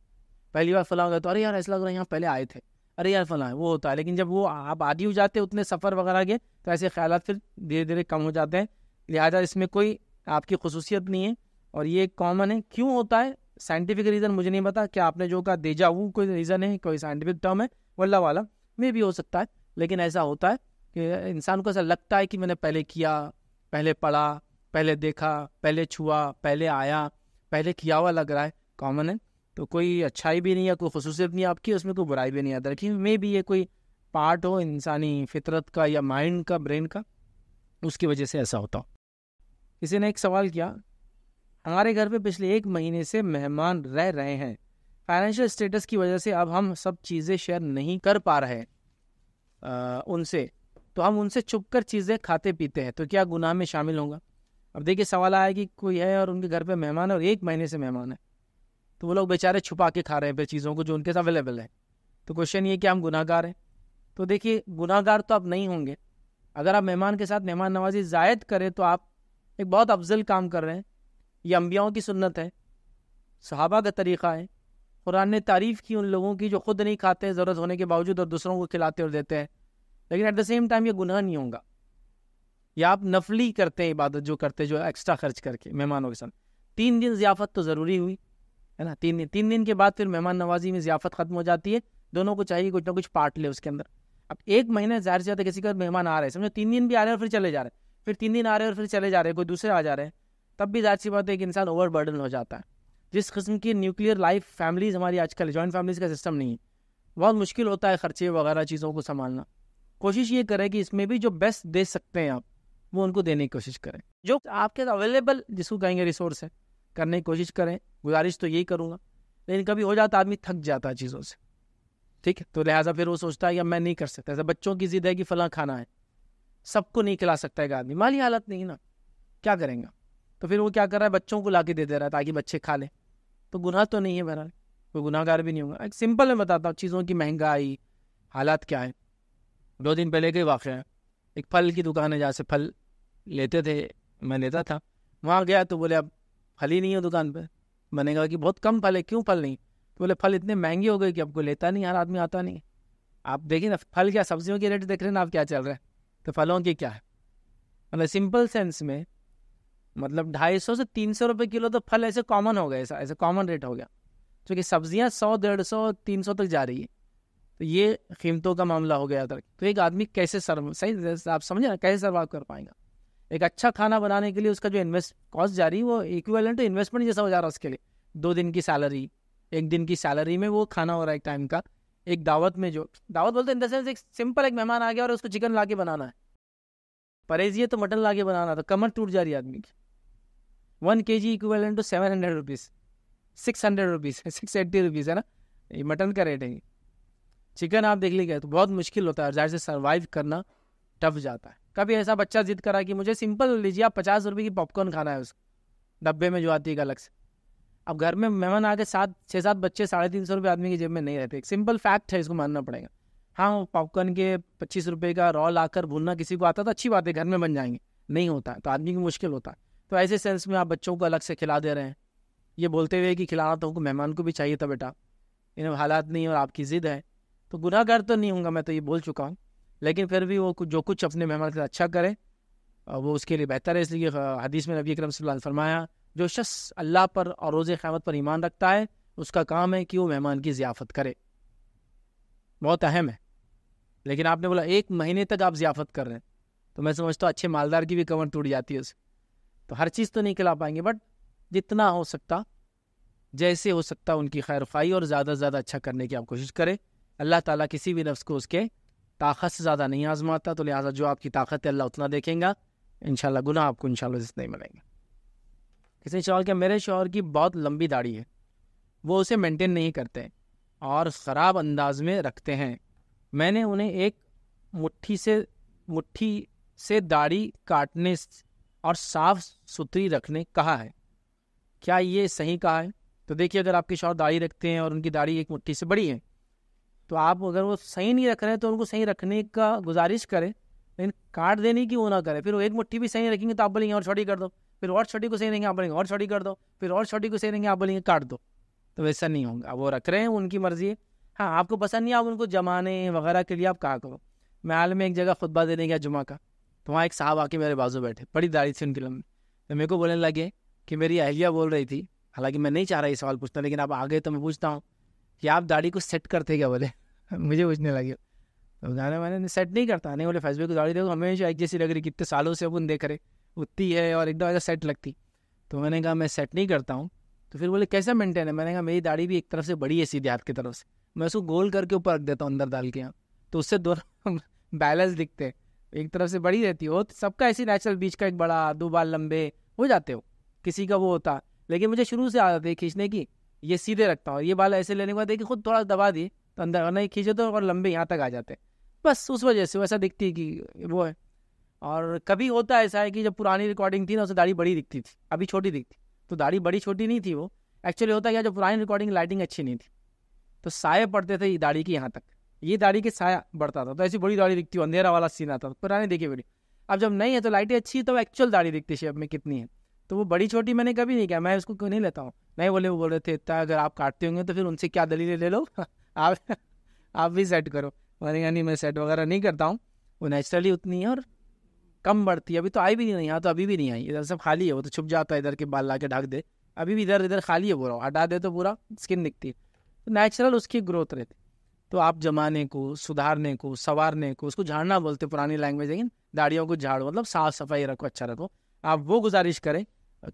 पहली बार फला हो गया तो अरे यार ऐसा लग रहा है यहाँ पहले आए थे अरे यार फला है वो होता है लेकिन जब वो आप आदि हो जाते उतने सफ़र वगैरह के तो ऐसे ख्याल फिर धीरे धीरे कम हो जाते हैं लिहाजा इसमें कोई आपकी खसूसियत नहीं है और ये कॉमन है क्यों होता है साइंटिफिक रीज़न मुझे नहीं पता क्या आपने जो कहा देजा वो कोई रीज़न है कोई साइंटिफिक टर्म है वल्ला वाला मे भी हो सकता है लेकिन ऐसा होता है कि इंसान को ऐसा लगता है कि मैंने पहले किया पहले पढ़ा पहले देखा पहले छुआ पहले आया पहले किया हुआ लग रहा है कॉमन है तो कोई अच्छाई भी नहीं है कोई खसूसियत नहीं आपकी उसमें कोई बुराई भी नहीं आता रखी मे भी ये कोई पार्ट हो इंसानी फितरत का या माइंड का ब्रेन का उसकी वजह से ऐसा होता हो किसी ने एक सवाल किया हमारे घर पे पिछले एक महीने से मेहमान रह रहे हैं फाइनेंशियल स्टेटस की वजह से अब हम सब चीज़ें शेयर नहीं कर पा रहे उनसे तो हम उनसे छुप कर चीज़ें खाते पीते हैं तो क्या गुनाह में शामिल होगा अब देखिए सवाल आया कि कोई है और उनके घर पे मेहमान है और एक महीने से मेहमान है तो वो लोग बेचारे छुपा के खा रहे हैं फिर चीज़ों को जो उनके साथ अवेलेबल है तो क्वेश्चन ये कि हम गुनाहगार हैं तो देखिए गुनाहगार तो आप नहीं होंगे अगर आप मेहमान के साथ मेहमान नवाजी जायद करें तो आप एक बहुत अफजल काम कर रहे हैं ये अम्बियाओं की सुन्नत है सहाबा का तरीक़ा है कुरान ने तारीफ़ की उन लोगों की जो खुद नहीं खाते ज़रूरत होने के बावजूद और दूसरों को खिलाते और देते हैं लेकिन एट द सेम टाइम ये गुनाह नहीं होगा या आप नफली करते हैं इबादत जो करते जो एक्स्ट्रा खर्च करके मेहमानों के साथ तीन दिन ज़ियाफ़त तो ज़रूरी हुई है ना तीन दिन तीन दिन के बाद फिर मेहमान नवाजी में ज़ियाफ़त ख़त्म हो जाती है दोनों को चाहिए कुछ ना कुछ पार्ट ले उसके अंदर अब एक महीने ज़ाहिर से ज़्यादा किसी के मेहमान आ रहे हैं समझो तीन दिन भी आ रहे हैं और फिर चले जा रहे हैं फिर तीन दिन आ रहे हैं और फिर चले जा रहे हैं कोई दूसरे आ जा रहे हैं तब भी जाहिर सी बात है एक इंसान ओवरबर्डन हो जाता है जिस किस्म की न्यूक्लियर लाइफ फैमिलीज़ हमारी आजकल जॉइंट फैमिलीज़ का सिस्टम नहीं है बहुत मुश्किल होता है ख़र्चे वगैरह चीज़ों को संभालना कोशिश ये करें कि इसमें भी जो बेस्ट दे सकते हैं आप वो उनको देने की कोशिश करें जो आपके अवेलेबल जिसको कहेंगे रिसोर्स है करने की कोशिश करें गुजारिश तो यही करूँगा लेकिन कभी हो जाता आदमी थक जाता है चीज़ों से ठीक है तो लिहाजा फिर वो सोचता है कि मैं नहीं कर सकता ऐसा बच्चों की जिद है कि फलां खाना है सबको नहीं खिला सकता है आदमी माली हालत नहीं ना क्या करेंगे तो फिर वो क्या कर रहा है बच्चों को ला के दे दे रहा है ताकि बच्चे खा लें तो गुनाह तो नहीं है बहरहाल कोई गुनाहगार भी नहीं होगा एक सिंपल मैं बताता हूँ चीज़ों की महंगाई हालात क्या है दो दिन पहले के वाक़ है एक फल की दुकान है जहाँ से फल लेते थे मैं लेता था वहाँ गया तो बोले अब फल ही नहीं है दुकान पर बनेगा कि बहुत कम फल है क्यों फल नहीं तो बोले फल इतने महंगे हो गए कि आपको लेता नहीं यार आदमी आता नहीं आप देखिए ना फल क्या सब्जियों के रेट देख रहे हैं ना आप क्या चल रहा है तो फलों के क्या है मतलब सिंपल सेंस में मतलब ढाई सौ से तीन सौ रुपये किलो तो फल ऐसे कॉमन हो गए ऐसा ऐसे कॉमन रेट हो गया क्योंकि सब्जियां सौ डेढ़ सौ तीन सौ तक जा रही है तो ये कीमतों का मामला हो गया था तो एक आदमी कैसे सर्व सही आप समझे ना कैसे सर्वाइव कर पाएगा एक अच्छा खाना बनाने के लिए उसका जो इन्वेस्ट कॉस्ट जा रही है वो इक्विवेलेंट तो इन्वेस्टमेंट जैसा हो जा रहा है उसके लिए दो दिन की सैलरी एक दिन की सैलरी में वो खाना हो रहा है एक टाइम का एक दावत में जो दावत बोलते हैं इन द सेंस एक सिंपल एक मेहमान आ गया और उसको चिकन ला के बनाना है परहेज ये तो मटन ला के बनाना तो कमर टूट जा रही है आदमी की one K G equivalent to seven hundred rupees six hundred rupees six eighty rupees है ना ये मटन का रेट है चिकन आप देख लीजिए तो बहुत मुश्किल होता है जहाँ से सर्वाइव करना टफ जाता है कभी ऐसा बच्चा जिद करा कि मुझे सिंपल लीजिए आप पचास रुपये की पॉपकॉर्न खाना है उसको डब्बे में जो आती है अलग से अब घर में मेहमान आके सात छः सात बच्चे साढ़े तीन सौ रुपये आदमी की जेब में नहीं रहते एक सिंपल फैक्ट है इसको मानना पड़ेगा हाँ पॉपकॉर्न के पच्चीस रुपये का रॉल आकर भूनना किसी को आता तो अच्छी बात है घर में बन जाएंगे नहीं होता तो आदमी को मुश्किल होता है तो ऐसे सेंस में आप बच्चों को अलग से खिला दे रहे हैं ये बोलते हुए कि खिलाना तो हमको मेहमान को भी चाहिए था बेटा इन हालात नहीं और आपकी ज़िद है तो गुनाहगार तो नहीं हूँ मैं तो ये बोल चुका हूँ लेकिन फिर भी वो कुछ जो कुछ अपने मेहमान के साथ अच्छा करे वो उसके लिए बेहतर है इसलिए हदीस में नबी करम फरमाया जो शख्स अल्लाह पर और रोज़ क़्यामत पर ईमान रखता है उसका काम है कि वो मेहमान की ज़ियाफ़त करे बहुत अहम है लेकिन आपने बोला एक महीने तक आप ज़ियाफ़त कर रहे हैं तो मैं समझता हूँ अच्छे मालदार की भी कमर टूट जाती है उसे तो हर चीज़ तो नहीं खिला पाएंगे बट जितना हो सकता जैसे हो सकता उनकी खैर खाई और ज़्यादा से ज़्यादा अच्छा करने की आप कोशिश करें अल्लाह ताला किसी भी नफ्स को उसके ताकत से ज़्यादा नहीं आजमाता तो लिहाजा जो आपकी ताकत है अल्लाह उतना देखेंगा इन गुना आपको इन जिस नहीं मिलेंगे किसी ने सवाल किया मेरे शोहर की बहुत लंबी दाढ़ी है वो उसे मेंटेन नहीं करते और ख़राब अंदाज में रखते हैं मैंने उन्हें एक मुट्ठी से मुट्ठी से दाढ़ी काटने और साफ सुथरी रखने कहा है क्या ये सही कहा है तो देखिए अगर आपके शौर दाढ़ी रखते हैं और उनकी दाढ़ी एक मुट्ठी से बड़ी है तो आप अगर वो सही नहीं रख रहे तो उनको सही रखने का गुजारिश करें लेकिन काट देने की वो ना करें फिर वो एक मुट्ठी भी सही रखेंगे तो आप बोलेंगे और छोटी कर दो फिर और छोटी को सही रहेंगे आप बोलेंगे और छोटी कर दो फिर और छोटी को सही रहेंगे आप बोलेंगे काट दो तो वैसा नहीं होगा वो रख रहे हैं उनकी मर्जी है हाँ आपको पसंद नहीं आप उनको जमाने वगैरह के लिए आप कहा करो मैं आल में एक जगह खुतबा देने गया जुमा का तो वहाँ एक साहब आके मेरे बाजू बैठे बड़ी दाढ़ी थी उनकी लंबी तो मेरे को बोलने लगे कि मेरी अहलिया बोल रही थी हालांकि मैं नहीं चाह रहा ये सवाल पूछता लेकिन आप आ गए तो मैं पूछता हूँ कि आप दाढ़ी को सेट करते क्या बोले <laughs> मुझे पूछने लगे तो गाना मैंने सेट नहीं करता नहीं बोले फैसबे को दाढ़ी देखो हमेशा एक जैसी लग रही कितने सालों से अपन देख रहे उतती है और एकदम ऐसा सेट लगती तो मैंने कहा मैं सेट नहीं करता हूँ तो फिर बोले कैसा मेंटेन है मैंने कहा मेरी दाढ़ी भी एक तरफ से बड़ी है सीधे हाथ की तरफ से मैं उसको गोल करके ऊपर रख देता हूँ अंदर डाल के यहाँ तो उससे दोनों बैलेंस <laughs> दिखते हैं एक तरफ से बड़ी रहती हो तो सबका ऐसी नेचुरल बीच का एक बड़ा दो बाल लंबे हो जाते हो किसी का वो होता लेकिन मुझे शुरू से आदत है खींचने की ये सीधे रखता हूँ ये बाल ऐसे लेने के बाद देखिए खुद थोड़ा दबा दिए तो अंदर नहीं खींचे तो और लंबे यहाँ तक आ जाते बस उस वजह से वैसा दिखती है कि वो है और कभी होता ऐसा है कि जब पुरानी रिकॉर्डिंग थी ना उससे दाढ़ी बड़ी दिखती थी अभी छोटी दिखती तो दाढ़ी बड़ी छोटी नहीं थी वो एक्चुअली होता क्या जो पुरानी रिकॉर्डिंग लाइटिंग अच्छी नहीं थी तो साए पड़ते थे दाढ़ी की यहाँ तक ये दाढ़ी के साया बढ़ता था तो ऐसी बड़ी दाढ़ी दिखती अंधेरा वाला सीन आता था पुराने देखिए बड़ी अब जब नहीं है तो लाइटें अच्छी है तो एक्चुअल दाढ़ी दिखती शेप में कितनी है तो वो बड़ी छोटी मैंने कभी नहीं किया मैं उसको क्यों नहीं लेता हूँ नहीं बोले वो बोल रहे थे इतना अगर आप काटते होंगे तो फिर उनसे क्या दलीलें ले लो <laughs> आप आप भी सेट करो मैंने यानी मैं सेट वगैरह नहीं करता हूँ वो नेचुरली उतनी है और कम बढ़ती है अभी तो आई भी नहीं यहाँ तो अभी भी नहीं आई इधर सब खाली है वो तो छुप जाता है इधर के बाल ला के ढक दे अभी भी इधर इधर खाली है पूरा हटा दे तो पूरा स्किन दिखती है तो नेचुरल उसकी ग्रोथ रहती तो आप जमाने को सुधारने को संवारने को उसको झाड़ना बोलते पुरानी लैंग्वेज लेकिन दाढ़ियों को झाड़ो मतलब साफ सफाई रखो अच्छा रखो आप वो गुजारिश करें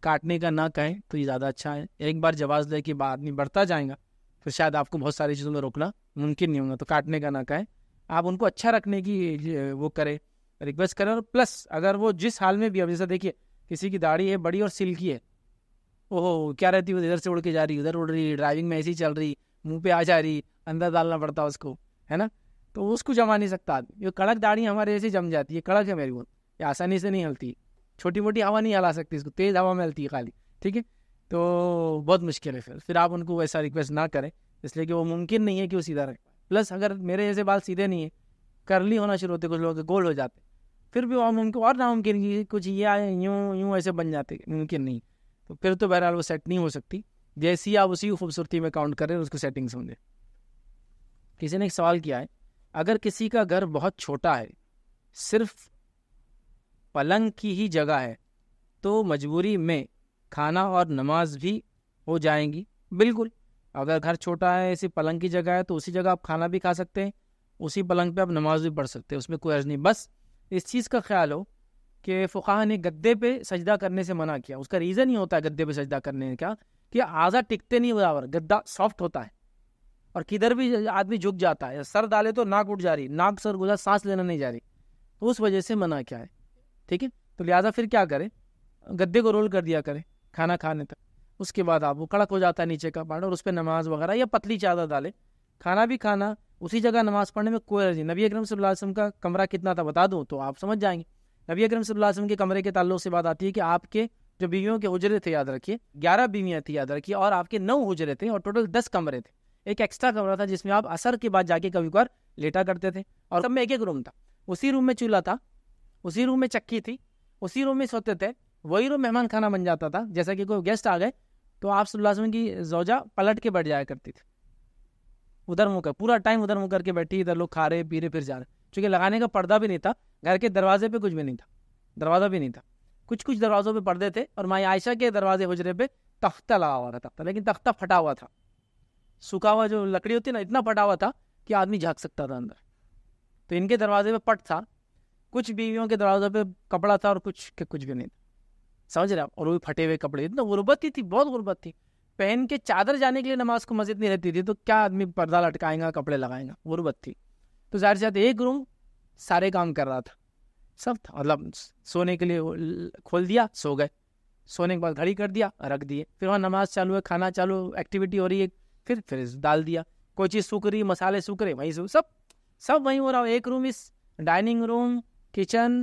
काटने का ना कहें तो ये ज़्यादा अच्छा है एक बार जवाब दे कि आदमी बढ़ता जाएगा फिर शायद आपको बहुत सारी चीज़ों में रोकना मुमकिन नहीं होगा तो काटने का ना कहें आप उनको अच्छा रखने की वो करें रिक्वेस्ट करें और प्लस अगर वो जिस हाल में भी अब जैसा देखिए किसी की दाढ़ी है बड़ी और सिल्की है ओहो क्या रहती है इधर से उड़ के जा रही उधर उड़ रही ड्राइविंग में ऐसी चल रही मुंह पे आ जा रही अंदर डालना पड़ता है उसको है ना तो उसको जमा नहीं सकता आदमी ये कड़क दाढ़ी हमारे जैसे जम जाती है कड़क है मेरी वो ये आसानी से नहीं हलती छोटी मोटी हवा नहीं हला सकती इसको तेज़ हवा में हलती है खाली ठीक है तो बहुत मुश्किल है फिर फिर आप उनको वैसा रिक्वेस्ट ना करें इसलिए कि वो मुमकिन नहीं है कि वो सीधा रहे प्लस अगर मेरे जैसे बाल सीधे नहीं है करली होना शुरू होते कुछ लोगों के गोल हो जाते फिर भी हम उनको और नामुमकिन की कुछ ये आए यूँ यूँ ऐसे बन जाते मुमकिन नहीं तो फिर तो बहरहाल वो सेट नहीं हो सकती जैसी आप उसी खूबसूरती में काउंट करें उसको सेटिंग समझें किसी ने एक सवाल किया है अगर किसी का घर बहुत छोटा है सिर्फ पलंग की ही जगह है तो मजबूरी में खाना और नमाज भी हो जाएंगी बिल्कुल अगर घर छोटा है ऐसी पलंग की जगह है तो उसी जगह आप खाना भी खा सकते हैं उसी पलंग पे आप नमाज भी पढ़ सकते हैं उसमें कोई अर्ज नहीं बस इस चीज़ का ख्याल हो कि फ़ुकाह ने गद्दे पे सजदा करने से मना किया उसका रीज़न ही होता है गद्दे पे सजदा करने का कि आज़ा टिकते नहीं बराबर गद्दा सॉफ्ट होता है और किधर भी आदमी झुक जाता है सर डाले तो नाक उठ जा रही नाक सर गुजा सांस लेना नहीं जा रही तो उस वजह से मना क्या है ठीक है तो लिहाजा फिर क्या करें गद्दे को रोल कर दिया करें खाना खाने तक उसके बाद आप वो कड़क हो जाता है नीचे का पार्ट और उस पर नमाज वगैरह या पतली चादर डालें खाना भी खाना उसी जगह नमाज पढ़ने में कोई अर्जी नबी अक्रम सम का कमरा कितना था बता दूँ तो आप समझ जाएंगे नबी अक्रम सल्लल्लाहु के कमरे के ताल्लुक से बात आती है कि आपके जो बीवियों के उजरे थे याद रखिए ग्यारह बीवियाँ थी याद रखिए और आपके नौ उजरे थे और टोटल दस कमरे थे एक एक्स्ट्रा कमरा था जिसमें आप असर के बाद जाके कभी कभार लेटा करते थे और सब में एक एक रूम था उसी रूम में चूल्हा था उसी रूम में चक्की थी उसी रूम में सोते थे वही रूम मेहमान खाना बन जाता था जैसा कि कोई गेस्ट आ गए तो आप सल्लासम की जोजा पलट के बैठ जाया करती थी उधर मुँह पूरा टाइम उधर मुँह करके बैठी इधर लोग खा रहे पी रहे फिर जा रहे चूँकि लगाने का पर्दा भी नहीं था घर के दरवाजे पर कुछ भी नहीं था दरवाज़ा भी नहीं था कुछ कुछ दरवाज़ों पर पर्दे थे और माई आयशा के दरवाजे हुजरे पे तख्ता लगा हुआ था तख्ता लेकिन तख्ता फटा हुआ था सूखा हुआ जो लकड़ी होती है ना इतना पटा हुआ था कि आदमी झाँक सकता था अंदर तो इनके दरवाजे पे पट था कुछ बीवियों के दरवाजे पे कपड़ा था और कुछ के कुछ भी नहीं था समझ रहे आप और वो फटे हुए कपड़े इतना गुर्बत ही थी बहुत गुर्बत थी पहन के चादर जाने के लिए नमाज को मस्जिद नहीं रहती थी तो क्या आदमी पर्दा लटकाएंगा कपड़े लगाएंगा गुर्बत थी तो जाहिर साथ एक रूम सारे काम कर रहा था सब था मतलब सोने के लिए खोल दिया सो गए सोने के बाद घड़ी कर दिया रख दिए फिर वहाँ नमाज चालू है खाना चालू एक्टिविटी हो रही है फिर फिर डाल दिया कोई चीज़ सूख रही मसाले सूख रहे वहीं सब सब वहीं हो रहा हो एक रूम इस डाइनिंग रूम किचन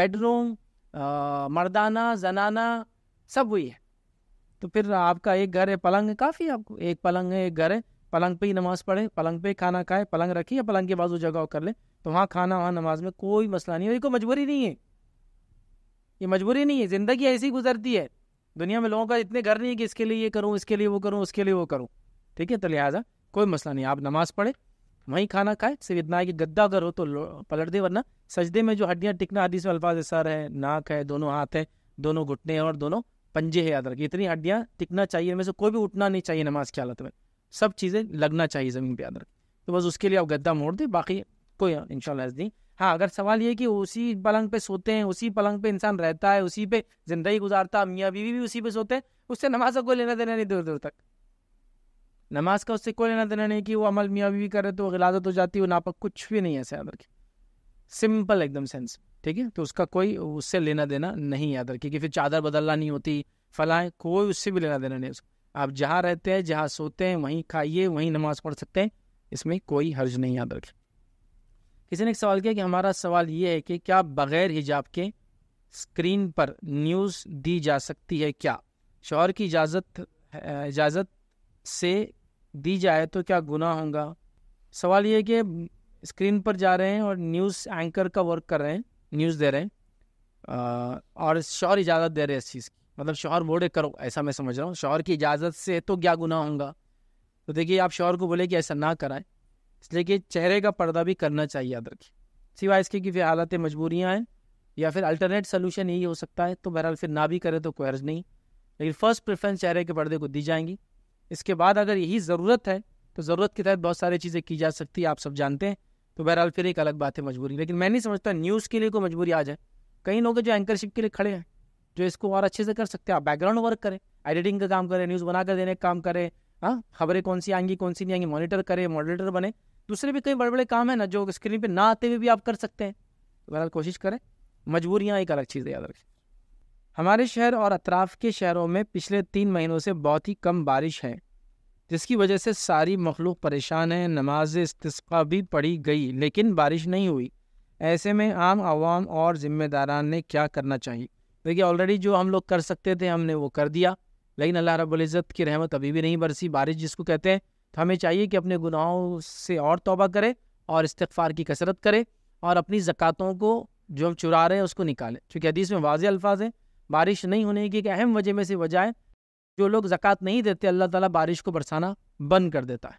बेडरूम मर्दाना जनाना सब वही है तो फिर आपका एक घर है पलंग है काफ़ी आपको एक पलंग है एक घर है पलंग पे ही नमाज़ पढ़े पलंग पे खाना खाए पलंग रखी या पलंग के बाजू जगह कर ले तो वहाँ खाना वहाँ नमाज में कोई मसला नहीं है कोई मजबूरी नहीं है ये मजबूरी नहीं है ज़िंदगी ऐसी गुजरती है दुनिया में लोगों का इतने घर नहीं है कि इसके लिए ये करूँ इसके लिए वो करूँ उसके लिए वो करूँ ठीक है तो लिहाजा कोई मसला नहीं आप नमाज पढ़े वहीं खाना खाए सिर्फ इतना है कि गद्दा अगर हो तो पलट दे वरना सजदे में जो हड्डियाँ टिकना आदि में अल्फाज सर है नाक है दोनों हाथ है दोनों घुटने और दोनों पंजे है याद रखिए इतनी हड्डियाँ टिकना चाहिए में से कोई भी उठना नहीं चाहिए नमाज की हालत में सब चीज़ें लगना चाहिए ज़मीन पर याद रखें तो बस उसके लिए आप गद्दा मोड़ दें बाकी कोई इन नहीं हाँ अगर सवाल ये कि उसी पलंग पे सोते हैं उसी पलंग पे इंसान रहता है उसी पे ज़िंदगी गुजारता है मियाँ बीवी भी उसी पे सोते हैं उससे नमाज का कोई लेना देना नहीं दूर दूर तक नमाज का उससे कोई लेना देना नहीं कि वो अमल मियाँ बीवी करे तो गिलाजत हो जाती है वो नापक कुछ भी नहीं है ऐसे याद की सिंपल एकदम सेंस ठीक है तो उसका कोई उससे लेना देना नहीं याद रखिए कि फिर चादर बदलना नहीं होती फलाएँ कोई उससे भी लेना देना नहीं उसको आप जहाँ रहते हैं जहाँ सोते हैं वहीं खाइए वहीं नमाज पढ़ सकते हैं इसमें कोई हर्ज नहीं याद रखे किसी ने एक सवाल किया कि हमारा सवाल ये है कि क्या बग़ैर हिजाब के स्क्रीन पर न्यूज़ दी जा सकती है क्या शोहर की इजाज़त इजाज़त से दी जाए तो क्या गुना होगा सवाल ये कि स्क्रीन पर जा रहे हैं और न्यूज़ एंकर का वर्क कर रहे हैं न्यूज़ दे रहे हैं आ, और शौर इजाज़त दे रहे हैं इस चीज़ की मतलब शौर मोड़े करो ऐसा मैं समझ रहा हूँ शौर की इजाज़त से तो क्या गुना होगा तो देखिए आप शौर को बोले कि ऐसा ना कराएं इसलिए कि चेहरे का पर्दा भी करना चाहिए याद रखिए सिवाय इसके कि फिर हालत मजबूरियाँ हैं या फिर अल्टरनेट सोल्यूशन यही हो सकता है तो बहरहाल फिर ना भी करें तो कोई अर्ज नहीं लेकिन फ़र्स्ट प्रेफरेंस चेहरे के पर्दे को दी जाएंगी इसके बाद अगर यही ज़रूरत है तो ज़रूरत के तहत बहुत सारी चीज़ें की जा सकती है आप सब जानते हैं तो बहरहाल फिर एक अलग बात है मजबूरी लेकिन मैं नहीं समझता न्यूज़ के लिए कोई मजबूरी आ जाए कई लोग जो एंकरशिप के लिए खड़े हैं जो इसको और अच्छे से कर सकते हैं आप बैकग्राउंड वर्क करें एडिटिंग का काम करें न्यूज़ बनाकर देने का काम करें हाँ खबरें कौन सी आएंगी कौन सी नहीं आएंगी मॉनिटर करें मॉडरेटर बने दूसरे भी कई बड़े बड़े काम है ना जो स्क्रीन पर ना आते हुए भी आप कर सकते हैं तो बहरहाल कोशिश करें मजबूरियाँ एक अलग चीज़ याद रखें हमारे शहर और अतराफ़ के शहरों में पिछले तीन महीनों से बहुत ही कम बारिश है जिसकी वजह से सारी मखलूक परेशान है नमाज इस्ता भी पड़ी गई लेकिन बारिश नहीं हुई ऐसे में आम आवाम और ज़िम्मेदारान ने क्या करना चाहिए देखिए ऑलरेडी जो हम लोग कर सकते थे हमने वो कर दिया लेकिन अल्लाह रब्ज़त की रहमत अभी भी नहीं बरसी बारिश जिसको कहते हैं तो हमें चाहिए कि अपने गुनाहों से और तोबा करें और इस्तफ़ार की कसरत करें और अपनी जक़ातों को जो हम चुरा रहे हैं उसको निकालें चूँकि हदीस में वाज अल्फाज हैं बारिश नहीं होने की एक अहम वजह में से वजह है जो लोग ज़क़़त नहीं देते अल्लाह ताला बारिश को बरसाना बंद कर देता है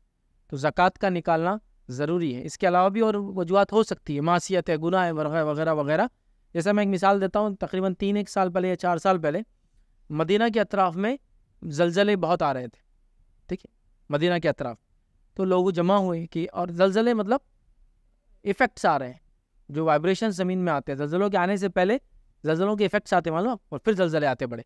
तो ज़क़़त का निकालना ज़रूरी है इसके अलावा भी और वजूहत हो सकती है मासीत है गुनाह है वगैरह वगैरह जैसा मैं एक मिसाल देता हूँ तकरीबन तीन एक साल पहले या चार साल पहले मदीना के अतराफ़ में जलजले बहुत आ रहे थे ठीक है मदीना के अतराफ़ तो लोग जमा हुए कि और जलजले मतलब इफ़ेक्ट्स आ रहे हैं जो वाइब्रेशन ज़मीन में आते हैं जलजलों के आने से पहले जलजलों के इफ़ेक्ट्स आते मालूम और फिर जलजले आते बड़े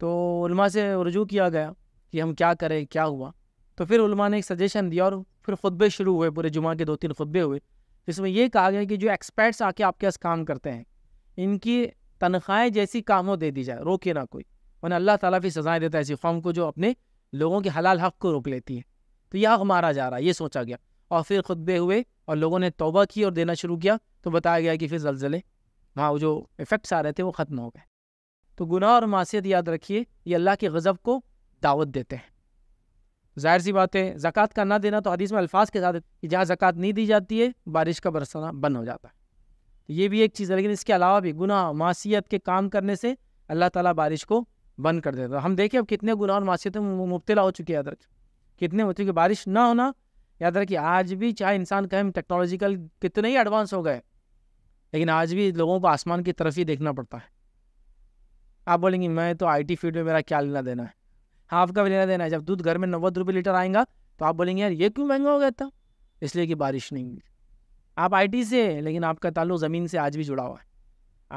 तो उल्मा से रजू किया गया कि हम क्या करें क्या हुआ तो फिर उल्मा ने एक सजेशन दिया और फिर खुतबे शुरू हुए पूरे जुमा के दो तीन खुतबे हुए जिसमें यह कहा गया कि जो एक्सपर्ट्स आके आपके पास काम करते हैं इनकी तनख्वाहें जैसी कामों दे दी जाए रोके ना कोई वरना अल्लाह ताला भी सजाएं देता है ऐसी कौम को जो अपने लोगों के हलाल हक को रोक लेती है तो यह मारा जा रहा है ये सोचा गया और फिर खुतबे हुए और लोगों ने तोबा की और देना शुरू किया तो बताया गया कि फिर जलजले वहाँ वो जो इफ़ेक्ट्स आ रहे थे वो ख़त्म हो गए तो गुनाह और मासीत याद रखिए ये अल्लाह के गज़ब को दावत देते हैं जाहिर सी बात है ज़क़़त का ना देना तो हदीस में अल्फाज के साथ कि जहाँ ज़क़़त नहीं दी जाती है बारिश का बरसाना बंद हो जाता है तो ये भी एक चीज़ है लेकिन इसके अलावा भी गुनाह मासीत के काम करने से अल्लाह ताला बारिश को बंद कर देता है हम देखें अब कितने गुनाह और मासीत में मुबतला हो चुकी है याद कितने हो चुके बारिश ना होना याद रखिए आज भी चाहे इंसान कहें टेक्नोलॉजिकल कितने ही एडवांस हो गए लेकिन आज भी लोगों को आसमान की तरफ ही देखना पड़ता है आप बोलेंगे मैं तो आईटी फील्ड में मेरा क्या लेना देना है हाँ आपका भी लेना देना है जब दूध घर में नब्बे रुपये लीटर आएगा तो आप बोलेंगे यार ये क्यों महंगा हो गया था इसलिए कि बारिश नहीं हुई आप आईटी से हैं लेकिन आपका ताल्लुक ज़मीन से आज भी जुड़ा हुआ है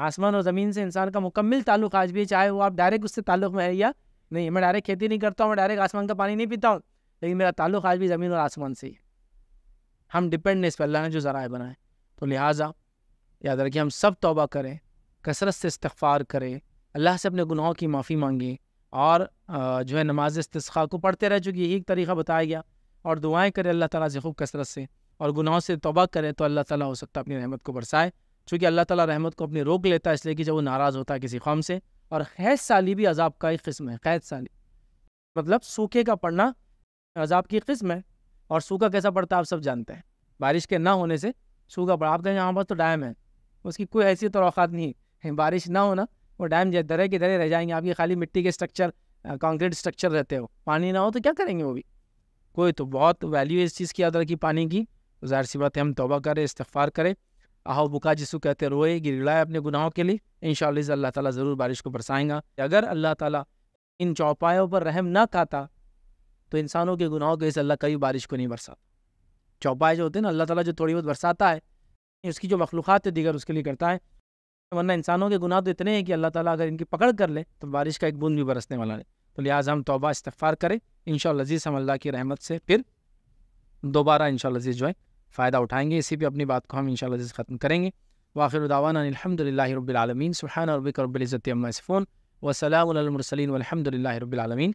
आसमान और ज़मीन से इंसान का मुकम्मल ताल्लुक आज भी चाहे वो आप डायरेक्ट उससे ताल्लुक में है या नहीं मैं डायरेक्ट खेती नहीं करता हूँ मैं डायरेक्ट आसमान का पानी नहीं पीता हूँ लेकिन मेरा ताल्लुक आज भी ज़मीन और आसमान से ही हम डिपेंड इस पर अल्लाह ने जो जरा बनाए तो लिहाजा याद रखिए हम सब तौबा करें कसरत से इस्तफ़ार करें अल्लाह से अपने गुनाहों की माफ़ी मांगें और जो है नमाज इसखा को पढ़ते रहे चूँकि यही एक तरीका बताया गया और दुआएं करें अल्लाह ताला से खूब कसरत से और गुनाहों से तोबा करें तो अल्लाह ताला हो सकता है अपनी रहमत को बरसाए चूँकि अल्लाह ताला रहमत को अपनी रोक लेता है इसलिए कि जब वो नाराज़ होता है किसी कौम से और कैद साली भी अजाब का एक कस्म है कैद साली मतलब सूखे का पढ़ना अजाब की कस्म है और सूखा कैसा पड़ता है आप सब जानते हैं बारिश के ना होने से सूखा पड़ा आप कहें यहाँ पर तो डैम है उसकी कोई ऐसी औकात तो नहीं है बारिश ना हो ना वो डैम दरे के दरे रह जाएंगे आपकी खाली मिट्टी के स्ट्रक्चर कॉन्क्रीट स्ट्रक्चर रहते हो पानी ना हो तो क्या करेंगे वो भी कोई तो बहुत वैल्यू है इस चीज़ की याद रखी पानी की तो ज़ाहिर सी बात है हम तोबा करें इस्तफ़ार करें आहो बुका जिसको कहते रोए गिरलाए अपने गुनाहों के लिए इन शाह अल्लाह ताला ज़रूर बारिश को बरसाएंगा अगर अल्लाह ताला इन चौपायों पर रहम ना खाता तो इंसानों के गुनाहों के इस अल्लाह कभी बारिश को नहीं बरसा चौपाए जो होते हैं ना अल्लाह ताला जो थोड़ी बहुत बरसाता है इसकी जो मखलूक़ात है दीगर उसके लिए करता है वरना इंसानों के गुनाह तो इतने हैं कि अल्लाह ताला अगर इनकी पकड़ कर ले तो बारिश का एक बूंद भी बरसने वाला है तो लिहाजा हम तोबा इस्तफ़ार करें इन शजीज़ हम अल्लाह की रहमत से फिर दोबारा इन शजीज़ जो है फ़ायदा उठाएंगे इसी भी अपनी बात को हम इन शजीज़ ख़त्म करेंगे वाखिर उदावानदल रबालमीन सुबहान रबिक अम्मा फ़ोन वसलमसलिन अलहमदिल्ला रबालमीन